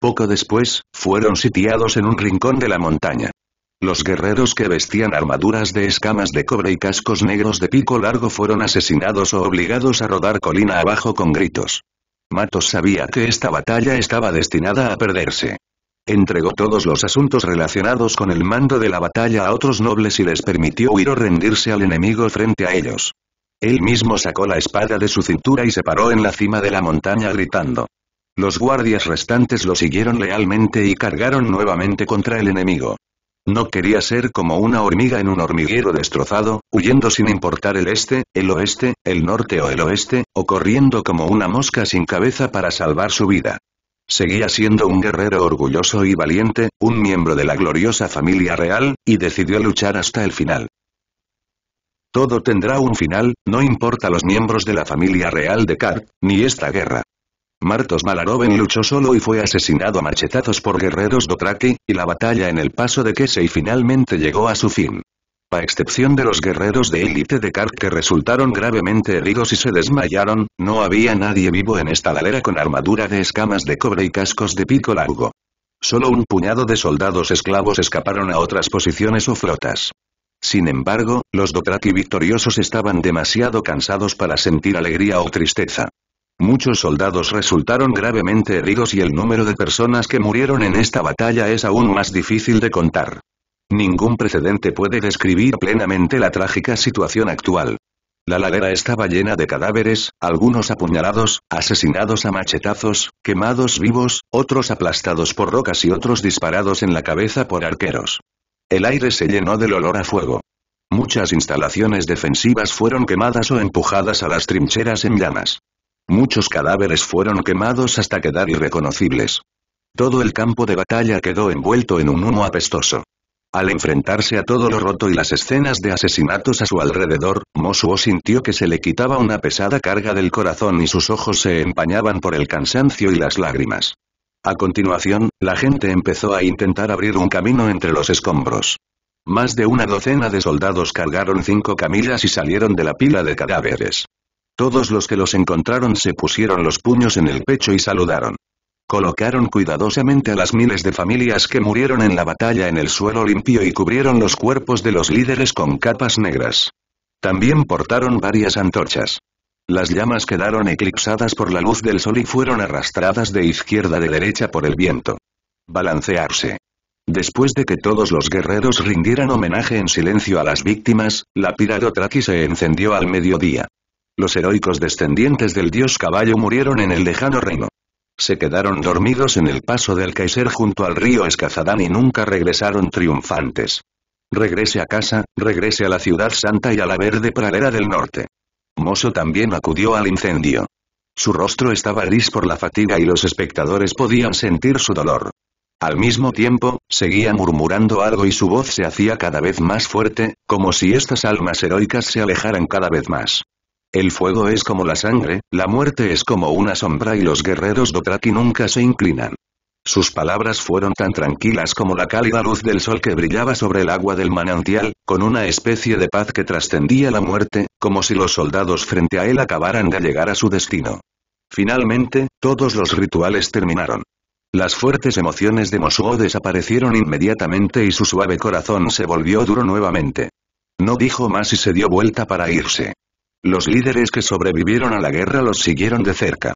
A: Poco después, fueron sitiados en un rincón de la montaña. Los guerreros que vestían armaduras de escamas de cobre y cascos negros de pico largo fueron asesinados o obligados a rodar colina abajo con gritos. Matos sabía que esta batalla estaba destinada a perderse. Entregó todos los asuntos relacionados con el mando de la batalla a otros nobles y les permitió huir o rendirse al enemigo frente a ellos. Él mismo sacó la espada de su cintura y se paró en la cima de la montaña gritando. Los guardias restantes lo siguieron lealmente y cargaron nuevamente contra el enemigo. No quería ser como una hormiga en un hormiguero destrozado, huyendo sin importar el este, el oeste, el norte o el oeste, o corriendo como una mosca sin cabeza para salvar su vida. Seguía siendo un guerrero orgulloso y valiente, un miembro de la gloriosa familia real, y decidió luchar hasta el final. Todo tendrá un final, no importa los miembros de la familia real de Kart, ni esta guerra. Martos Malaroven luchó solo y fue asesinado a machetazos por guerreros Dothraki, y la batalla en el paso de Kesey finalmente llegó a su fin. A excepción de los guerreros de élite de Kark que resultaron gravemente heridos y se desmayaron, no había nadie vivo en esta galera con armadura de escamas de cobre y cascos de pico largo. Solo un puñado de soldados esclavos escaparon a otras posiciones o flotas. Sin embargo, los Dothraki victoriosos estaban demasiado cansados para sentir alegría o tristeza. Muchos soldados resultaron gravemente heridos y el número de personas que murieron en esta batalla es aún más difícil de contar. Ningún precedente puede describir plenamente la trágica situación actual. La ladera estaba llena de cadáveres, algunos apuñalados, asesinados a machetazos, quemados vivos, otros aplastados por rocas y otros disparados en la cabeza por arqueros. El aire se llenó del olor a fuego. Muchas instalaciones defensivas fueron quemadas o empujadas a las trincheras en llamas. Muchos cadáveres fueron quemados hasta quedar irreconocibles. Todo el campo de batalla quedó envuelto en un humo apestoso. Al enfrentarse a todo lo roto y las escenas de asesinatos a su alrededor, Mosuo sintió que se le quitaba una pesada carga del corazón y sus ojos se empañaban por el cansancio y las lágrimas. A continuación, la gente empezó a intentar abrir un camino entre los escombros. Más de una docena de soldados cargaron cinco camillas y salieron de la pila de cadáveres. Todos los que los encontraron se pusieron los puños en el pecho y saludaron. Colocaron cuidadosamente a las miles de familias que murieron en la batalla en el suelo limpio y cubrieron los cuerpos de los líderes con capas negras. También portaron varias antorchas. Las llamas quedaron eclipsadas por la luz del sol y fueron arrastradas de izquierda a de derecha por el viento. Balancearse. Después de que todos los guerreros rindieran homenaje en silencio a las víctimas, la piradotraqui se encendió al mediodía. Los heroicos descendientes del dios caballo murieron en el lejano reino. Se quedaron dormidos en el paso del Kaiser junto al río Escazadán y nunca regresaron triunfantes. Regrese a casa, regrese a la ciudad santa y a la verde pradera del norte. Mozo también acudió al incendio. Su rostro estaba gris por la fatiga y los espectadores podían sentir su dolor. Al mismo tiempo, seguía murmurando algo y su voz se hacía cada vez más fuerte, como si estas almas heroicas se alejaran cada vez más. El fuego es como la sangre, la muerte es como una sombra y los guerreros Dothraki nunca se inclinan. Sus palabras fueron tan tranquilas como la cálida luz del sol que brillaba sobre el agua del manantial, con una especie de paz que trascendía la muerte, como si los soldados frente a él acabaran de llegar a su destino. Finalmente, todos los rituales terminaron. Las fuertes emociones de Mosuo desaparecieron inmediatamente y su suave corazón se volvió duro nuevamente. No dijo más y se dio vuelta para irse. Los líderes que sobrevivieron a la guerra los siguieron de cerca.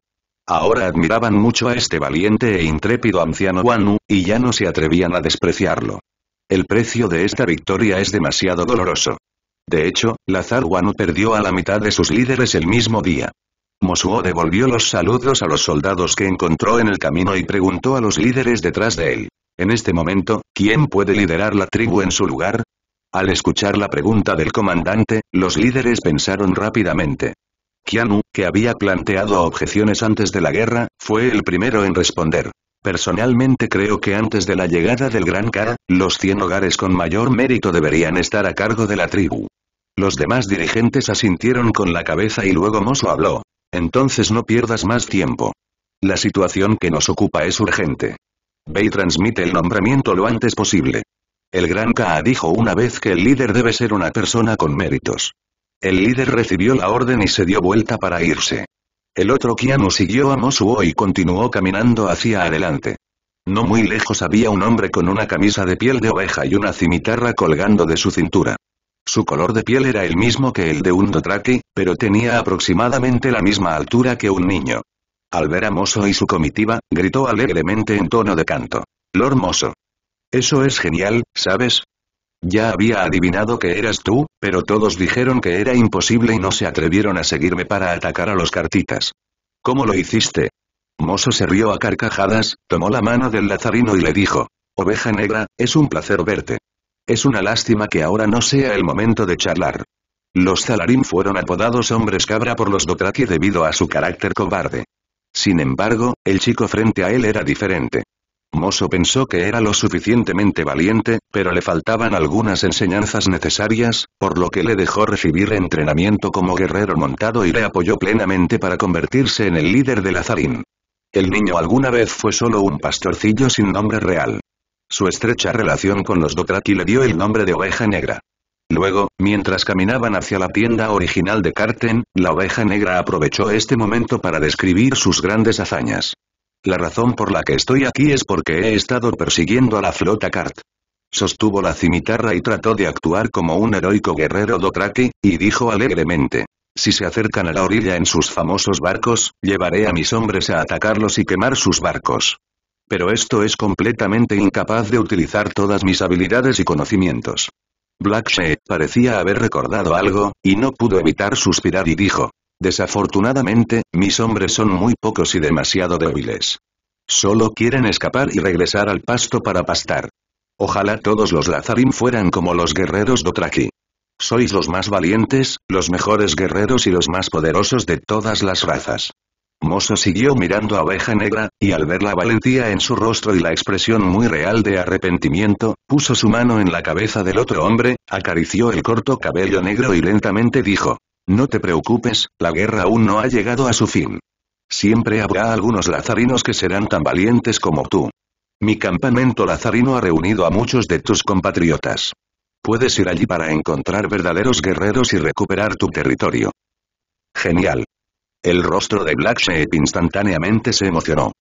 A: Ahora admiraban mucho a este valiente e intrépido anciano Wanu, y ya no se atrevían a despreciarlo. El precio de esta victoria es demasiado doloroso. De hecho, Lazar Wanu perdió a la mitad de sus líderes el mismo día. Mosuo devolvió los saludos a los soldados que encontró en el camino y preguntó a los líderes detrás de él. En este momento, ¿quién puede liderar la tribu en su lugar? Al escuchar la pregunta del comandante, los líderes pensaron rápidamente. Kianu, que había planteado objeciones antes de la guerra, fue el primero en responder. Personalmente creo que antes de la llegada del Gran Kara, los 100 hogares con mayor mérito deberían estar a cargo de la tribu. Los demás dirigentes asintieron con la cabeza y luego Moso habló. Entonces no pierdas más tiempo. La situación que nos ocupa es urgente. Ve transmite el nombramiento lo antes posible. El Gran Ka dijo una vez que el líder debe ser una persona con méritos. El líder recibió la orden y se dio vuelta para irse. El otro Kianu siguió a Mosuo y continuó caminando hacia adelante. No muy lejos había un hombre con una camisa de piel de oveja y una cimitarra colgando de su cintura. Su color de piel era el mismo que el de un dotraki, pero tenía aproximadamente la misma altura que un niño. Al ver a Mosuo y su comitiva, gritó alegremente en tono de canto. Lord Mosuo! Eso es genial, ¿sabes? Ya había adivinado que eras tú, pero todos dijeron que era imposible y no se atrevieron a seguirme para atacar a los cartitas. ¿Cómo lo hiciste? Mozo se rió a carcajadas, tomó la mano del lazarino y le dijo, Oveja negra, es un placer verte. Es una lástima que ahora no sea el momento de charlar. Los Zalarín fueron apodados hombres cabra por los Dothraki debido a su carácter cobarde. Sin embargo, el chico frente a él era diferente. Mosso pensó que era lo suficientemente valiente, pero le faltaban algunas enseñanzas necesarias, por lo que le dejó recibir entrenamiento como guerrero montado y le apoyó plenamente para convertirse en el líder de azarín. El niño alguna vez fue solo un pastorcillo sin nombre real. Su estrecha relación con los Dothraki le dio el nombre de Oveja Negra. Luego, mientras caminaban hacia la tienda original de Karten, la Oveja Negra aprovechó este momento para describir sus grandes hazañas. La razón por la que estoy aquí es porque he estado persiguiendo a la flota Kart. Sostuvo la cimitarra y trató de actuar como un heroico guerrero Dothraki, y dijo alegremente. Si se acercan a la orilla en sus famosos barcos, llevaré a mis hombres a atacarlos y quemar sus barcos. Pero esto es completamente incapaz de utilizar todas mis habilidades y conocimientos. Black parecía haber recordado algo, y no pudo evitar suspirar y dijo, Desafortunadamente, mis hombres son muy pocos y demasiado débiles. Solo quieren escapar y regresar al pasto para pastar. Ojalá todos los Lazarim fueran como los guerreros dothraki. Sois los más valientes, los mejores guerreros y los más poderosos de todas las razas. Mozo siguió mirando a Oveja Negra, y al ver la valentía en su rostro y la expresión muy real de arrepentimiento, puso su mano en la cabeza del otro hombre, acarició el corto cabello negro y lentamente dijo, no te preocupes, la guerra aún no ha llegado a su fin. Siempre habrá algunos lazarinos que serán tan valientes como tú. Mi campamento lazarino ha reunido a muchos de tus compatriotas. Puedes ir allí para encontrar verdaderos guerreros y recuperar tu territorio. Genial. El rostro de Black Sheep instantáneamente se emocionó.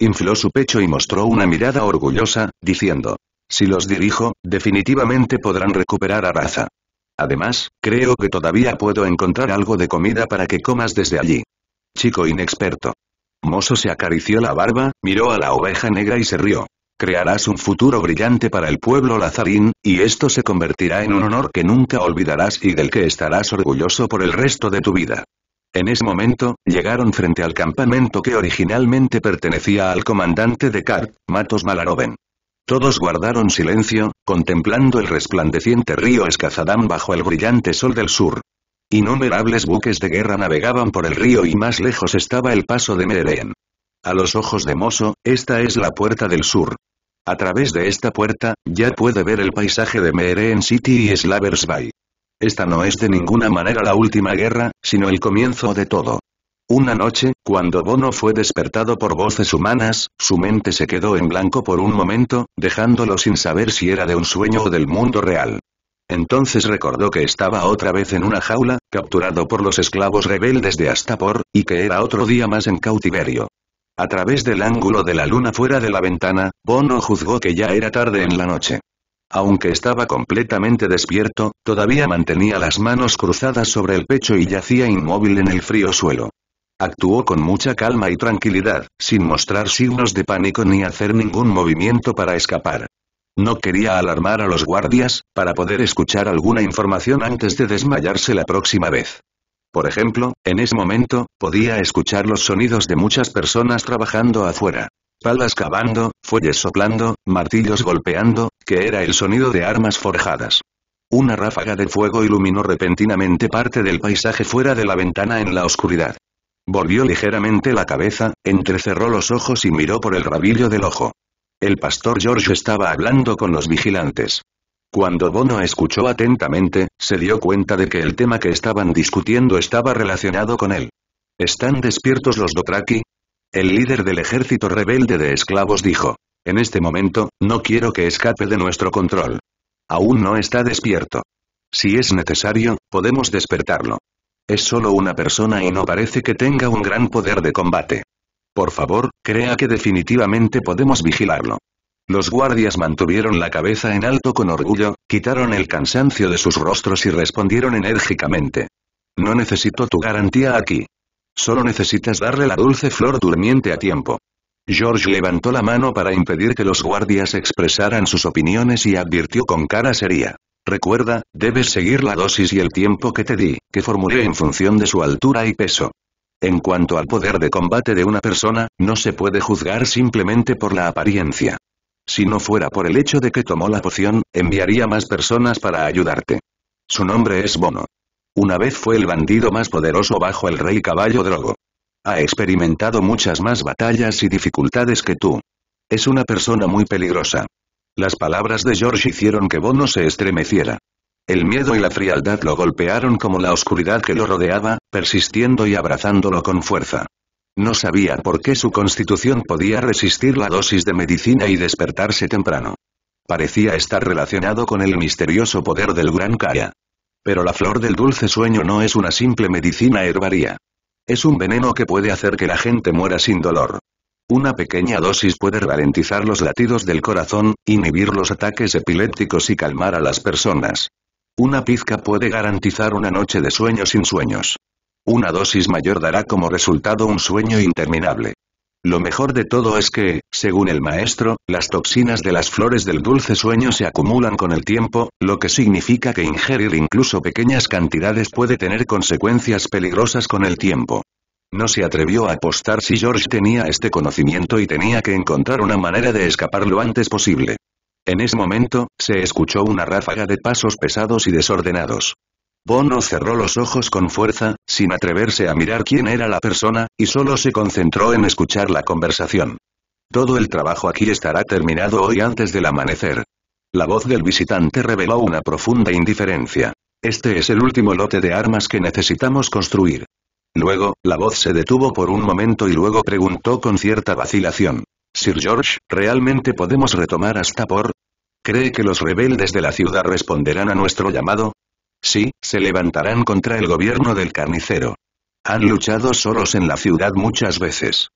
A: Infló su pecho y mostró una mirada orgullosa, diciendo, si los dirijo, definitivamente podrán recuperar a raza. Además, creo que todavía puedo encontrar algo de comida para que comas desde allí. Chico inexperto. Mozo se acarició la barba, miró a la oveja negra y se rió. Crearás un futuro brillante para el pueblo lazarín, y esto se convertirá en un honor que nunca olvidarás y del que estarás orgulloso por el resto de tu vida. En ese momento, llegaron frente al campamento que originalmente pertenecía al comandante de Kart, Matos Malaroven. Todos guardaron silencio, contemplando el resplandeciente río Escazadán bajo el brillante sol del sur. Innumerables buques de guerra navegaban por el río y más lejos estaba el paso de Meeren. A los ojos de Mozo, esta es la puerta del sur. A través de esta puerta, ya puede ver el paisaje de Meeren City y Slavers Bay. Esta no es de ninguna manera la última guerra, sino el comienzo de todo. Una noche, cuando Bono fue despertado por voces humanas, su mente se quedó en blanco por un momento, dejándolo sin saber si era de un sueño o del mundo real. Entonces recordó que estaba otra vez en una jaula, capturado por los esclavos rebeldes de Astapor, y que era otro día más en cautiverio. A través del ángulo de la luna fuera de la ventana, Bono juzgó que ya era tarde en la noche. Aunque estaba completamente despierto, todavía mantenía las manos cruzadas sobre el pecho y yacía inmóvil en el frío suelo. Actuó con mucha calma y tranquilidad, sin mostrar signos de pánico ni hacer ningún movimiento para escapar. No quería alarmar a los guardias, para poder escuchar alguna información antes de desmayarse la próxima vez. Por ejemplo, en ese momento, podía escuchar los sonidos de muchas personas trabajando afuera. Palas cavando, fuelles soplando, martillos golpeando, que era el sonido de armas forjadas. Una ráfaga de fuego iluminó repentinamente parte del paisaje fuera de la ventana en la oscuridad. Volvió ligeramente la cabeza, entrecerró los ojos y miró por el rabillo del ojo. El pastor George estaba hablando con los vigilantes. Cuando Bono escuchó atentamente, se dio cuenta de que el tema que estaban discutiendo estaba relacionado con él. ¿Están despiertos los Dothraki? El líder del ejército rebelde de esclavos dijo. En este momento, no quiero que escape de nuestro control. Aún no está despierto. Si es necesario, podemos despertarlo. Es solo una persona y no parece que tenga un gran poder de combate. Por favor, crea que definitivamente podemos vigilarlo. Los guardias mantuvieron la cabeza en alto con orgullo, quitaron el cansancio de sus rostros y respondieron enérgicamente. No necesito tu garantía aquí. Solo necesitas darle la dulce flor durmiente a tiempo. George levantó la mano para impedir que los guardias expresaran sus opiniones y advirtió con cara seria. Recuerda, debes seguir la dosis y el tiempo que te di, que formulé en función de su altura y peso. En cuanto al poder de combate de una persona, no se puede juzgar simplemente por la apariencia. Si no fuera por el hecho de que tomó la poción, enviaría más personas para ayudarte. Su nombre es Bono. Una vez fue el bandido más poderoso bajo el rey caballo Drogo. Ha experimentado muchas más batallas y dificultades que tú. Es una persona muy peligrosa. Las palabras de George hicieron que Bono se estremeciera. El miedo y la frialdad lo golpearon como la oscuridad que lo rodeaba, persistiendo y abrazándolo con fuerza. No sabía por qué su constitución podía resistir la dosis de medicina y despertarse temprano. Parecía estar relacionado con el misterioso poder del Gran Kaya. Pero la flor del dulce sueño no es una simple medicina herbaria. Es un veneno que puede hacer que la gente muera sin dolor. Una pequeña dosis puede ralentizar los latidos del corazón, inhibir los ataques epilépticos y calmar a las personas. Una pizca puede garantizar una noche de sueño sin sueños. Una dosis mayor dará como resultado un sueño interminable. Lo mejor de todo es que, según el maestro, las toxinas de las flores del dulce sueño se acumulan con el tiempo, lo que significa que ingerir incluso pequeñas cantidades puede tener consecuencias peligrosas con el tiempo. No se atrevió a apostar si George tenía este conocimiento y tenía que encontrar una manera de escapar lo antes posible. En ese momento, se escuchó una ráfaga de pasos pesados y desordenados. Bono cerró los ojos con fuerza, sin atreverse a mirar quién era la persona, y solo se concentró en escuchar la conversación. Todo el trabajo aquí estará terminado hoy antes del amanecer. La voz del visitante reveló una profunda indiferencia. Este es el último lote de armas que necesitamos construir. Luego, la voz se detuvo por un momento y luego preguntó con cierta vacilación. Sir George, ¿realmente podemos retomar hasta por? ¿Cree que los rebeldes de la ciudad responderán a nuestro llamado? Sí, se levantarán contra el gobierno del carnicero. Han luchado solos en la ciudad muchas veces.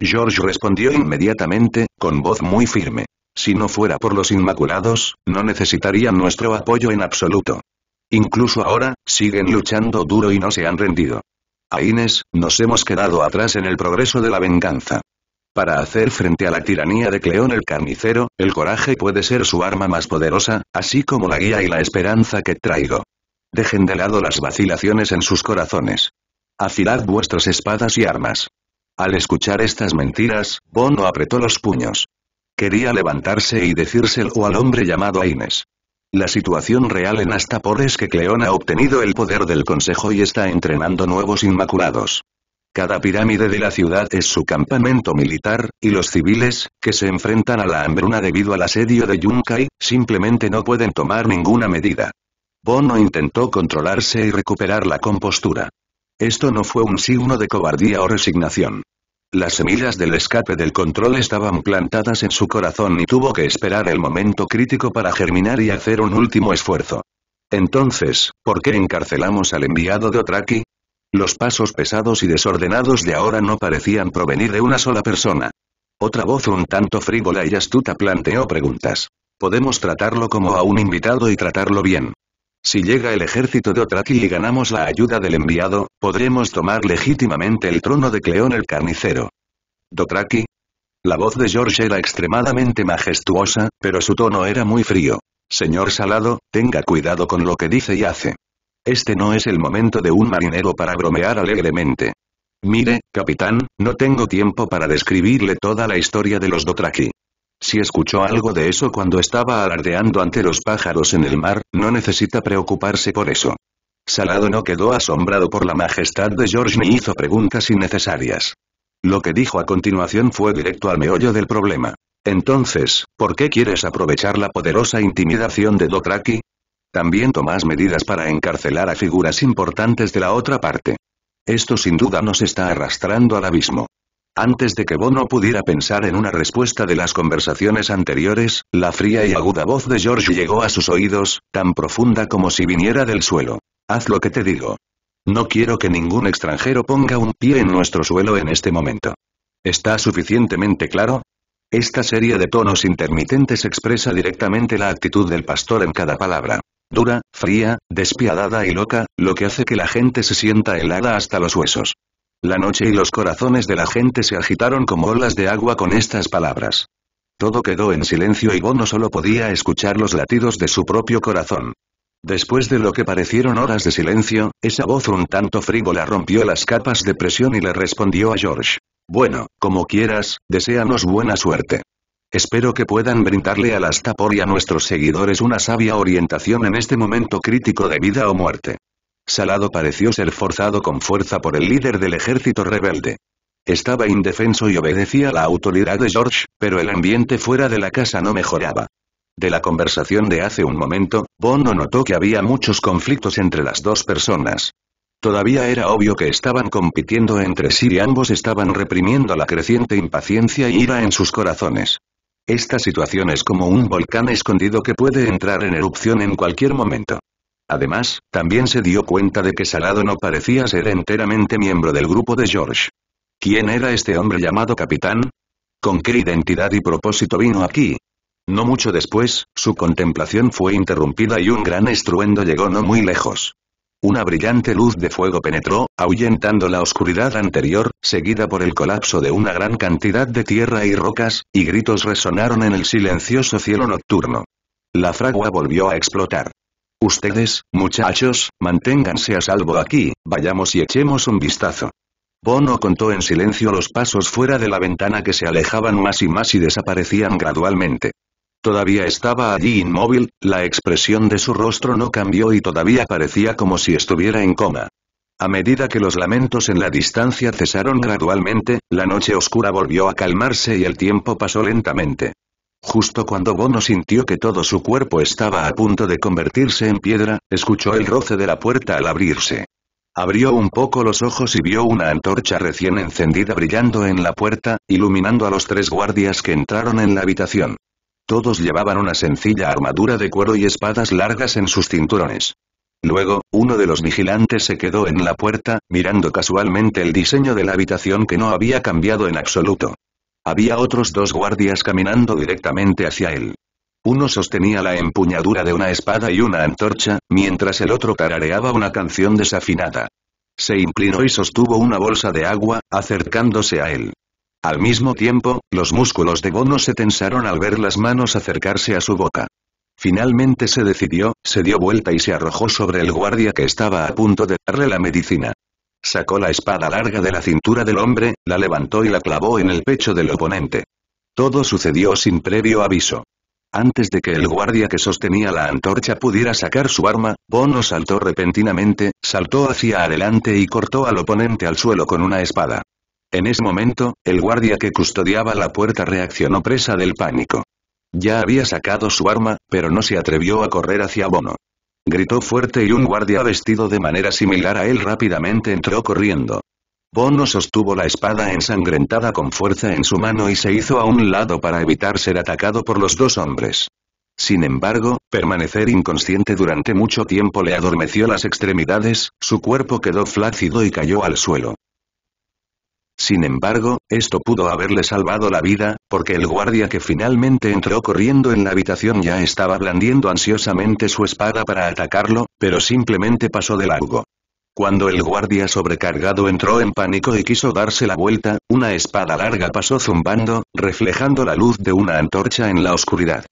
A: George respondió inmediatamente, con voz muy firme. Si no fuera por los Inmaculados, no necesitarían nuestro apoyo en absoluto. Incluso ahora, siguen luchando duro y no se han rendido. Inés, nos hemos quedado atrás en el progreso de la venganza. Para hacer frente a la tiranía de Cleón el Carnicero, el coraje puede ser su arma más poderosa, así como la guía y la esperanza que traigo. Dejen de lado las vacilaciones en sus corazones. Afilad vuestras espadas y armas. Al escuchar estas mentiras, Bono apretó los puños. Quería levantarse y decírselo al hombre llamado Inés. La situación real en Astapor es que Cleón ha obtenido el poder del Consejo y está entrenando nuevos Inmaculados. Cada pirámide de la ciudad es su campamento militar, y los civiles, que se enfrentan a la hambruna debido al asedio de Yunkai, simplemente no pueden tomar ninguna medida. Bono intentó controlarse y recuperar la compostura. Esto no fue un signo de cobardía o resignación. Las semillas del escape del control estaban plantadas en su corazón y tuvo que esperar el momento crítico para germinar y hacer un último esfuerzo. Entonces, ¿por qué encarcelamos al enviado de Otraki? Los pasos pesados y desordenados de ahora no parecían provenir de una sola persona. Otra voz un tanto frívola y astuta planteó preguntas. Podemos tratarlo como a un invitado y tratarlo bien. Si llega el ejército de Otraki y ganamos la ayuda del enviado, podremos tomar legítimamente el trono de Cleón el Carnicero. Dotraki. La voz de George era extremadamente majestuosa, pero su tono era muy frío. Señor Salado, tenga cuidado con lo que dice y hace. Este no es el momento de un marinero para bromear alegremente. Mire, capitán, no tengo tiempo para describirle toda la historia de los Dotraki. Si escuchó algo de eso cuando estaba alardeando ante los pájaros en el mar, no necesita preocuparse por eso. Salado no quedó asombrado por la majestad de George ni hizo preguntas innecesarias. Lo que dijo a continuación fue directo al meollo del problema. Entonces, ¿por qué quieres aprovechar la poderosa intimidación de Dokraki? También tomas medidas para encarcelar a figuras importantes de la otra parte. Esto sin duda nos está arrastrando al abismo. Antes de que Bono pudiera pensar en una respuesta de las conversaciones anteriores, la fría y aguda voz de George llegó a sus oídos, tan profunda como si viniera del suelo. Haz lo que te digo. No quiero que ningún extranjero ponga un pie en nuestro suelo en este momento. ¿Está suficientemente claro? Esta serie de tonos intermitentes expresa directamente la actitud del pastor en cada palabra. Dura, fría, despiadada y loca, lo que hace que la gente se sienta helada hasta los huesos. La noche y los corazones de la gente se agitaron como olas de agua con estas palabras. Todo quedó en silencio y Bono solo podía escuchar los latidos de su propio corazón. Después de lo que parecieron horas de silencio, esa voz un tanto frívola rompió las capas de presión y le respondió a George. Bueno, como quieras, deseanos buena suerte. Espero que puedan brindarle a las Tapor y a nuestros seguidores una sabia orientación en este momento crítico de vida o muerte. Salado pareció ser forzado con fuerza por el líder del ejército rebelde. Estaba indefenso y obedecía la autoridad de George, pero el ambiente fuera de la casa no mejoraba. De la conversación de hace un momento, Bono notó que había muchos conflictos entre las dos personas. Todavía era obvio que estaban compitiendo entre sí y ambos estaban reprimiendo la creciente impaciencia y ira en sus corazones. Esta situación es como un volcán escondido que puede entrar en erupción en cualquier momento. Además, también se dio cuenta de que Salado no parecía ser enteramente miembro del grupo de George. ¿Quién era este hombre llamado capitán? ¿Con qué identidad y propósito vino aquí? No mucho después, su contemplación fue interrumpida y un gran estruendo llegó no muy lejos. Una brillante luz de fuego penetró, ahuyentando la oscuridad anterior, seguida por el colapso de una gran cantidad de tierra y rocas, y gritos resonaron en el silencioso cielo nocturno. La fragua volvió a explotar. Ustedes, muchachos, manténganse a salvo aquí, vayamos y echemos un vistazo. Bono contó en silencio los pasos fuera de la ventana que se alejaban más y más y desaparecían gradualmente. Todavía estaba allí inmóvil, la expresión de su rostro no cambió y todavía parecía como si estuviera en coma. A medida que los lamentos en la distancia cesaron gradualmente, la noche oscura volvió a calmarse y el tiempo pasó lentamente. Justo cuando Bono sintió que todo su cuerpo estaba a punto de convertirse en piedra, escuchó el roce de la puerta al abrirse. Abrió un poco los ojos y vio una antorcha recién encendida brillando en la puerta, iluminando a los tres guardias que entraron en la habitación. Todos llevaban una sencilla armadura de cuero y espadas largas en sus cinturones. Luego, uno de los vigilantes se quedó en la puerta, mirando casualmente el diseño de la habitación que no había cambiado en absoluto. Había otros dos guardias caminando directamente hacia él. Uno sostenía la empuñadura de una espada y una antorcha, mientras el otro tarareaba una canción desafinada. Se inclinó y sostuvo una bolsa de agua, acercándose a él. Al mismo tiempo, los músculos de Bono se tensaron al ver las manos acercarse a su boca. Finalmente se decidió, se dio vuelta y se arrojó sobre el guardia que estaba a punto de darle la medicina. Sacó la espada larga de la cintura del hombre, la levantó y la clavó en el pecho del oponente. Todo sucedió sin previo aviso. Antes de que el guardia que sostenía la antorcha pudiera sacar su arma, Bono saltó repentinamente, saltó hacia adelante y cortó al oponente al suelo con una espada. En ese momento, el guardia que custodiaba la puerta reaccionó presa del pánico. Ya había sacado su arma, pero no se atrevió a correr hacia Bono. Gritó fuerte y un guardia vestido de manera similar a él rápidamente entró corriendo. Bono sostuvo la espada ensangrentada con fuerza en su mano y se hizo a un lado para evitar ser atacado por los dos hombres. Sin embargo, permanecer inconsciente durante mucho tiempo le adormeció las extremidades, su cuerpo quedó flácido y cayó al suelo. Sin embargo, esto pudo haberle salvado la vida, porque el guardia que finalmente entró corriendo en la habitación ya estaba blandiendo ansiosamente su espada para atacarlo, pero simplemente pasó de largo. Cuando el guardia sobrecargado entró en pánico y quiso darse la vuelta, una espada larga pasó zumbando, reflejando la luz de una antorcha en la oscuridad.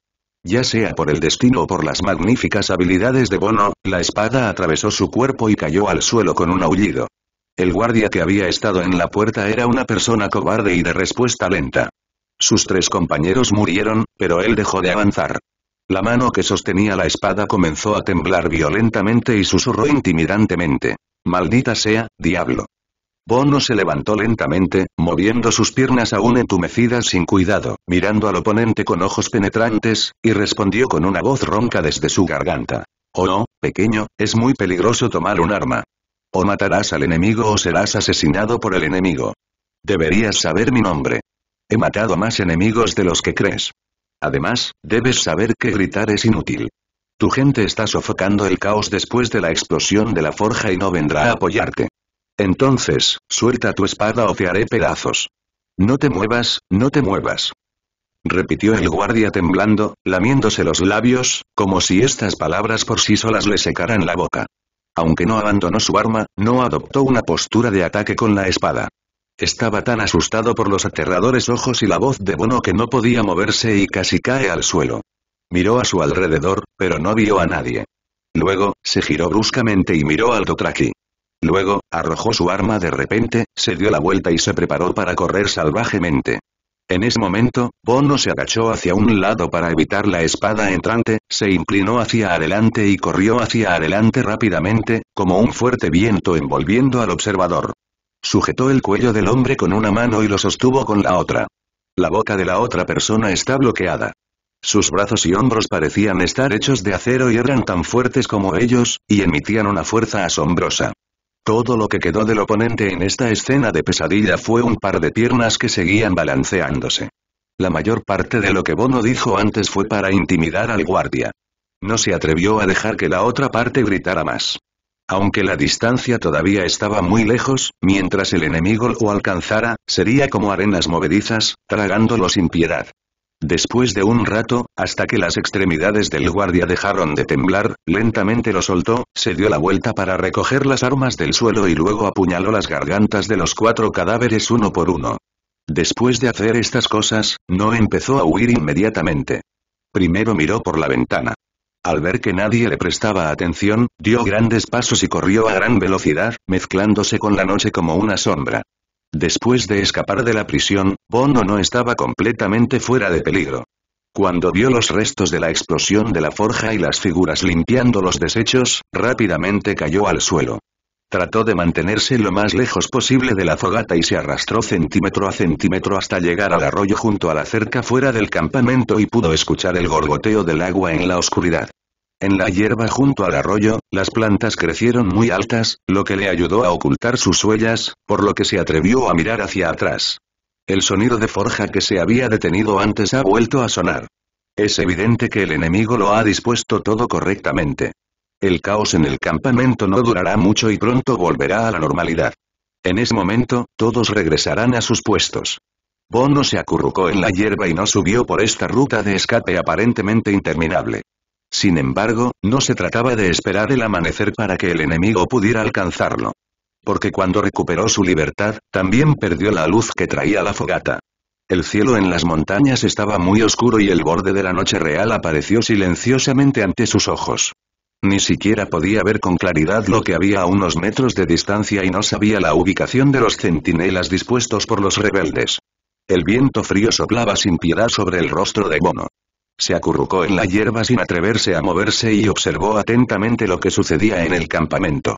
A: Ya sea por el destino o por las magníficas habilidades de Bono, la espada atravesó su cuerpo y cayó al suelo con un aullido. El guardia que había estado en la puerta era una persona cobarde y de respuesta lenta. Sus tres compañeros murieron, pero él dejó de avanzar. La mano que sostenía la espada comenzó a temblar violentamente y susurró intimidantemente. Maldita sea, diablo. Bono se levantó lentamente, moviendo sus piernas aún entumecidas sin cuidado, mirando al oponente con ojos penetrantes, y respondió con una voz ronca desde su garganta. Oh no, pequeño, es muy peligroso tomar un arma. O matarás al enemigo o serás asesinado por el enemigo. Deberías saber mi nombre. He matado más enemigos de los que crees. Además, debes saber que gritar es inútil. Tu gente está sofocando el caos después de la explosión de la forja y no vendrá a apoyarte. Entonces, suelta tu espada o te haré pedazos. No te muevas, no te muevas. Repitió el guardia temblando, lamiéndose los labios, como si estas palabras por sí solas le secaran la boca. Aunque no abandonó su arma, no adoptó una postura de ataque con la espada. Estaba tan asustado por los aterradores ojos y la voz de Bono que no podía moverse y casi cae al suelo. Miró a su alrededor, pero no vio a nadie. Luego, se giró bruscamente y miró al Dotraki. Luego, arrojó su arma de repente, se dio la vuelta y se preparó para correr salvajemente. En ese momento, Bono se agachó hacia un lado para evitar la espada entrante, se inclinó hacia adelante y corrió hacia adelante rápidamente, como un fuerte viento envolviendo al observador. Sujetó el cuello del hombre con una mano y lo sostuvo con la otra. La boca de la otra persona está bloqueada. Sus brazos y hombros parecían estar hechos de acero y eran tan fuertes como ellos, y emitían una fuerza asombrosa. Todo lo que quedó del oponente en esta escena de pesadilla fue un par de piernas que seguían balanceándose. La mayor parte de lo que Bono dijo antes fue para intimidar al guardia. No se atrevió a dejar que la otra parte gritara más. Aunque la distancia todavía estaba muy lejos, mientras el enemigo lo alcanzara, sería como arenas movedizas, tragándolo sin piedad. Después de un rato, hasta que las extremidades del guardia dejaron de temblar, lentamente lo soltó, se dio la vuelta para recoger las armas del suelo y luego apuñaló las gargantas de los cuatro cadáveres uno por uno. Después de hacer estas cosas, no empezó a huir inmediatamente. Primero miró por la ventana. Al ver que nadie le prestaba atención, dio grandes pasos y corrió a gran velocidad, mezclándose con la noche como una sombra. Después de escapar de la prisión, Bono no estaba completamente fuera de peligro. Cuando vio los restos de la explosión de la forja y las figuras limpiando los desechos, rápidamente cayó al suelo. Trató de mantenerse lo más lejos posible de la fogata y se arrastró centímetro a centímetro hasta llegar al arroyo junto a la cerca fuera del campamento y pudo escuchar el gorgoteo del agua en la oscuridad. En la hierba junto al arroyo, las plantas crecieron muy altas, lo que le ayudó a ocultar sus huellas, por lo que se atrevió a mirar hacia atrás. El sonido de forja que se había detenido antes ha vuelto a sonar. Es evidente que el enemigo lo ha dispuesto todo correctamente. El caos en el campamento no durará mucho y pronto volverá a la normalidad. En ese momento, todos regresarán a sus puestos. Bono se acurrucó en la hierba y no subió por esta ruta de escape aparentemente interminable. Sin embargo, no se trataba de esperar el amanecer para que el enemigo pudiera alcanzarlo. Porque cuando recuperó su libertad, también perdió la luz que traía la fogata. El cielo en las montañas estaba muy oscuro y el borde de la noche real apareció silenciosamente ante sus ojos. Ni siquiera podía ver con claridad lo que había a unos metros de distancia y no sabía la ubicación de los centinelas dispuestos por los rebeldes. El viento frío soplaba sin piedad sobre el rostro de Bono. Se acurrucó en la hierba sin atreverse a moverse y observó atentamente lo que sucedía en el campamento.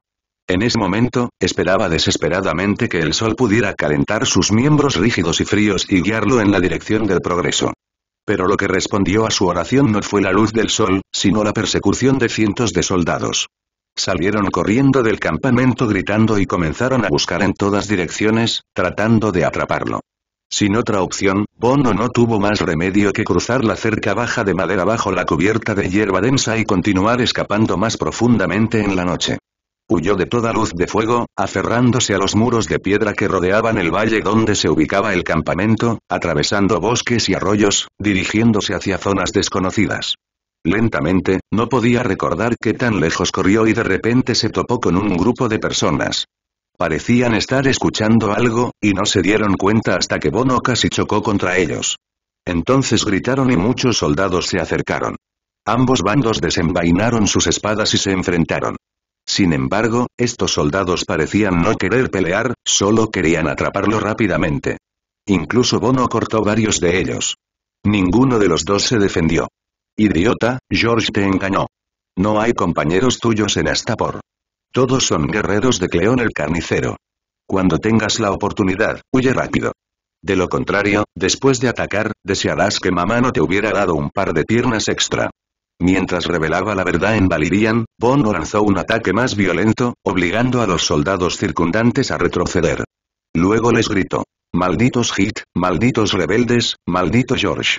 A: En ese momento, esperaba desesperadamente que el sol pudiera calentar sus miembros rígidos y fríos y guiarlo en la dirección del progreso. Pero lo que respondió a su oración no fue la luz del sol, sino la persecución de cientos de soldados. Salieron corriendo del campamento gritando y comenzaron a buscar en todas direcciones, tratando de atraparlo. Sin otra opción, Bono no tuvo más remedio que cruzar la cerca baja de madera bajo la cubierta de hierba densa y continuar escapando más profundamente en la noche. Huyó de toda luz de fuego, aferrándose a los muros de piedra que rodeaban el valle donde se ubicaba el campamento, atravesando bosques y arroyos, dirigiéndose hacia zonas desconocidas. Lentamente, no podía recordar qué tan lejos corrió y de repente se topó con un grupo de personas. Parecían estar escuchando algo, y no se dieron cuenta hasta que Bono casi chocó contra ellos. Entonces gritaron y muchos soldados se acercaron. Ambos bandos desenvainaron sus espadas y se enfrentaron. Sin embargo, estos soldados parecían no querer pelear, solo querían atraparlo rápidamente. Incluso Bono cortó varios de ellos. Ninguno de los dos se defendió. Idiota, George te engañó. No hay compañeros tuyos en Astapor. Todos son guerreros de Cleón el Carnicero. Cuando tengas la oportunidad, huye rápido. De lo contrario, después de atacar, desearás que mamá no te hubiera dado un par de piernas extra. Mientras revelaba la verdad en Valirian, Bono lanzó un ataque más violento, obligando a los soldados circundantes a retroceder. Luego les gritó. Malditos Hit, malditos rebeldes, maldito George.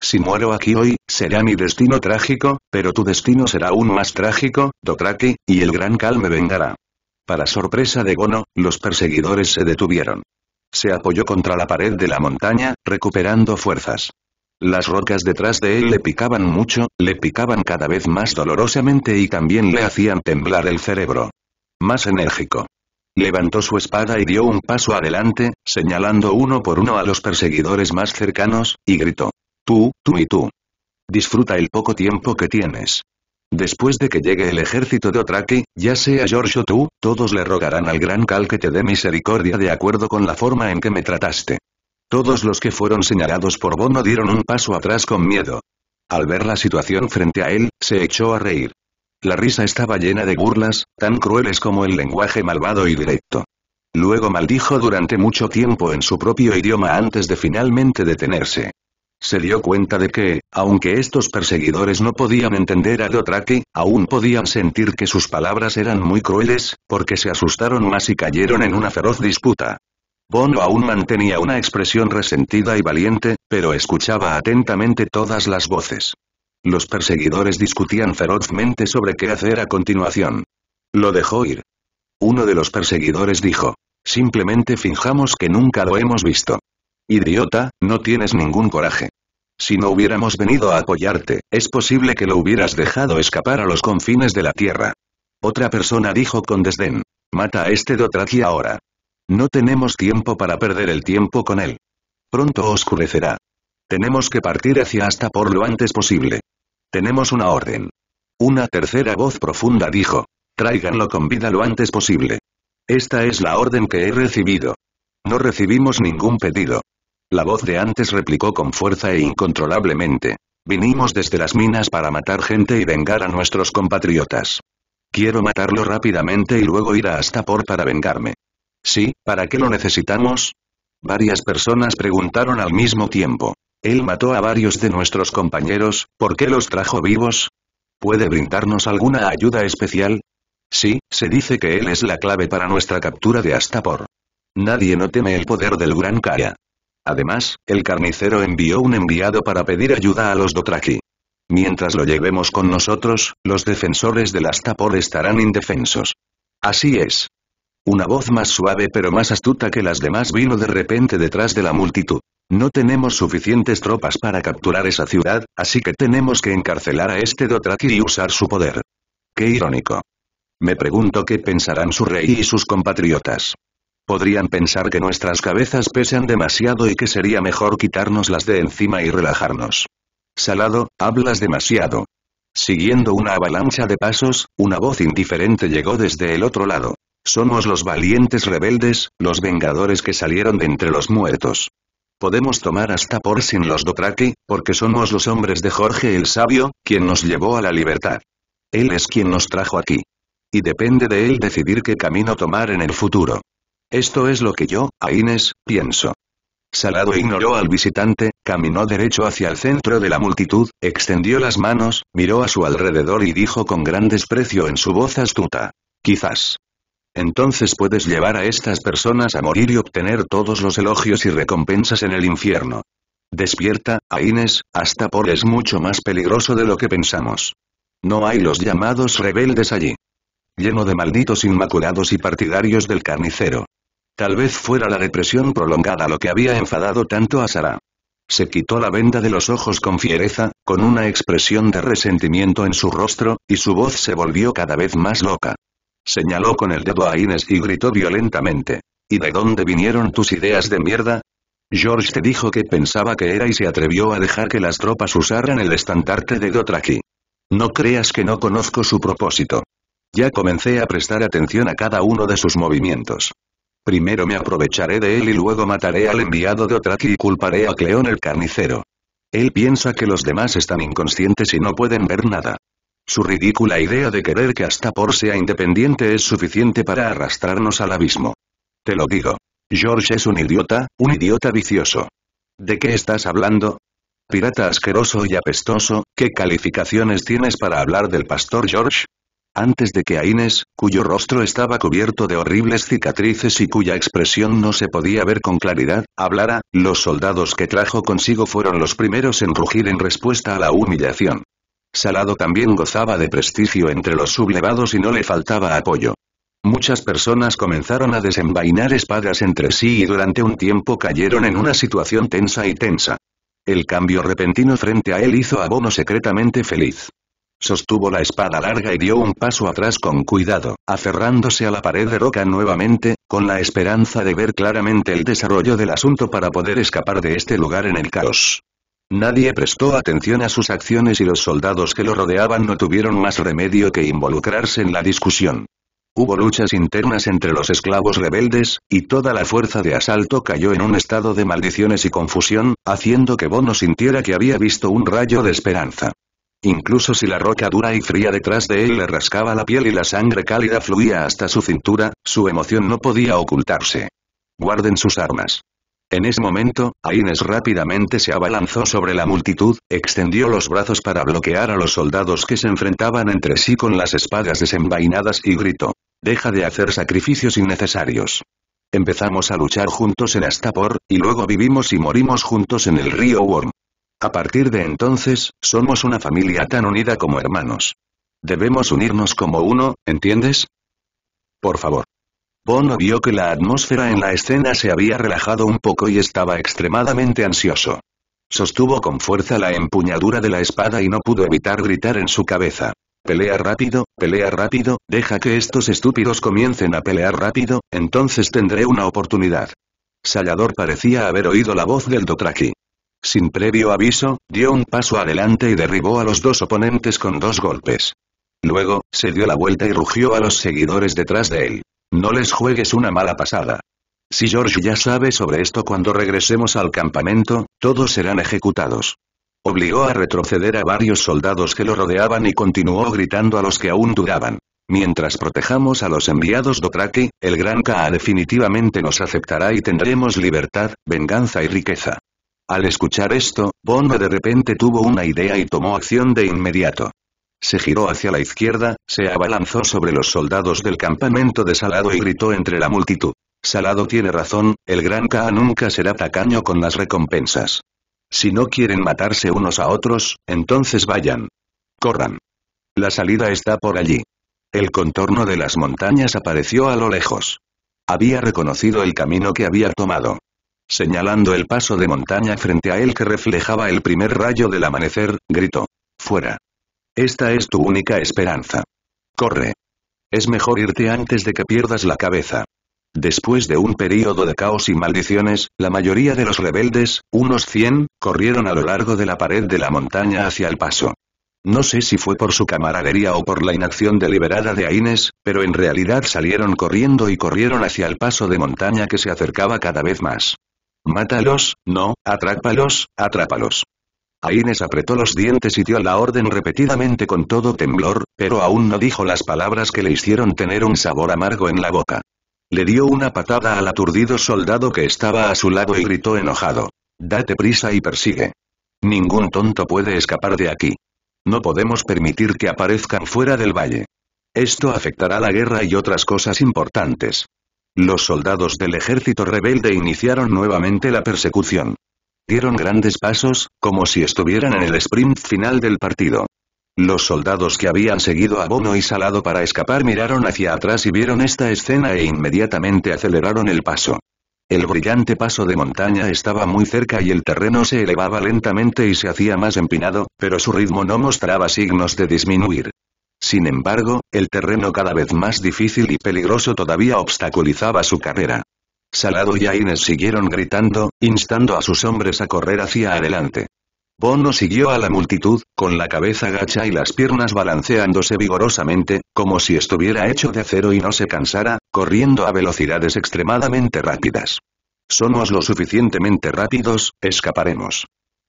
A: Si muero aquí hoy, será mi destino trágico, pero tu destino será aún más trágico, Dothraki, y el gran Cal me vengará. Para sorpresa de Gono, los perseguidores se detuvieron. Se apoyó contra la pared de la montaña, recuperando fuerzas. Las rocas detrás de él le picaban mucho, le picaban cada vez más dolorosamente y también le hacían temblar el cerebro. Más enérgico. Levantó su espada y dio un paso adelante, señalando uno por uno a los perseguidores más cercanos, y gritó. Tú, tú y tú. Disfruta el poco tiempo que tienes. Después de que llegue el ejército de Otraki, ya sea George tú, todos le rogarán al gran Cal que te dé misericordia de acuerdo con la forma en que me trataste. Todos los que fueron señalados por Bono dieron un paso atrás con miedo. Al ver la situación frente a él, se echó a reír. La risa estaba llena de burlas, tan crueles como el lenguaje malvado y directo. Luego maldijo durante mucho tiempo en su propio idioma antes de finalmente detenerse. Se dio cuenta de que, aunque estos perseguidores no podían entender a Dotraki, aún podían sentir que sus palabras eran muy crueles, porque se asustaron más y cayeron en una feroz disputa. Bono aún mantenía una expresión resentida y valiente, pero escuchaba atentamente todas las voces. Los perseguidores discutían ferozmente sobre qué hacer a continuación. Lo dejó ir. Uno de los perseguidores dijo, simplemente finjamos que nunca lo hemos visto. Idiota, no tienes ningún coraje. Si no hubiéramos venido a apoyarte, es posible que lo hubieras dejado escapar a los confines de la Tierra. Otra persona dijo con desdén. Mata a este Dotraki ahora. No tenemos tiempo para perder el tiempo con él. Pronto oscurecerá. Tenemos que partir hacia hasta por lo antes posible. Tenemos una orden. Una tercera voz profunda dijo. Tráiganlo con vida lo antes posible. Esta es la orden que he recibido. No recibimos ningún pedido. La voz de antes replicó con fuerza e incontrolablemente. Vinimos desde las minas para matar gente y vengar a nuestros compatriotas. Quiero matarlo rápidamente y luego ir a Astapor para vengarme. Sí, ¿para qué lo necesitamos? Varias personas preguntaron al mismo tiempo. Él mató a varios de nuestros compañeros, ¿por qué los trajo vivos? ¿Puede brindarnos alguna ayuda especial? Sí, se dice que él es la clave para nuestra captura de Astapor. Nadie no teme el poder del Gran Kaya. Además, el carnicero envió un enviado para pedir ayuda a los Dotraki. Mientras lo llevemos con nosotros, los defensores de las Tapor estarán indefensos. Así es. Una voz más suave pero más astuta que las demás vino de repente detrás de la multitud. No tenemos suficientes tropas para capturar esa ciudad, así que tenemos que encarcelar a este Dotraki y usar su poder. Qué irónico. Me pregunto qué pensarán su rey y sus compatriotas. Podrían pensar que nuestras cabezas pesan demasiado y que sería mejor quitarnos las de encima y relajarnos. Salado, hablas demasiado. Siguiendo una avalancha de pasos, una voz indiferente llegó desde el otro lado. Somos los valientes rebeldes, los vengadores que salieron de entre los muertos. Podemos tomar hasta por sin los Dothraki, porque somos los hombres de Jorge el Sabio, quien nos llevó a la libertad. Él es quien nos trajo aquí. Y depende de él decidir qué camino tomar en el futuro. Esto es lo que yo, Aines, pienso. Salado ignoró al visitante, caminó derecho hacia el centro de la multitud, extendió las manos, miró a su alrededor y dijo con gran desprecio en su voz astuta. Quizás. Entonces puedes llevar a estas personas a morir y obtener todos los elogios y recompensas en el infierno. Despierta, Aines, hasta por es mucho más peligroso de lo que pensamos. No hay los llamados rebeldes allí. Lleno de malditos inmaculados y partidarios del carnicero. Tal vez fuera la depresión prolongada lo que había enfadado tanto a Sara. Se quitó la venda de los ojos con fiereza, con una expresión de resentimiento en su rostro, y su voz se volvió cada vez más loca. Señaló con el dedo a Inés y gritó violentamente. ¿Y de dónde vinieron tus ideas de mierda? George te dijo que pensaba que era y se atrevió a dejar que las tropas usaran el estandarte de Dotraki. No creas que no conozco su propósito. Ya comencé a prestar atención a cada uno de sus movimientos. Primero me aprovecharé de él y luego mataré al enviado de Otraki y culparé a Cleón el carnicero. Él piensa que los demás están inconscientes y no pueden ver nada. Su ridícula idea de querer que hasta por sea independiente es suficiente para arrastrarnos al abismo. Te lo digo. George es un idiota, un idiota vicioso. ¿De qué estás hablando? Pirata asqueroso y apestoso, ¿qué calificaciones tienes para hablar del pastor George? Antes de que a cuyo rostro estaba cubierto de horribles cicatrices y cuya expresión no se podía ver con claridad, hablara, los soldados que trajo consigo fueron los primeros en rugir en respuesta a la humillación. Salado también gozaba de prestigio entre los sublevados y no le faltaba apoyo. Muchas personas comenzaron a desenvainar espadas entre sí y durante un tiempo cayeron en una situación tensa y tensa. El cambio repentino frente a él hizo a Bono secretamente feliz. Sostuvo la espada larga y dio un paso atrás con cuidado, aferrándose a la pared de roca nuevamente, con la esperanza de ver claramente el desarrollo del asunto para poder escapar de este lugar en el caos. Nadie prestó atención a sus acciones y los soldados que lo rodeaban no tuvieron más remedio que involucrarse en la discusión. Hubo luchas internas entre los esclavos rebeldes, y toda la fuerza de asalto cayó en un estado de maldiciones y confusión, haciendo que Bono sintiera que había visto un rayo de esperanza. Incluso si la roca dura y fría detrás de él le rascaba la piel y la sangre cálida fluía hasta su cintura, su emoción no podía ocultarse. Guarden sus armas. En ese momento, Aines rápidamente se abalanzó sobre la multitud, extendió los brazos para bloquear a los soldados que se enfrentaban entre sí con las espadas desenvainadas y gritó. Deja de hacer sacrificios innecesarios. Empezamos a luchar juntos en Astapor, y luego vivimos y morimos juntos en el río Worm. A partir de entonces, somos una familia tan unida como hermanos. Debemos unirnos como uno, ¿entiendes? Por favor. Bono vio que la atmósfera en la escena se había relajado un poco y estaba extremadamente ansioso. Sostuvo con fuerza la empuñadura de la espada y no pudo evitar gritar en su cabeza. Pelea rápido, pelea rápido, deja que estos estúpidos comiencen a pelear rápido, entonces tendré una oportunidad. Sallador parecía haber oído la voz del Dotraki sin previo aviso, dio un paso adelante y derribó a los dos oponentes con dos golpes. Luego, se dio la vuelta y rugió a los seguidores detrás de él. No les juegues una mala pasada. Si George ya sabe sobre esto cuando regresemos al campamento, todos serán ejecutados. Obligó a retroceder a varios soldados que lo rodeaban y continuó gritando a los que aún dudaban. Mientras protejamos a los enviados Dotraki, el Gran Ka definitivamente nos aceptará y tendremos libertad, venganza y riqueza. Al escuchar esto, Bono de repente tuvo una idea y tomó acción de inmediato. Se giró hacia la izquierda, se abalanzó sobre los soldados del campamento de Salado y gritó entre la multitud. Salado tiene razón, el gran K nunca será tacaño con las recompensas. Si no quieren matarse unos a otros, entonces vayan. Corran. La salida está por allí. El contorno de las montañas apareció a lo lejos. Había reconocido el camino que había tomado. Señalando el paso de montaña frente a él que reflejaba el primer rayo del amanecer, gritó. Fuera. Esta es tu única esperanza. Corre. Es mejor irte antes de que pierdas la cabeza. Después de un período de caos y maldiciones, la mayoría de los rebeldes, unos 100, corrieron a lo largo de la pared de la montaña hacia el paso. No sé si fue por su camaradería o por la inacción deliberada de Aines, pero en realidad salieron corriendo y corrieron hacia el paso de montaña que se acercaba cada vez más. Mátalos, no, atrápalos, atrápalos. Aines apretó los dientes y dio la orden repetidamente con todo temblor, pero aún no dijo las palabras que le hicieron tener un sabor amargo en la boca. Le dio una patada al aturdido soldado que estaba a su lado y gritó enojado. Date prisa y persigue. Ningún tonto puede escapar de aquí. No podemos permitir que aparezcan fuera del valle. Esto afectará la guerra y otras cosas importantes. Los soldados del ejército rebelde iniciaron nuevamente la persecución. Dieron grandes pasos, como si estuvieran en el sprint final del partido. Los soldados que habían seguido a Bono y Salado para escapar miraron hacia atrás y vieron esta escena e inmediatamente aceleraron el paso. El brillante paso de montaña estaba muy cerca y el terreno se elevaba lentamente y se hacía más empinado, pero su ritmo no mostraba signos de disminuir. Sin embargo, el terreno cada vez más difícil y peligroso todavía obstaculizaba su carrera. Salado y Aines siguieron gritando, instando a sus hombres a correr hacia adelante. Bono siguió a la multitud, con la cabeza gacha y las piernas balanceándose vigorosamente, como si estuviera hecho de acero y no se cansara, corriendo a velocidades extremadamente rápidas. Somos lo suficientemente rápidos, escaparemos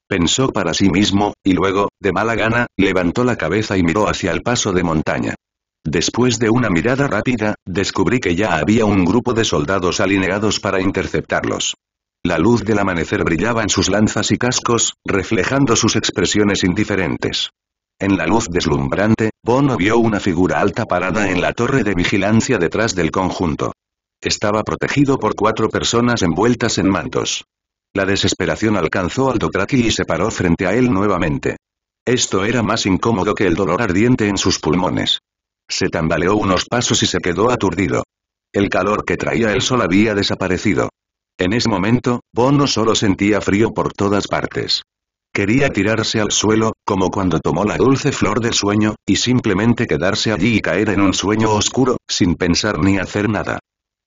A: pensó para sí mismo, y luego, de mala gana, levantó la cabeza y miró hacia el paso de montaña. Después de una mirada rápida, descubrí que ya había un grupo de soldados alineados para interceptarlos. La luz del amanecer brillaba en sus lanzas y cascos, reflejando sus expresiones indiferentes. En la luz deslumbrante, Bono vio una figura alta parada en la torre de vigilancia detrás del conjunto. Estaba protegido por cuatro personas envueltas en mantos. La desesperación alcanzó al Dotraki y se paró frente a él nuevamente. Esto era más incómodo que el dolor ardiente en sus pulmones. Se tambaleó unos pasos y se quedó aturdido. El calor que traía el sol había desaparecido. En ese momento, Bono solo sentía frío por todas partes. Quería tirarse al suelo, como cuando tomó la dulce flor del sueño, y simplemente quedarse allí y caer en un sueño oscuro, sin pensar ni hacer nada.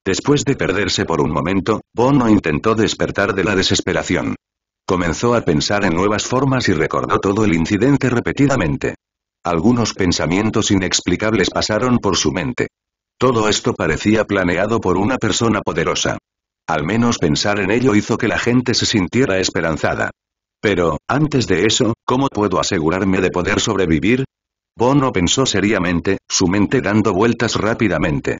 A: Después de perderse por un momento, Bono intentó despertar de la desesperación. Comenzó a pensar en nuevas formas y recordó todo el incidente repetidamente. Algunos pensamientos inexplicables pasaron por su mente. Todo esto parecía planeado por una persona poderosa. Al menos pensar en ello hizo que la gente se sintiera esperanzada. Pero, antes de eso, ¿cómo puedo asegurarme de poder sobrevivir? Bono pensó seriamente, su mente dando vueltas rápidamente.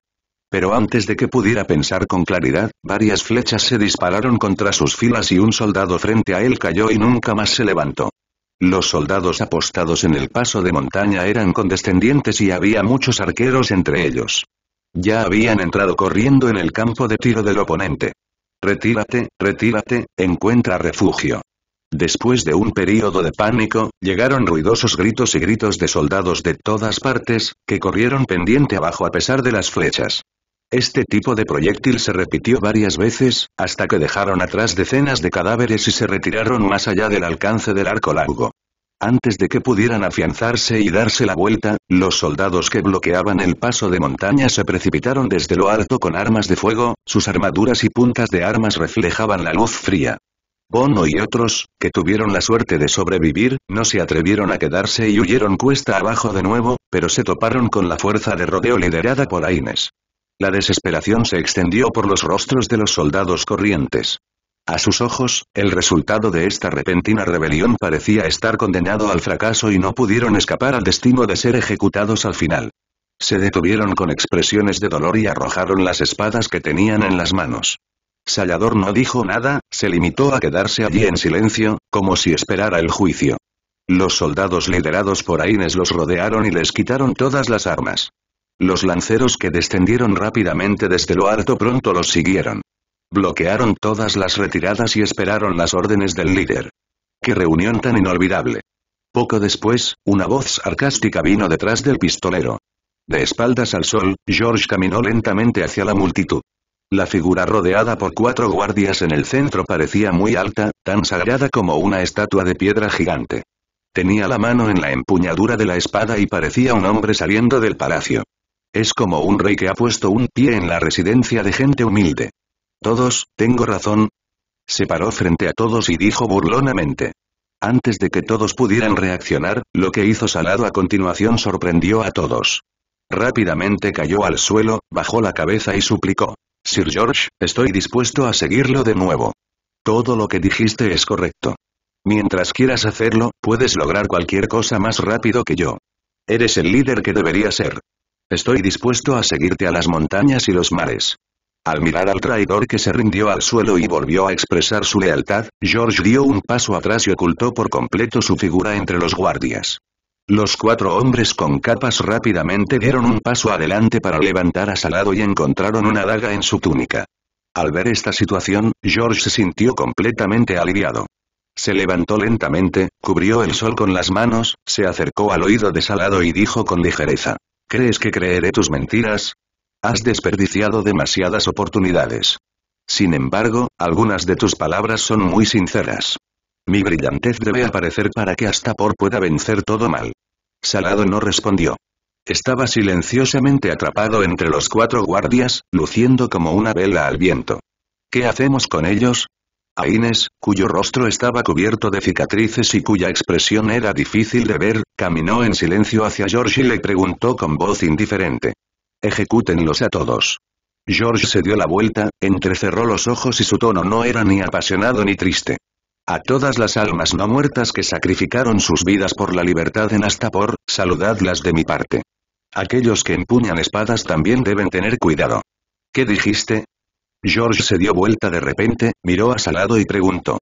A: Pero antes de que pudiera pensar con claridad, varias flechas se dispararon contra sus filas y un soldado frente a él cayó y nunca más se levantó. Los soldados apostados en el paso de montaña eran condescendientes y había muchos arqueros entre ellos. Ya habían entrado corriendo en el campo de tiro del oponente. Retírate, retírate, encuentra refugio. Después de un período de pánico, llegaron ruidosos gritos y gritos de soldados de todas partes, que corrieron pendiente abajo a pesar de las flechas. Este tipo de proyectil se repitió varias veces, hasta que dejaron atrás decenas de cadáveres y se retiraron más allá del alcance del arco largo. Antes de que pudieran afianzarse y darse la vuelta, los soldados que bloqueaban el paso de montaña se precipitaron desde lo alto con armas de fuego, sus armaduras y puntas de armas reflejaban la luz fría. Bono y otros, que tuvieron la suerte de sobrevivir, no se atrevieron a quedarse y huyeron cuesta abajo de nuevo, pero se toparon con la fuerza de rodeo liderada por Aines. La desesperación se extendió por los rostros de los soldados corrientes. A sus ojos, el resultado de esta repentina rebelión parecía estar condenado al fracaso y no pudieron escapar al destino de ser ejecutados al final. Se detuvieron con expresiones de dolor y arrojaron las espadas que tenían en las manos. Sallador no dijo nada, se limitó a quedarse allí en silencio, como si esperara el juicio. Los soldados liderados por Aines los rodearon y les quitaron todas las armas. Los lanceros que descendieron rápidamente desde lo alto pronto los siguieron. Bloquearon todas las retiradas y esperaron las órdenes del líder. ¡Qué reunión tan inolvidable! Poco después, una voz sarcástica vino detrás del pistolero. De espaldas al sol, George caminó lentamente hacia la multitud. La figura rodeada por cuatro guardias en el centro parecía muy alta, tan sagrada como una estatua de piedra gigante. Tenía la mano en la empuñadura de la espada y parecía un hombre saliendo del palacio. Es como un rey que ha puesto un pie en la residencia de gente humilde. Todos, tengo razón. Se paró frente a todos y dijo burlonamente. Antes de que todos pudieran reaccionar, lo que hizo Salado a continuación sorprendió a todos. Rápidamente cayó al suelo, bajó la cabeza y suplicó. Sir George, estoy dispuesto a seguirlo de nuevo. Todo lo que dijiste es correcto. Mientras quieras hacerlo, puedes lograr cualquier cosa más rápido que yo. Eres el líder que debería ser. Estoy dispuesto a seguirte a las montañas y los mares. Al mirar al traidor que se rindió al suelo y volvió a expresar su lealtad, George dio un paso atrás y ocultó por completo su figura entre los guardias. Los cuatro hombres con capas rápidamente dieron un paso adelante para levantar a Salado y encontraron una daga en su túnica. Al ver esta situación, George se sintió completamente aliviado. Se levantó lentamente, cubrió el sol con las manos, se acercó al oído de Salado y dijo con ligereza. ¿Crees que creeré tus mentiras? Has desperdiciado demasiadas oportunidades. Sin embargo, algunas de tus palabras son muy sinceras. Mi brillantez debe aparecer para que hasta por pueda vencer todo mal. Salado no respondió. Estaba silenciosamente atrapado entre los cuatro guardias, luciendo como una vela al viento. ¿Qué hacemos con ellos? a Inés, cuyo rostro estaba cubierto de cicatrices y cuya expresión era difícil de ver, caminó en silencio hacia George y le preguntó con voz indiferente. Ejecútenlos a todos. George se dio la vuelta, entrecerró los ojos y su tono no era ni apasionado ni triste. A todas las almas no muertas que sacrificaron sus vidas por la libertad en Astapor, saludadlas de mi parte. Aquellos que empuñan espadas también deben tener cuidado. ¿Qué dijiste? George se dio vuelta de repente, miró a Salado y preguntó.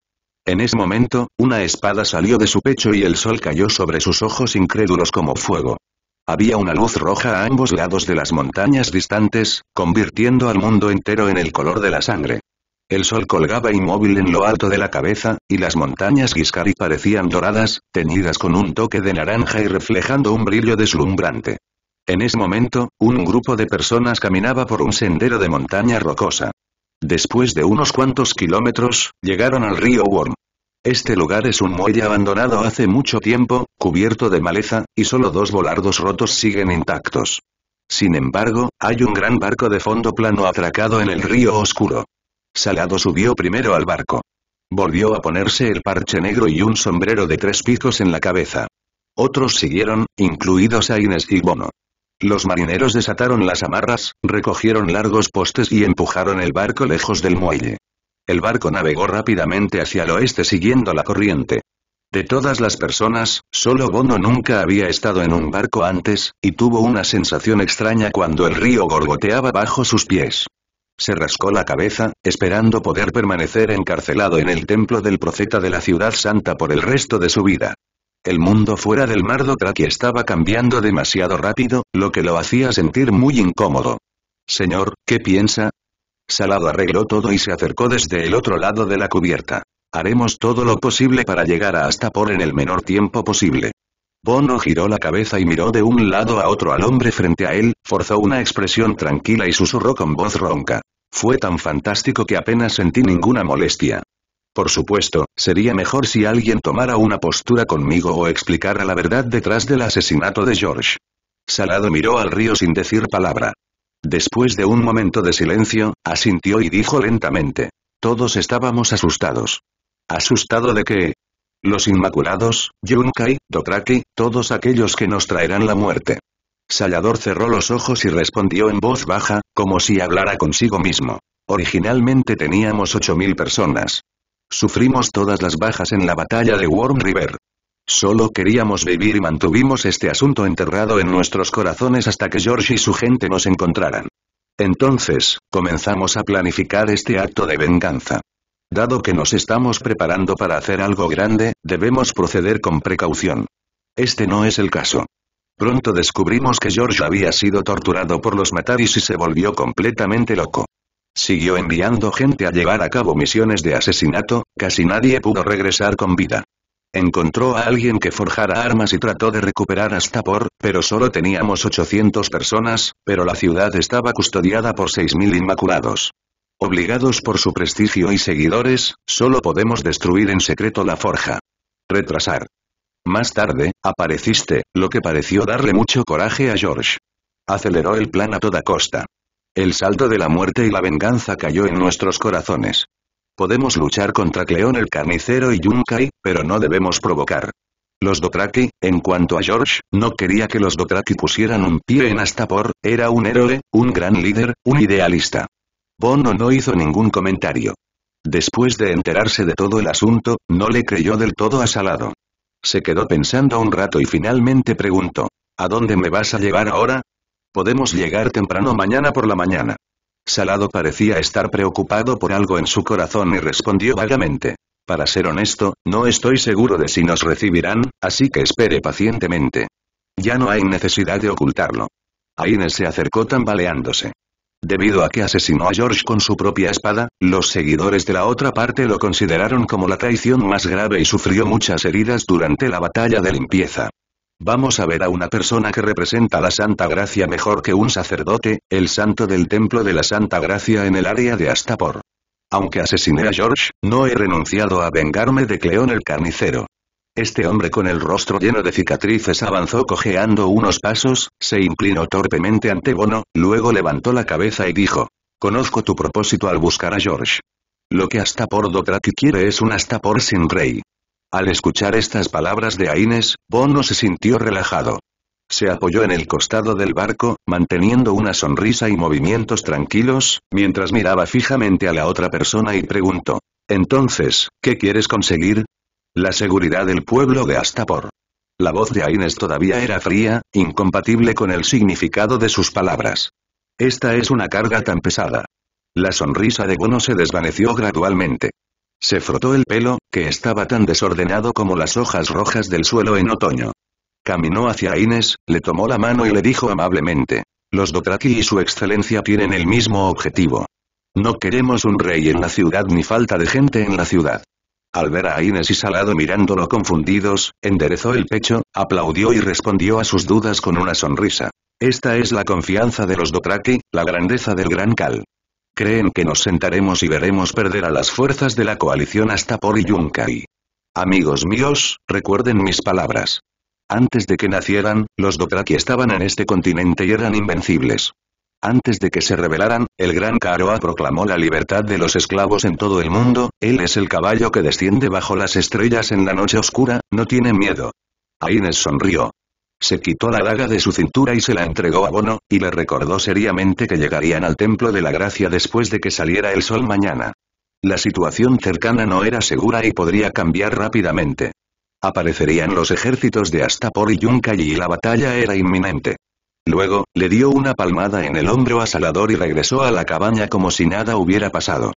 A: En ese momento, una espada salió de su pecho y el sol cayó sobre sus ojos incrédulos como fuego. Había una luz roja a ambos lados de las montañas distantes, convirtiendo al mundo entero en el color de la sangre. El sol colgaba inmóvil en lo alto de la cabeza, y las montañas Giscari parecían doradas, teñidas con un toque de naranja y reflejando un brillo deslumbrante. En ese momento, un grupo de personas caminaba por un sendero de montaña rocosa. Después de unos cuantos kilómetros, llegaron al río Worm. Este lugar es un muelle abandonado hace mucho tiempo, cubierto de maleza, y solo dos volardos rotos siguen intactos. Sin embargo, hay un gran barco de fondo plano atracado en el río oscuro. Salado subió primero al barco. Volvió a ponerse el parche negro y un sombrero de tres picos en la cabeza. Otros siguieron, incluidos Aines y Bono. Los marineros desataron las amarras, recogieron largos postes y empujaron el barco lejos del muelle. El barco navegó rápidamente hacia el oeste siguiendo la corriente. De todas las personas, solo Bono nunca había estado en un barco antes, y tuvo una sensación extraña cuando el río gorgoteaba bajo sus pies. Se rascó la cabeza, esperando poder permanecer encarcelado en el templo del profeta de la ciudad santa por el resto de su vida. El mundo fuera del mar Dothraki estaba cambiando demasiado rápido, lo que lo hacía sentir muy incómodo. Señor, ¿qué piensa? Salado arregló todo y se acercó desde el otro lado de la cubierta. Haremos todo lo posible para llegar a Astapor en el menor tiempo posible. Bono giró la cabeza y miró de un lado a otro al hombre frente a él, forzó una expresión tranquila y susurró con voz ronca. Fue tan fantástico que apenas sentí ninguna molestia. Por supuesto, sería mejor si alguien tomara una postura conmigo o explicara la verdad detrás del asesinato de George. Salado miró al río sin decir palabra. Después de un momento de silencio, asintió y dijo lentamente. Todos estábamos asustados. ¿Asustado de qué? Los Inmaculados, Junkai, Dotraki, todos aquellos que nos traerán la muerte. Salador cerró los ojos y respondió en voz baja, como si hablara consigo mismo. Originalmente teníamos 8.000 personas. Sufrimos todas las bajas en la batalla de Worm River. Solo queríamos vivir y mantuvimos este asunto enterrado en nuestros corazones hasta que George y su gente nos encontraran. Entonces, comenzamos a planificar este acto de venganza. Dado que nos estamos preparando para hacer algo grande, debemos proceder con precaución. Este no es el caso. Pronto descubrimos que George había sido torturado por los Mataris y se volvió completamente loco. Siguió enviando gente a llevar a cabo misiones de asesinato, casi nadie pudo regresar con vida. Encontró a alguien que forjara armas y trató de recuperar hasta por, pero solo teníamos 800 personas, pero la ciudad estaba custodiada por 6.000 inmaculados. Obligados por su prestigio y seguidores, solo podemos destruir en secreto la forja. Retrasar. Más tarde, apareciste, lo que pareció darle mucho coraje a George. Aceleró el plan a toda costa. El salto de la muerte y la venganza cayó en nuestros corazones. Podemos luchar contra Cleón el carnicero y Yunkai, pero no debemos provocar. Los Dothraki, en cuanto a George, no quería que los Dothraki pusieran un pie en Astapor, era un héroe, un gran líder, un idealista. Bono no hizo ningún comentario. Después de enterarse de todo el asunto, no le creyó del todo asalado. Se quedó pensando un rato y finalmente preguntó, ¿A dónde me vas a llevar ahora? Podemos llegar temprano mañana por la mañana. Salado parecía estar preocupado por algo en su corazón y respondió vagamente. Para ser honesto, no estoy seguro de si nos recibirán, así que espere pacientemente. Ya no hay necesidad de ocultarlo. Aines se acercó tambaleándose. Debido a que asesinó a George con su propia espada, los seguidores de la otra parte lo consideraron como la traición más grave y sufrió muchas heridas durante la batalla de limpieza. Vamos a ver a una persona que representa la Santa Gracia mejor que un sacerdote, el santo del templo de la Santa Gracia en el área de Astapor. Aunque asesiné a George, no he renunciado a vengarme de Cleón el carnicero. Este hombre con el rostro lleno de cicatrices avanzó cojeando unos pasos, se inclinó torpemente ante Bono, luego levantó la cabeza y dijo, «Conozco tu propósito al buscar a George. Lo que Astapor Dothraki quiere es un Astapor sin rey. Al escuchar estas palabras de Aines, Bono se sintió relajado. Se apoyó en el costado del barco, manteniendo una sonrisa y movimientos tranquilos, mientras miraba fijamente a la otra persona y preguntó. Entonces, ¿qué quieres conseguir? La seguridad del pueblo de Astapor. La voz de Aines todavía era fría, incompatible con el significado de sus palabras. Esta es una carga tan pesada. La sonrisa de Bono se desvaneció gradualmente. Se frotó el pelo, que estaba tan desordenado como las hojas rojas del suelo en otoño. Caminó hacia Inés, le tomó la mano y le dijo amablemente. Los Dothraki y su excelencia tienen el mismo objetivo. No queremos un rey en la ciudad ni falta de gente en la ciudad. Al ver a Inés y Salado mirándolo confundidos, enderezó el pecho, aplaudió y respondió a sus dudas con una sonrisa. Esta es la confianza de los Dothraki, la grandeza del Gran Cal. Creen que nos sentaremos y veremos perder a las fuerzas de la coalición hasta por Yunkai. Amigos míos, recuerden mis palabras. Antes de que nacieran, los Dothraki estaban en este continente y eran invencibles. Antes de que se rebelaran, el gran Karoa proclamó la libertad de los esclavos en todo el mundo, él es el caballo que desciende bajo las estrellas en la noche oscura, no tiene miedo. Aines sonrió. Se quitó la daga de su cintura y se la entregó a Bono, y le recordó seriamente que llegarían al Templo de la Gracia después de que saliera el sol mañana. La situación cercana no era segura y podría cambiar rápidamente. Aparecerían los ejércitos de Astapor y Yunkai y la batalla era inminente. Luego, le dio una palmada en el hombro a Salador y regresó a la cabaña como si nada hubiera pasado.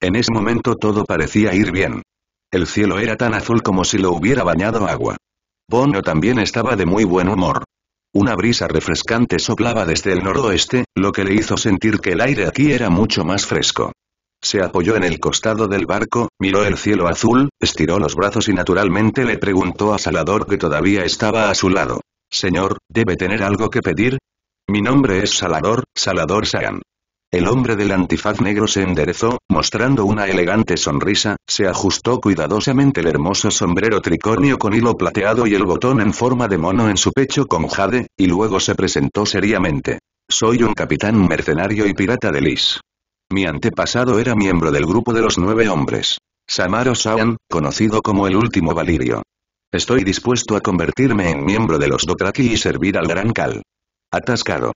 A: En ese momento todo parecía ir bien. El cielo era tan azul como si lo hubiera bañado agua. Bono también estaba de muy buen humor. Una brisa refrescante soplaba desde el noroeste, lo que le hizo sentir que el aire aquí era mucho más fresco. Se apoyó en el costado del barco, miró el cielo azul, estiró los brazos y naturalmente le preguntó a Salador que todavía estaba a su lado. Señor, ¿debe tener algo que pedir? Mi nombre es Salador, Salador Sagan. El hombre del antifaz negro se enderezó, mostrando una elegante sonrisa, se ajustó cuidadosamente el hermoso sombrero tricornio con hilo plateado y el botón en forma de mono en su pecho con jade, y luego se presentó seriamente. Soy un capitán mercenario y pirata de Lis. Mi antepasado era miembro del grupo de los nueve hombres. Samaro Saan, conocido como el último Valirio. Estoy dispuesto a convertirme en miembro de los Dothraki y servir al Gran Cal. Atascado.